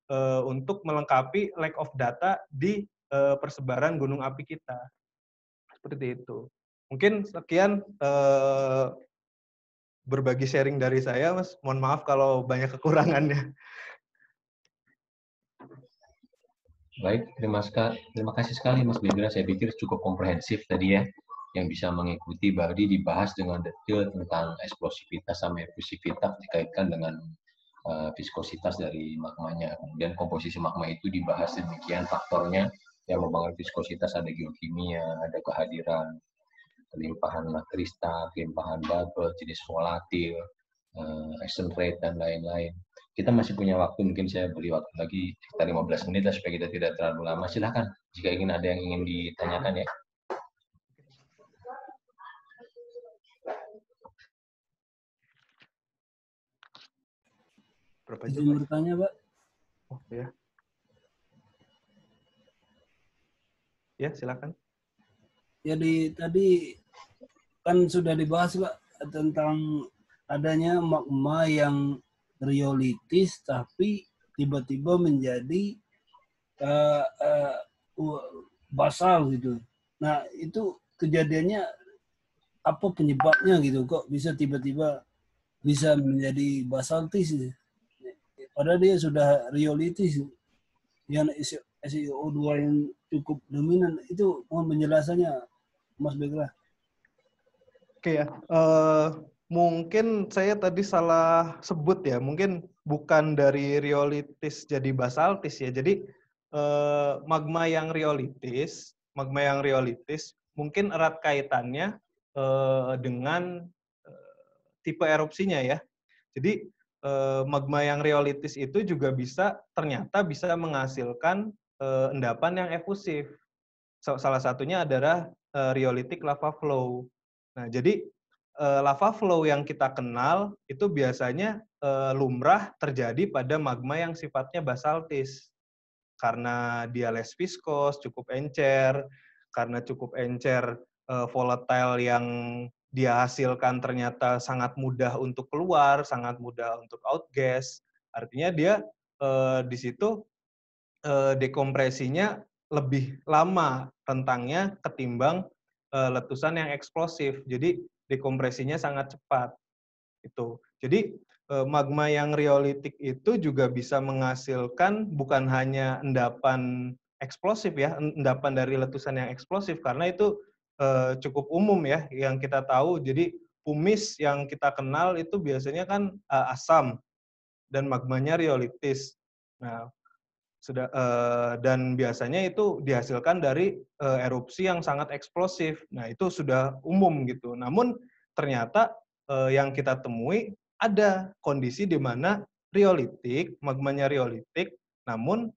uh, untuk melengkapi lack of data di uh, persebaran gunung api kita seperti itu Mungkin sekian uh, berbagi sharing dari saya, Mas. Mohon maaf kalau banyak kekurangannya. Baik, terima, terima kasih sekali Mas Bindra. Saya pikir cukup komprehensif tadi ya, yang bisa mengikuti Bardi dibahas dengan detail tentang eksplosivitas sama efusivitas dikaitkan dengan uh, viskositas dari magmanya. Kemudian komposisi magma itu dibahas demikian faktornya yang mempengaruhi viskositas ada geokimia, ada kehadiran limpahan kristal, limpahan bubble, jenis volatil, uh, action rate, dan lain-lain. Kita masih punya waktu, mungkin saya beri waktu lagi sekitar 15 menit lah, supaya kita tidak terlalu lama. Silahkan, jika ingin ada yang ingin ditanyakan ya. Berapa jam? bertanya, Pak. Oh, ya. Ya, silakan. Ya di tadi kan sudah dibahas pak tentang adanya magma yang riolitis tapi tiba-tiba menjadi uh, uh, basal gitu. Nah itu kejadiannya apa penyebabnya gitu kok bisa tiba-tiba bisa menjadi basaltis gitu? padahal dia sudah riolitis yang SiO2 e yang cukup dominan itu mohon penjelasannya Mas Begra. Oke ya, uh, mungkin saya tadi salah sebut ya, mungkin bukan dari riolitis jadi basaltis ya. Jadi uh, magma yang riolitis, magma yang riolitis mungkin erat kaitannya uh, dengan uh, tipe erupsinya ya. Jadi uh, magma yang riolitis itu juga bisa ternyata bisa menghasilkan uh, endapan yang efusif. So, salah satunya adalah uh, riolitik lava flow. Nah, jadi eh, lava flow yang kita kenal itu biasanya eh, lumrah terjadi pada magma yang sifatnya basaltis. Karena dia less viskos, cukup encer, karena cukup encer eh, volatile yang dia hasilkan ternyata sangat mudah untuk keluar, sangat mudah untuk outgas. Artinya dia di situ dekompresinya lebih lama rentangnya ketimbang Eh, letusan yang eksplosif. Jadi dekompresinya sangat cepat. Itu. Jadi eh, magma yang riolitik itu juga bisa menghasilkan bukan hanya endapan eksplosif ya, endapan dari letusan yang eksplosif karena itu uh, cukup umum ya yang kita tahu. Jadi pumis yang kita kenal itu biasanya kan uh, asam dan magmanya riolitis. Nah, Seda, uh, eh, dan biasanya itu dihasilkan dari uh, erupsi yang sangat eksplosif. Nah, itu sudah umum gitu. Namun ternyata uh, yang kita temui ada kondisi di mana riolitik, magmanya riolitik, namun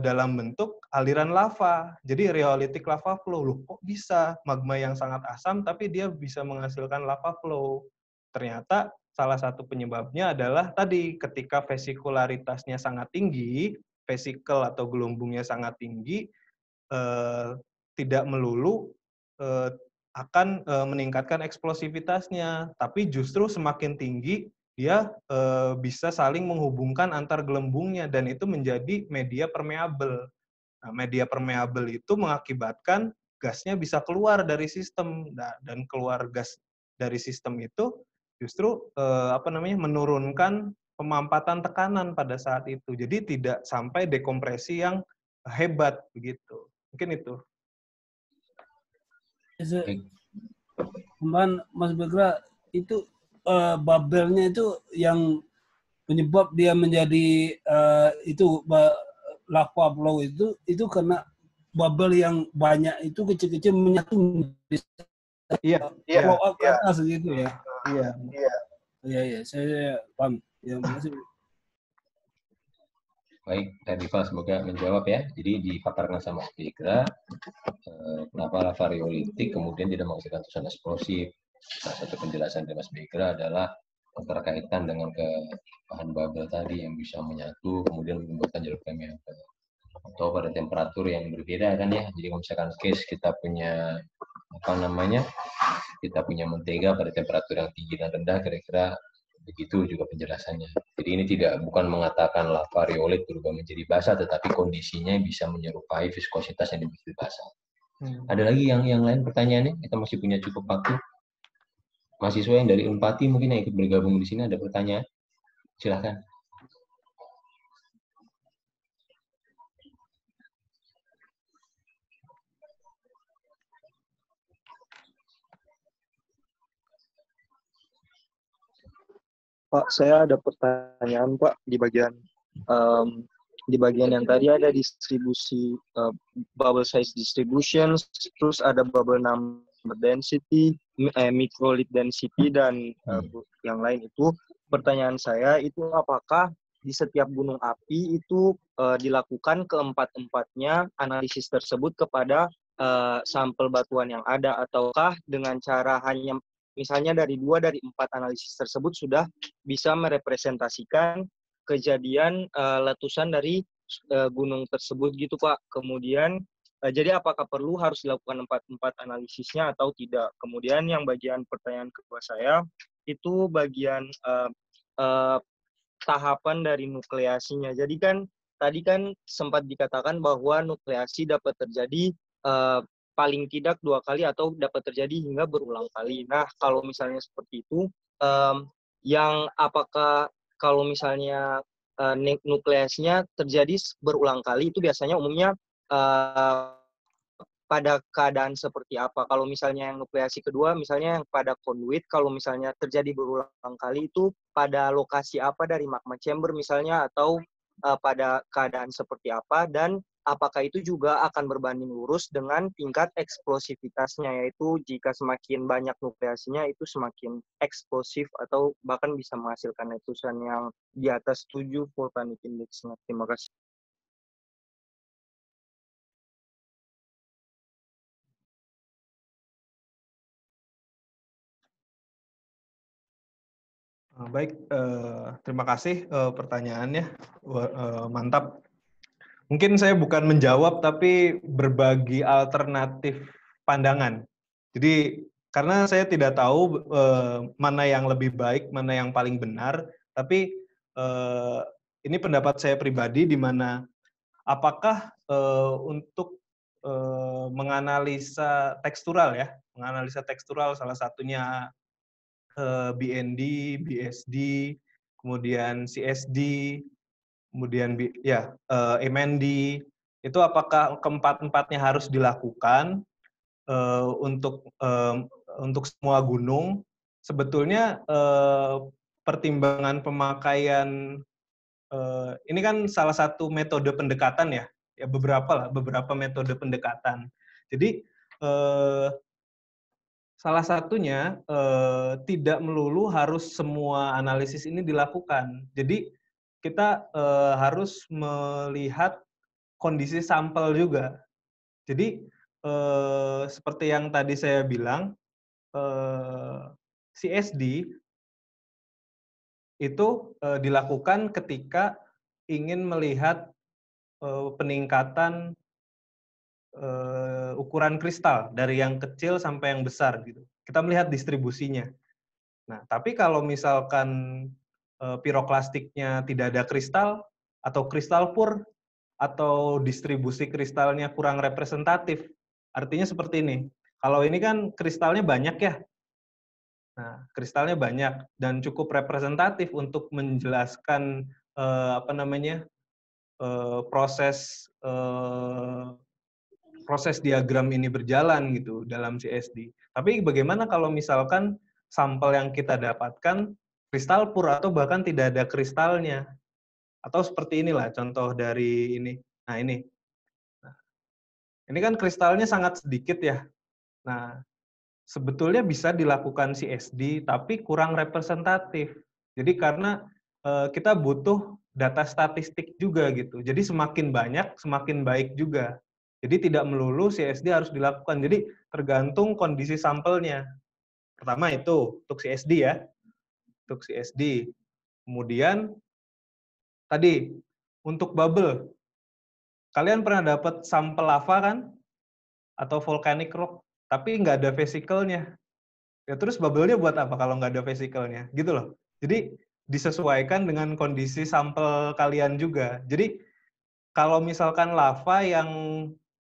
dalam bentuk aliran lava. Jadi riolitik lava flow. Loh, kok bisa magma yang sangat asam tapi dia bisa menghasilkan lava flow? Ternyata salah satu penyebabnya adalah tadi ketika vesikularitasnya sangat tinggi, vesikel atau gelembungnya sangat tinggi eh, tidak melulu eh, akan eh, meningkatkan eksplosivitasnya, tapi justru semakin tinggi dia eh, bisa saling menghubungkan antar gelembungnya dan itu menjadi media permeabel. Nah, media permeabel itu mengakibatkan gasnya bisa keluar dari sistem nah, dan keluar gas dari sistem itu justru eh, apa namanya menurunkan pemampatan tekanan pada saat itu. Jadi tidak sampai dekompresi yang hebat begitu. Mungkin itu. Kemudian Mas Begra itu uh, eh, bubble-nya itu yang penyebab dia menjadi uh, itu lava flow itu itu karena bubble yang banyak itu kecil-kecil menyatu Iya, iya, iya, gitu ya. Iya, iya. Iya, iya, saya paham. Ya, makasih. Baik, Tadifa semoga menjawab ya. Jadi dipaparkan sama Fikra, eh, kenapa variolitik kemudian tidak menghasilkan tulisan eksplosif. Salah satu penjelasan dari Mas Fikra adalah keterkaitan dengan ke bahan bubble tadi yang bisa menyatu kemudian menimbulkan jalur yang atau pada temperatur yang berbeda kan ya. Jadi kalau misalkan case kita punya apa namanya kita punya mentega pada temperatur yang tinggi dan rendah kira-kira begitu juga penjelasannya. Jadi ini tidak bukan mengatakan lava riolit berubah menjadi basah, tetapi kondisinya bisa menyerupai viskositas yang dimiliki basah. Hmm. Ada lagi yang yang lain pertanyaannya? Kita masih punya cukup waktu. Mahasiswa yang dari empati mungkin yang ikut bergabung di sini ada pertanyaan? Silahkan. Pak, saya ada pertanyaan Pak di bagian um, di bagian yang tadi ada distribusi uh, bubble size distribution, terus ada bubble number density, eh, density dan uh, yang lain itu. Pertanyaan saya itu apakah di setiap gunung api itu uh, dilakukan keempat-empatnya analisis tersebut kepada uh, sampel batuan yang ada ataukah dengan cara hanya misalnya dari dua dari empat analisis tersebut sudah bisa merepresentasikan kejadian uh, letusan dari uh, gunung tersebut gitu Pak. Kemudian uh, jadi apakah perlu harus dilakukan empat-empat analisisnya atau tidak? Kemudian yang bagian pertanyaan kedua saya itu bagian uh, uh, tahapan dari nukleasinya. Jadi kan tadi kan sempat dikatakan bahwa nukleasi dapat terjadi uh, paling tidak dua kali atau dapat terjadi hingga berulang kali. Nah, kalau misalnya seperti itu, um, yang apakah kalau misalnya uh, nukleasnya terjadi berulang kali itu biasanya umumnya uh, pada keadaan seperti apa? Kalau misalnya yang nukleasi kedua, misalnya yang pada konduit, kalau misalnya terjadi berulang kali itu pada lokasi apa dari magma chamber misalnya atau uh, pada keadaan seperti apa dan apakah itu juga akan berbanding lurus dengan tingkat eksplosivitasnya yaitu jika semakin banyak nukleasinya itu semakin eksplosif atau bahkan bisa menghasilkan letusan yang di atas 7 volcanic index nah, Terima kasih. Baik, eh, terima kasih eh, pertanyaannya. Eh, mantap. Mungkin saya bukan menjawab, tapi berbagi alternatif pandangan. Jadi karena saya tidak tahu e, mana yang lebih baik, mana yang paling benar, tapi e, ini pendapat saya pribadi di mana apakah e, untuk e, menganalisa tekstural ya, menganalisa tekstural salah satunya BND, BSD, kemudian CSD, kemudian ya uh, eh, MND itu apakah keempat empatnya harus dilakukan uh, untuk uh, untuk semua gunung sebetulnya uh, pertimbangan pemakaian uh, ini kan salah satu metode pendekatan ya ya beberapa lah beberapa metode pendekatan jadi uh, salah satunya eh, tidak melulu harus semua analisis ini dilakukan. Jadi kita uh, harus melihat kondisi sampel juga. Jadi uh, seperti yang tadi saya bilang, uh, eh, CSD itu uh, dilakukan ketika ingin melihat uh, peningkatan uh, ukuran kristal dari yang kecil sampai yang besar gitu. Kita melihat distribusinya. Nah, tapi kalau misalkan Eh, piroklastiknya tidak ada kristal atau kristal pur atau distribusi kristalnya kurang representatif. Artinya seperti ini. Kalau ini kan kristalnya banyak ya. Nah, kristalnya banyak dan cukup representatif untuk menjelaskan eh, apa namanya? Eh, proses eh, proses diagram ini berjalan gitu dalam CSD. Tapi bagaimana kalau misalkan sampel yang kita dapatkan kristal pur atau bahkan tidak ada kristalnya. Atau seperti inilah contoh dari ini. Nah, ini. Nah, ini kan kristalnya sangat sedikit ya. Nah, sebetulnya bisa dilakukan CSD tapi kurang representatif. Jadi karena e, kita butuh data statistik juga gitu. Jadi semakin banyak semakin baik juga. Jadi tidak melulu CSD harus dilakukan. Jadi tergantung kondisi sampelnya. Pertama itu untuk CSD ya untuk CSD. Kemudian tadi untuk bubble, kalian pernah dapat sampel lava kan? Atau volcanic rock, tapi nggak ada vesikelnya. Ya terus bubble-nya buat apa kalau nggak ada vesikelnya? Gitu loh. Jadi disesuaikan dengan kondisi sampel kalian juga. Jadi kalau misalkan lava yang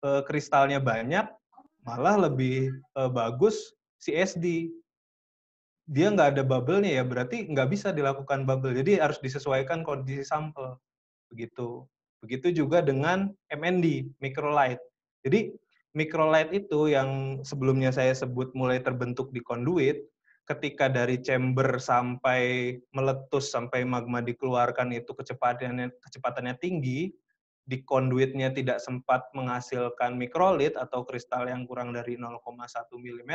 eh, kristalnya banyak, malah lebih e, bagus CSD dia nggak ada bubble-nya ya berarti nggak bisa dilakukan bubble. Jadi harus disesuaikan kondisi sampel. Begitu. Begitu juga dengan MND, microlight. Jadi microlight itu yang sebelumnya saya sebut mulai terbentuk di conduit ketika dari chamber sampai meletus sampai magma dikeluarkan itu kecepatannya kecepatannya tinggi, di conduitnya tidak sempat menghasilkan mikrolit atau kristal yang kurang dari 0,1 mm,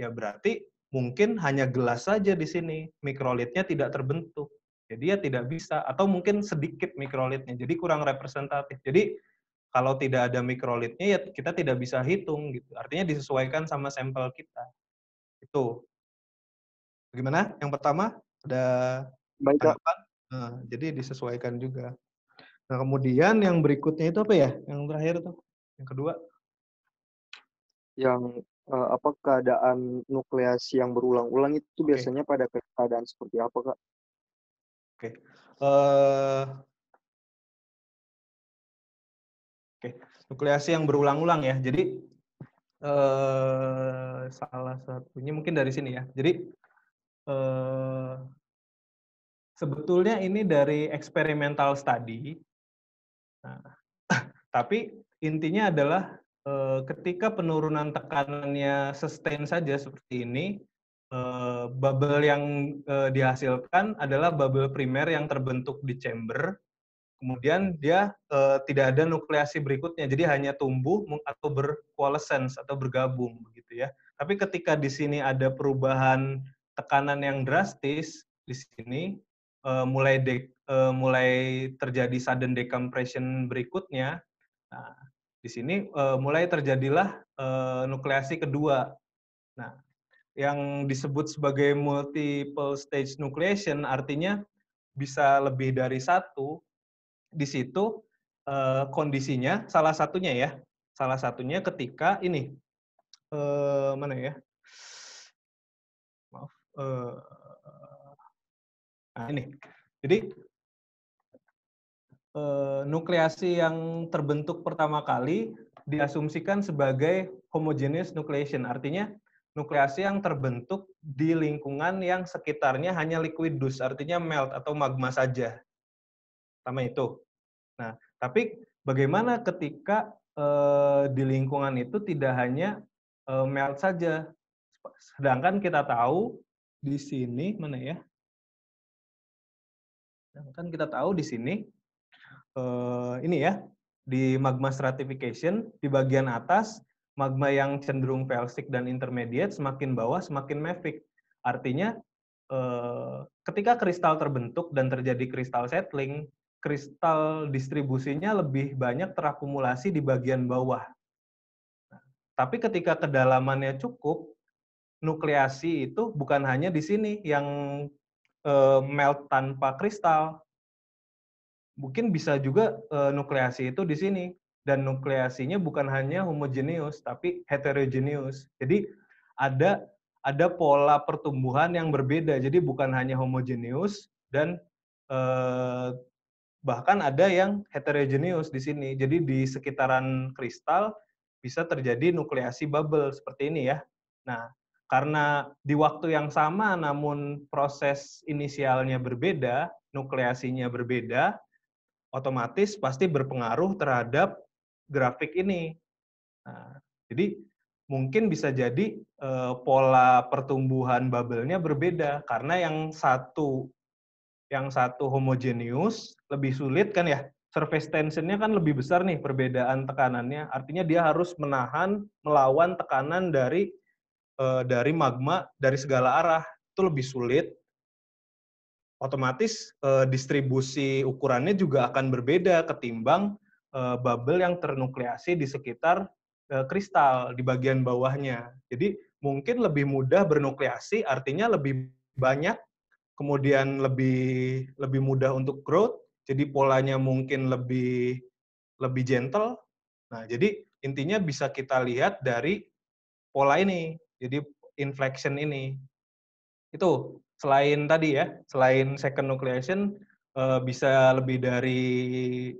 ya berarti mungkin hanya gelas saja di sini, mikrolitnya tidak terbentuk. Jadi ya tidak bisa, atau mungkin sedikit mikrolitnya, jadi kurang representatif. Jadi kalau tidak ada mikrolitnya ya kita tidak bisa hitung gitu. Artinya disesuaikan sama sampel kita. Itu. bagaimana Yang pertama ada Baik, Nah, jadi disesuaikan juga. Nah, kemudian yang berikutnya itu apa ya? Yang terakhir tuh. Yang kedua. Yang uh, apa keadaan nukleasi yang berulang-ulang itu okay. biasanya pada keadaan seperti apa kak? Oke, okay. uh, eh, oke okay. nukleasi yang berulang-ulang ya. Jadi uh, salah satunya mungkin dari sini ya. Jadi uh, sebetulnya ini dari experimental study. Nah, (laughs) tapi intinya adalah Eh, ketika penurunan tekanannya sustain saja seperti ini, eh, bubble yang eh, dihasilkan adalah bubble primer yang terbentuk di chamber, kemudian dia tidak ada nukleasi berikutnya, jadi hanya tumbuh atau berkoalesens atau bergabung begitu ya. Tapi ketika di sini ada perubahan tekanan yang drastis di sini, mulai de, mulai terjadi sudden decompression berikutnya. Nah, di sini uh, mulai terjadilah uh, nukleasi kedua. Nah, yang disebut sebagai multiple stage nucleation artinya bisa lebih dari satu. Di situ uh, kondisinya salah satunya ya, salah satunya ketika ini uh, mana ya? Maaf. Uh, nah ini. Jadi Eh, nukleasi yang terbentuk pertama kali diasumsikan sebagai homogeneous nucleation. Artinya nukleasi yang terbentuk di lingkungan yang sekitarnya hanya liquidus, artinya melt atau magma saja. Pertama itu. Nah, tapi bagaimana ketika eh, di lingkungan itu tidak hanya eh, melt saja, sedangkan kita tahu di sini mana ya? Sedangkan kita tahu di sini eh, ini ya di magma stratification di bagian atas magma yang cenderung felsik dan intermediate semakin bawah semakin mafic. Artinya eh, ketika kristal terbentuk dan terjadi kristal settling, kristal distribusinya lebih banyak terakumulasi di bagian bawah. Nah, tapi ketika kedalamannya cukup, nukleasi itu bukan hanya di sini yang eh, melt tanpa kristal, mungkin bisa juga e, nukleasi itu di sini dan nukleasinya bukan hanya homogenius tapi heterogenius Jadi ada ada pola pertumbuhan yang berbeda. Jadi bukan hanya homogenius dan eh, bahkan ada yang heterogenius di sini. Jadi di sekitaran kristal bisa terjadi nukleasi bubble seperti ini ya. Nah, karena di waktu yang sama namun proses inisialnya berbeda, nukleasinya berbeda, otomatis pasti berpengaruh terhadap grafik ini. Nah, jadi mungkin bisa jadi e, pola pertumbuhan bubble-nya berbeda karena yang satu yang satu homogenius lebih sulit kan ya surface tensionnya kan lebih besar nih perbedaan tekanannya. Artinya dia harus menahan, melawan tekanan dari e, dari magma dari segala arah. Itu lebih sulit otomatis uh, distribusi ukurannya juga akan berbeda ketimbang uh, bubble yang ternukleasi di sekitar uh, kristal di bagian bawahnya. Jadi mungkin lebih mudah bernukleasi artinya lebih banyak kemudian lebih lebih mudah untuk growth jadi polanya mungkin lebih lebih gentle nah jadi intinya bisa kita lihat dari pola ini jadi inflection ini itu selain tadi ya, selain second nucleation eh, bisa lebih dari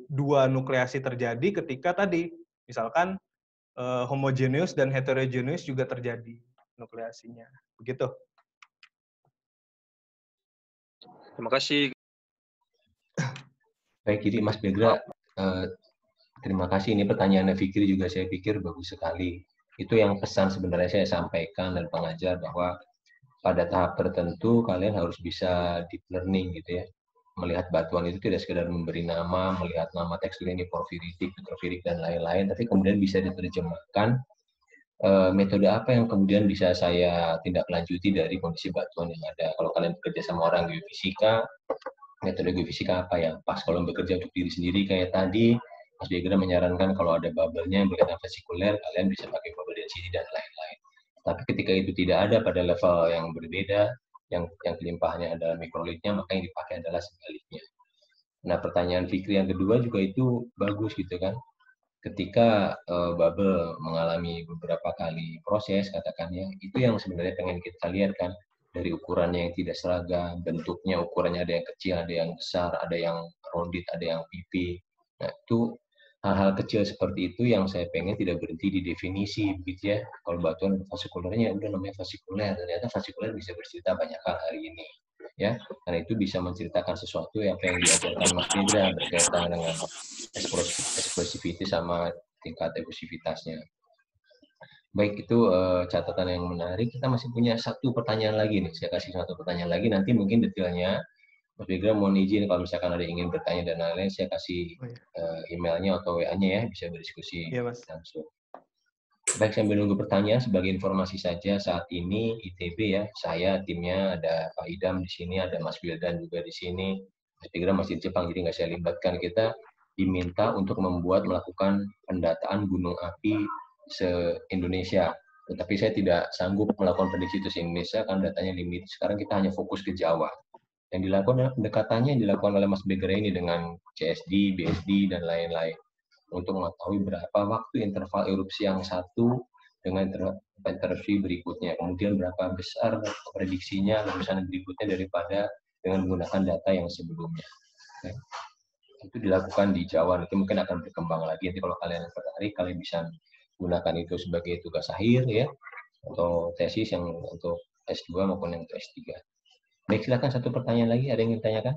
dua nukleasi terjadi ketika tadi misalkan uh, dan heterogeneus juga terjadi nukleasinya. Begitu. Terima kasih. Baik, jadi Mas Begra, eh, terima kasih. Ini pertanyaan Fikri juga saya pikir bagus sekali. Itu yang pesan sebenarnya saya sampaikan dan pengajar bahwa pada tahap tertentu kalian harus bisa deep learning gitu ya. Melihat batuan itu tidak sekedar memberi nama, melihat nama tekstur ini porfiritik, mikrofiritik dan lain-lain, tapi kemudian bisa diterjemahkan eh, metode apa yang kemudian bisa saya tindak lanjuti dari kondisi batuan yang ada. Kalau kalian bekerja sama orang geofisika, metode geofisika apa yang pas. Kalau bekerja untuk diri sendiri kayak tadi, Mas Diagram menyarankan kalau ada bubble-nya yang berkaitan vesikuler, kalian bisa pakai bubble density dan lain-lain. Tapi ketika itu tidak ada pada level yang berbeda, yang yang kelimpahannya adalah mikrolitnya, maka yang dipakai adalah sebaliknya. Nah, pertanyaan Fikri yang kedua juga itu bagus gitu kan. Ketika uh, bubble mengalami beberapa kali proses, katakannya, itu yang sebenarnya pengen kita lihat kan, dari ukurannya yang tidak seragam, bentuknya ukurannya ada yang kecil, ada yang besar, ada yang rondit, ada yang pipi. Nah, itu hal-hal kecil seperti itu yang saya pengen tidak berhenti di definisi begitu ya kalau batuan fasikulernya udah namanya fasikuler ternyata fasikuler bisa bercerita banyak hal hari ini ya karena itu bisa menceritakan sesuatu yang pengen diajarkan Mas Indra berkaitan dengan ekspresiviti sama tingkat efusivitasnya baik itu uh, catatan yang menarik kita masih punya satu pertanyaan lagi nih saya kasih satu pertanyaan lagi nanti mungkin detailnya Mas Bigra mohon izin kalau misalkan ada yang ingin bertanya dan lain-lain, saya kasih oh, iya. Eh, emailnya atau WA-nya ya, bisa berdiskusi iya, mas. langsung. Baik, saya menunggu pertanyaan, sebagai informasi saja saat ini ITB ya, saya timnya ada Pak Idam di sini, ada Mas Wildan juga di sini, Mas Bigra masih di Jepang, jadi nggak saya libatkan. Kita diminta untuk membuat melakukan pendataan gunung api se-Indonesia. Tetapi saya tidak sanggup melakukan prediksi itu se-Indonesia karena datanya limit. Sekarang kita hanya fokus ke Jawa yang dilakukan pendekatannya yang dilakukan oleh Mas Beger ini dengan CSD, BSD dan lain-lain untuk mengetahui berapa waktu interval erupsi yang satu dengan interval interupsi berikutnya, kemudian berapa besar prediksinya lapisan berikutnya daripada dengan menggunakan data yang sebelumnya. Okay. Itu dilakukan di Jawa, nanti mungkin akan berkembang lagi. Nanti kalau kalian yang tertarik, kalian bisa gunakan itu sebagai tugas akhir ya, atau tesis yang untuk S2 maupun yang untuk S3. Baik, silakan satu pertanyaan lagi. Ada yang ingin tanyakan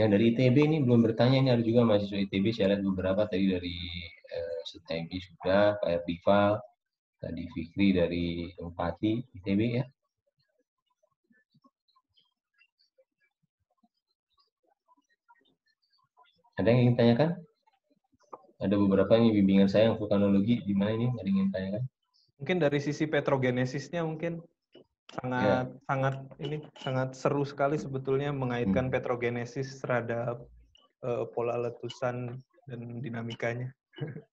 Yang dari ITB ini belum bertanya, ini ada juga mahasiswa ITB, saya lihat beberapa tadi dari eh, sudah, Pak Rival, tadi Fikri dari Empati, ITB ya. Ada yang ingin tanyakan? Ada beberapa ini bimbingan saya yang vulkanologi, di mana ini? Ada yang ingin tanyakan? mungkin dari sisi petrogenesisnya mungkin sangat yeah. sangat ini sangat seru sekali sebetulnya mengaitkan hmm. petrogenesis terhadap uh, pola letusan dan dinamikanya. (laughs)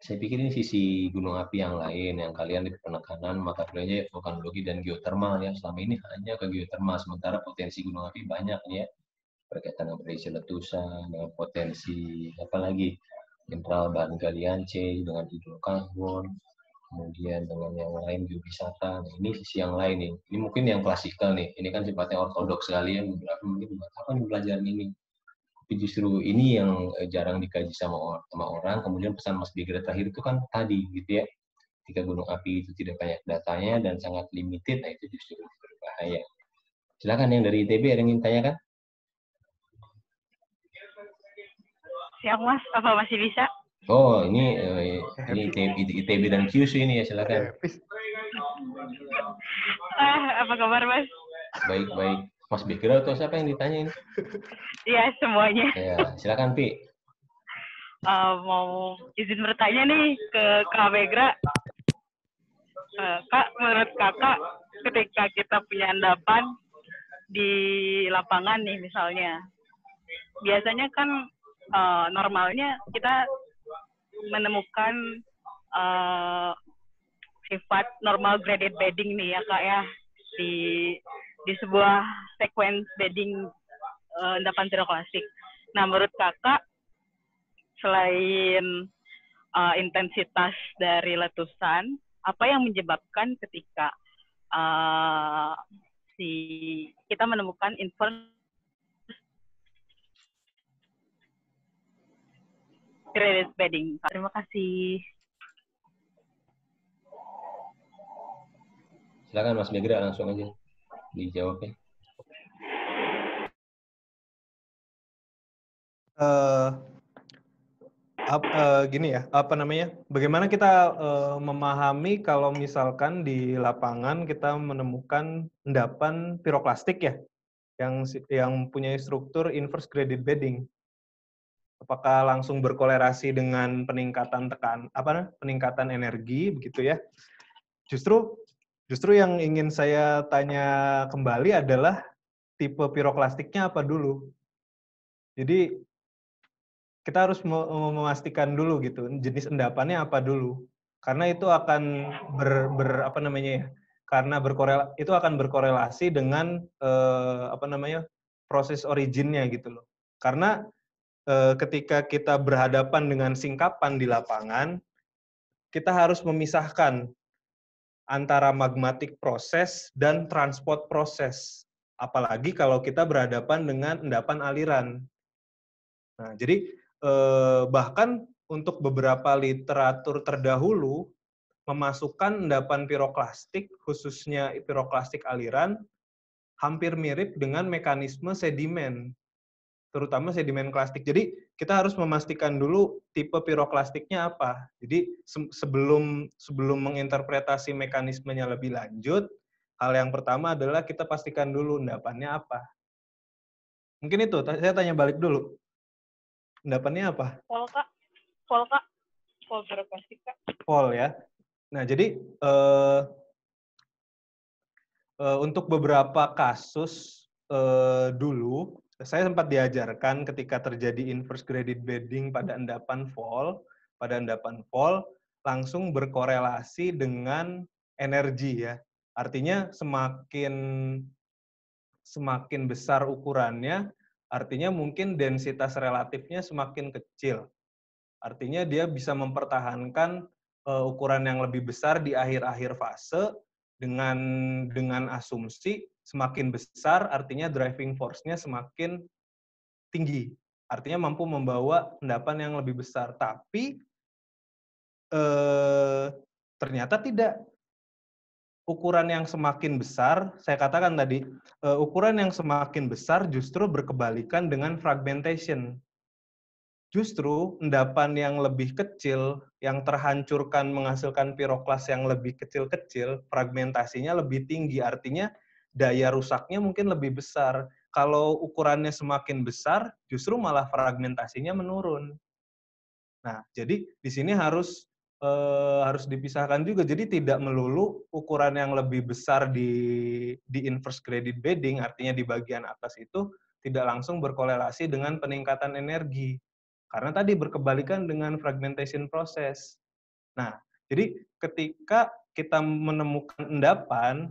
Saya pikir ini sisi gunung api yang lain yang kalian lebih penekanan mata kuliahnya vulkanologi dan geotermal yang selama ini hanya ke geotermal sementara potensi gunung api banyak ya berkaitan dengan potensi letusan dengan potensi apalagi Jenderal Ban C dengan Idul Kahun, kemudian dengan yang lain geowisata. Nah, ini sisi yang lain nih. Ini mungkin yang klasikal nih. Ini kan sifatnya ortodoks sekali ya. Beberapa mungkin buat apa nih pelajaran ini? Tapi justru ini yang eh, jarang dikaji sama, sama orang. Kemudian pesan Mas Bigra terakhir itu kan tadi gitu ya. Jika gunung api itu tidak banyak datanya dan sangat limited, nah itu justru berbahaya. Silakan yang dari ITB ada yang ingin tanyakan? siang mas, apa masih bisa? Oh ini eh, ini ITB, ITB dan QC ini ya silakan. (laughs) Ah, apa kabar mas? Baik baik. Mas Bekira atau siapa yang ditanyain? Iya semuanya. Ya, silakan Pi. Uh, mau izin bertanya nih ke Kak Begra. Uh, Kak, menurut kakak ketika kita punya endapan di lapangan nih misalnya, biasanya kan uh, normalnya kita menemukan uh, sifat normal graded bedding nih ya kak ya di di sebuah sequence bedding uh, endapan klasik. Nah menurut kakak selain uh, intensitas dari letusan, apa yang menyebabkan ketika uh, si kita menemukan infern Credit bedding. Terima kasih. Silakan Mas Megra langsung aja dijawabnya. Uh, eh, ap, uh, gini ya, apa namanya? Bagaimana kita uh, memahami kalau misalkan di lapangan kita menemukan endapan piroklastik ya, yang yang punya struktur inverse graded bedding apakah langsung berkolerasi dengan peningkatan tekan apa peningkatan energi begitu ya justru justru yang ingin saya tanya kembali adalah tipe piroklastiknya apa dulu jadi kita harus memastikan dulu gitu jenis endapannya apa dulu karena itu akan ber, ber apa namanya ya, karena berkorel itu akan berkorelasi dengan eh, apa namanya proses originnya gitu loh karena Eh, ketika kita berhadapan dengan singkapan di lapangan, kita harus memisahkan antara magmatik proses dan transport proses. Apalagi kalau kita berhadapan dengan endapan aliran. Nah, jadi eh, bahkan untuk beberapa literatur terdahulu memasukkan endapan piroklastik, khususnya piroklastik aliran, hampir mirip dengan mekanisme sedimen terutama sedimen klastik. Jadi kita harus memastikan dulu tipe piroklastiknya apa. Jadi se sebelum sebelum menginterpretasi mekanismenya lebih lanjut, hal yang pertama adalah kita pastikan dulu endapannya apa. Mungkin itu, saya tanya balik dulu. Endapannya apa? Pol, Kak. Pol, Kak. Pol piroklastik, Kak. Pol, ya. Nah, jadi uh, uh, untuk beberapa kasus uh, dulu, saya sempat diajarkan ketika terjadi inverse credit bedding pada endapan fall, pada endapan fall langsung berkorelasi dengan energi ya. Artinya semakin semakin besar ukurannya, artinya mungkin densitas relatifnya semakin kecil. Artinya dia bisa mempertahankan uh, ukuran yang lebih besar di akhir-akhir fase dengan dengan asumsi semakin besar artinya driving force-nya semakin tinggi. Artinya mampu membawa endapan yang lebih besar. Tapi eh, ternyata tidak. Ukuran yang semakin besar, saya katakan tadi, eh, ukuran yang semakin besar justru berkebalikan dengan fragmentation. Justru endapan yang lebih kecil, yang terhancurkan menghasilkan piroklas yang lebih kecil-kecil, fragmentasinya lebih tinggi. Artinya daya rusaknya mungkin lebih besar. Kalau ukurannya semakin besar, justru malah fragmentasinya menurun. Nah, jadi di sini harus e, harus dipisahkan juga. Jadi tidak melulu ukuran yang lebih besar di di inverse credit bedding, artinya di bagian atas itu tidak langsung berkorelasi dengan peningkatan energi. Karena tadi berkebalikan dengan fragmentation process. Nah, jadi ketika kita menemukan endapan,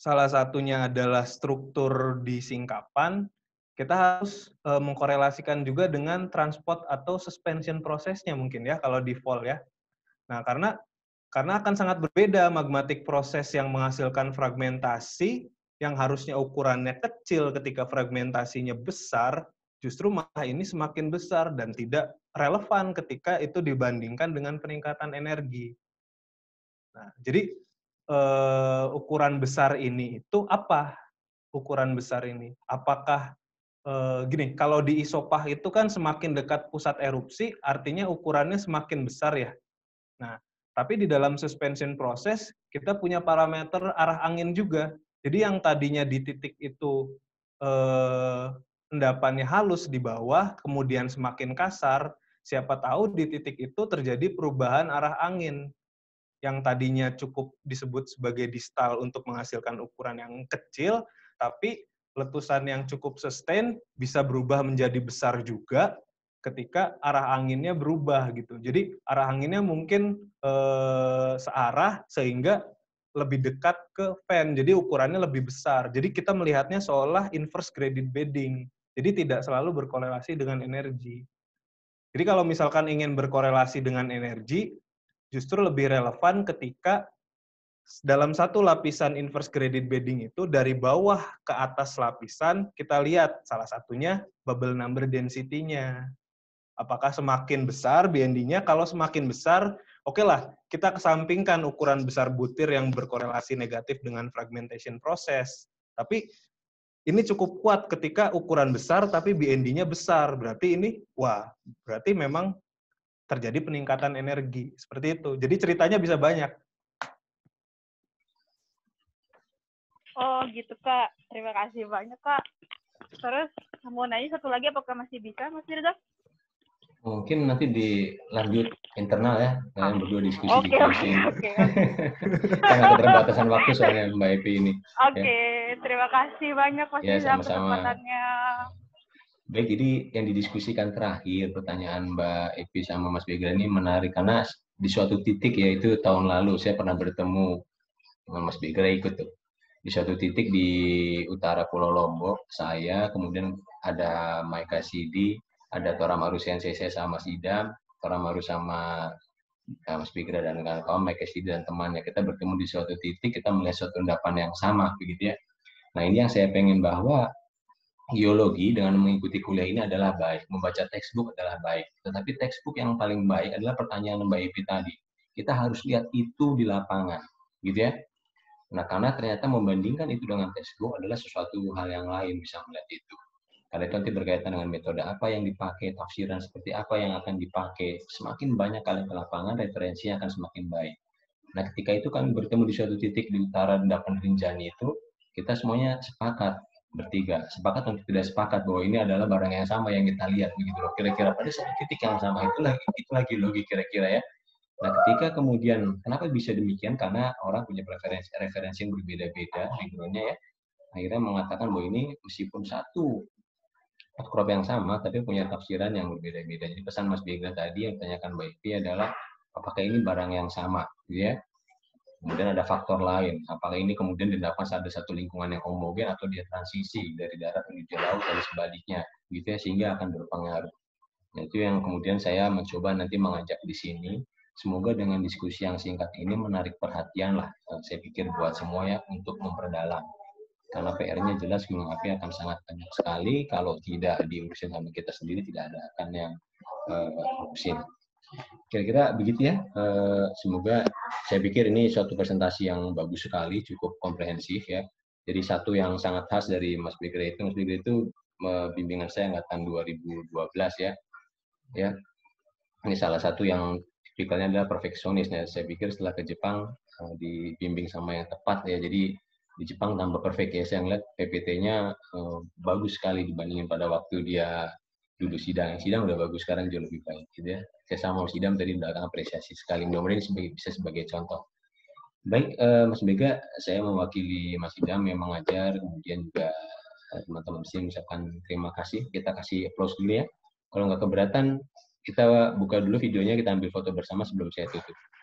salah satunya adalah struktur di singkapan, kita harus e, mengkorelasikan juga dengan transport atau suspension prosesnya mungkin ya kalau di fall ya. Nah, karena karena akan sangat berbeda magmatik proses yang menghasilkan fragmentasi yang harusnya ukurannya kecil ketika fragmentasinya besar, justru malah ini semakin besar dan tidak relevan ketika itu dibandingkan dengan peningkatan energi. Nah, jadi uh, ukuran besar ini itu apa? Ukuran besar ini apakah uh, gini? Kalau di isopah itu kan semakin dekat pusat erupsi, artinya ukurannya semakin besar ya. Nah, tapi di dalam suspension proses kita punya parameter arah angin juga. Jadi yang tadinya di titik itu eh, endapannya halus di bawah, kemudian semakin kasar, siapa tahu di titik itu terjadi perubahan arah angin yang tadinya cukup disebut sebagai distal untuk menghasilkan ukuran yang kecil, tapi letusan yang cukup sustain bisa berubah menjadi besar juga ketika arah anginnya berubah gitu. Jadi arah anginnya mungkin eh, searah sehingga lebih dekat ke fan, jadi ukurannya lebih besar. Jadi kita melihatnya seolah inverse gradient bedding. Jadi tidak selalu berkorelasi dengan energi. Jadi kalau misalkan ingin berkorelasi dengan energi, justru lebih relevan ketika dalam satu lapisan inverse credit bidding itu dari bawah ke atas lapisan kita lihat salah satunya bubble number density-nya. Apakah semakin besar BND-nya? Kalau semakin besar, oke okay lah, kita kesampingkan ukuran besar butir yang berkorelasi negatif dengan fragmentation proses. Tapi ini cukup kuat ketika ukuran besar tapi BND-nya besar. Berarti ini, wah, berarti memang terjadi peningkatan energi seperti itu. Jadi ceritanya bisa banyak. Oh gitu kak, terima kasih banyak kak. Terus mau nanya satu lagi apakah masih bisa Mas Firda? Mungkin nanti dilanjut internal ya, kalian ah. berdua diskusi. Oke, oke, oke. (laughs) Karena keterbatasan waktu soalnya Mbak Epi ini. Oke, okay, ya. terima kasih banyak Mas ya, kesempatannya. Baik, jadi yang didiskusikan terakhir pertanyaan Mbak Evi sama Mas Begra ini menarik karena di suatu titik yaitu tahun lalu saya pernah bertemu dengan Mas Begra ikut tuh. Di suatu titik di utara Pulau Lombok, saya kemudian ada Maika Sidi, ada Tora Marusian saya sama eh, Mas Idam, Tora Maru sama ya, Mas Begra dan kawan-kawan Maika Sidi dan temannya. Kita bertemu di suatu titik, kita melihat suatu endapan yang sama begitu ya. Nah ini yang saya pengen bahwa geologi dengan mengikuti kuliah ini adalah baik, membaca textbook adalah baik. Tetapi textbook yang paling baik adalah pertanyaan Mbak Evi tadi. Kita harus lihat itu di lapangan, gitu ya. Nah, karena ternyata membandingkan itu dengan textbook adalah sesuatu hal yang lain bisa melihat itu. Karena itu nanti berkaitan dengan metode apa yang dipakai, tafsiran seperti apa yang akan dipakai. Semakin banyak kalian ke lapangan, referensinya akan semakin baik. Nah, ketika itu kami bertemu di suatu titik di utara Dapan Rinjani itu, kita semuanya sepakat bertiga sepakat untuk tidak sepakat bahwa ini adalah barang yang sama yang kita lihat begitu loh kira-kira pada satu titik yang sama itu lagi itu lagi logik kira-kira ya nah ketika kemudian kenapa bisa demikian karena orang punya preferensi referensi yang berbeda-beda backgroundnya ya akhirnya mengatakan bahwa ini meskipun satu crop yang sama tapi punya tafsiran yang berbeda-beda jadi pesan Mas Biegra tadi yang ditanyakan Mbak Ipi adalah apakah ini barang yang sama gitu ya Kemudian ada faktor lain, apakah ini kemudian didapat saat ada satu lingkungan yang homogen atau dia transisi dari darat menuju laut dan sebaliknya, gitu ya, sehingga akan berpengaruh. Nah, itu yang kemudian saya mencoba nanti mengajak di sini. Semoga dengan diskusi yang singkat ini menarik perhatian lah, eh, saya pikir buat semua ya untuk memperdalam. Karena PR-nya jelas gunung api akan sangat banyak sekali, kalau tidak diurusin sama kita sendiri tidak ada akan yang uh, eh, urusin. Kira-kira begitu ya. Eh, semoga saya pikir ini suatu presentasi yang bagus sekali, cukup komprehensif ya. Jadi satu yang sangat khas dari Mas Bigger itu, Mas Bigger itu eh, bimbingan saya angkatan 2012 ya. Ya. Ini salah satu yang tipikalnya adalah perfeksionis. Ya. Saya pikir setelah ke Jepang eh, dibimbing sama yang tepat ya. Jadi di Jepang tambah perfect ya. Saya ngeliat PPT-nya bagus sekali dibandingin pada waktu dia dulu sidang sidang udah bagus sekarang jauh lebih baik gitu ya saya sama sidang tadi belakang apresiasi sekali nomor ini sebagai bisa sebagai contoh baik uh, Mas Mega saya mewakili Mas Idam yang mengajar kemudian juga eh, teman-teman sini misalkan terima kasih kita kasih applause dulu ya kalau nggak keberatan kita buka dulu videonya kita ambil foto bersama sebelum saya tutup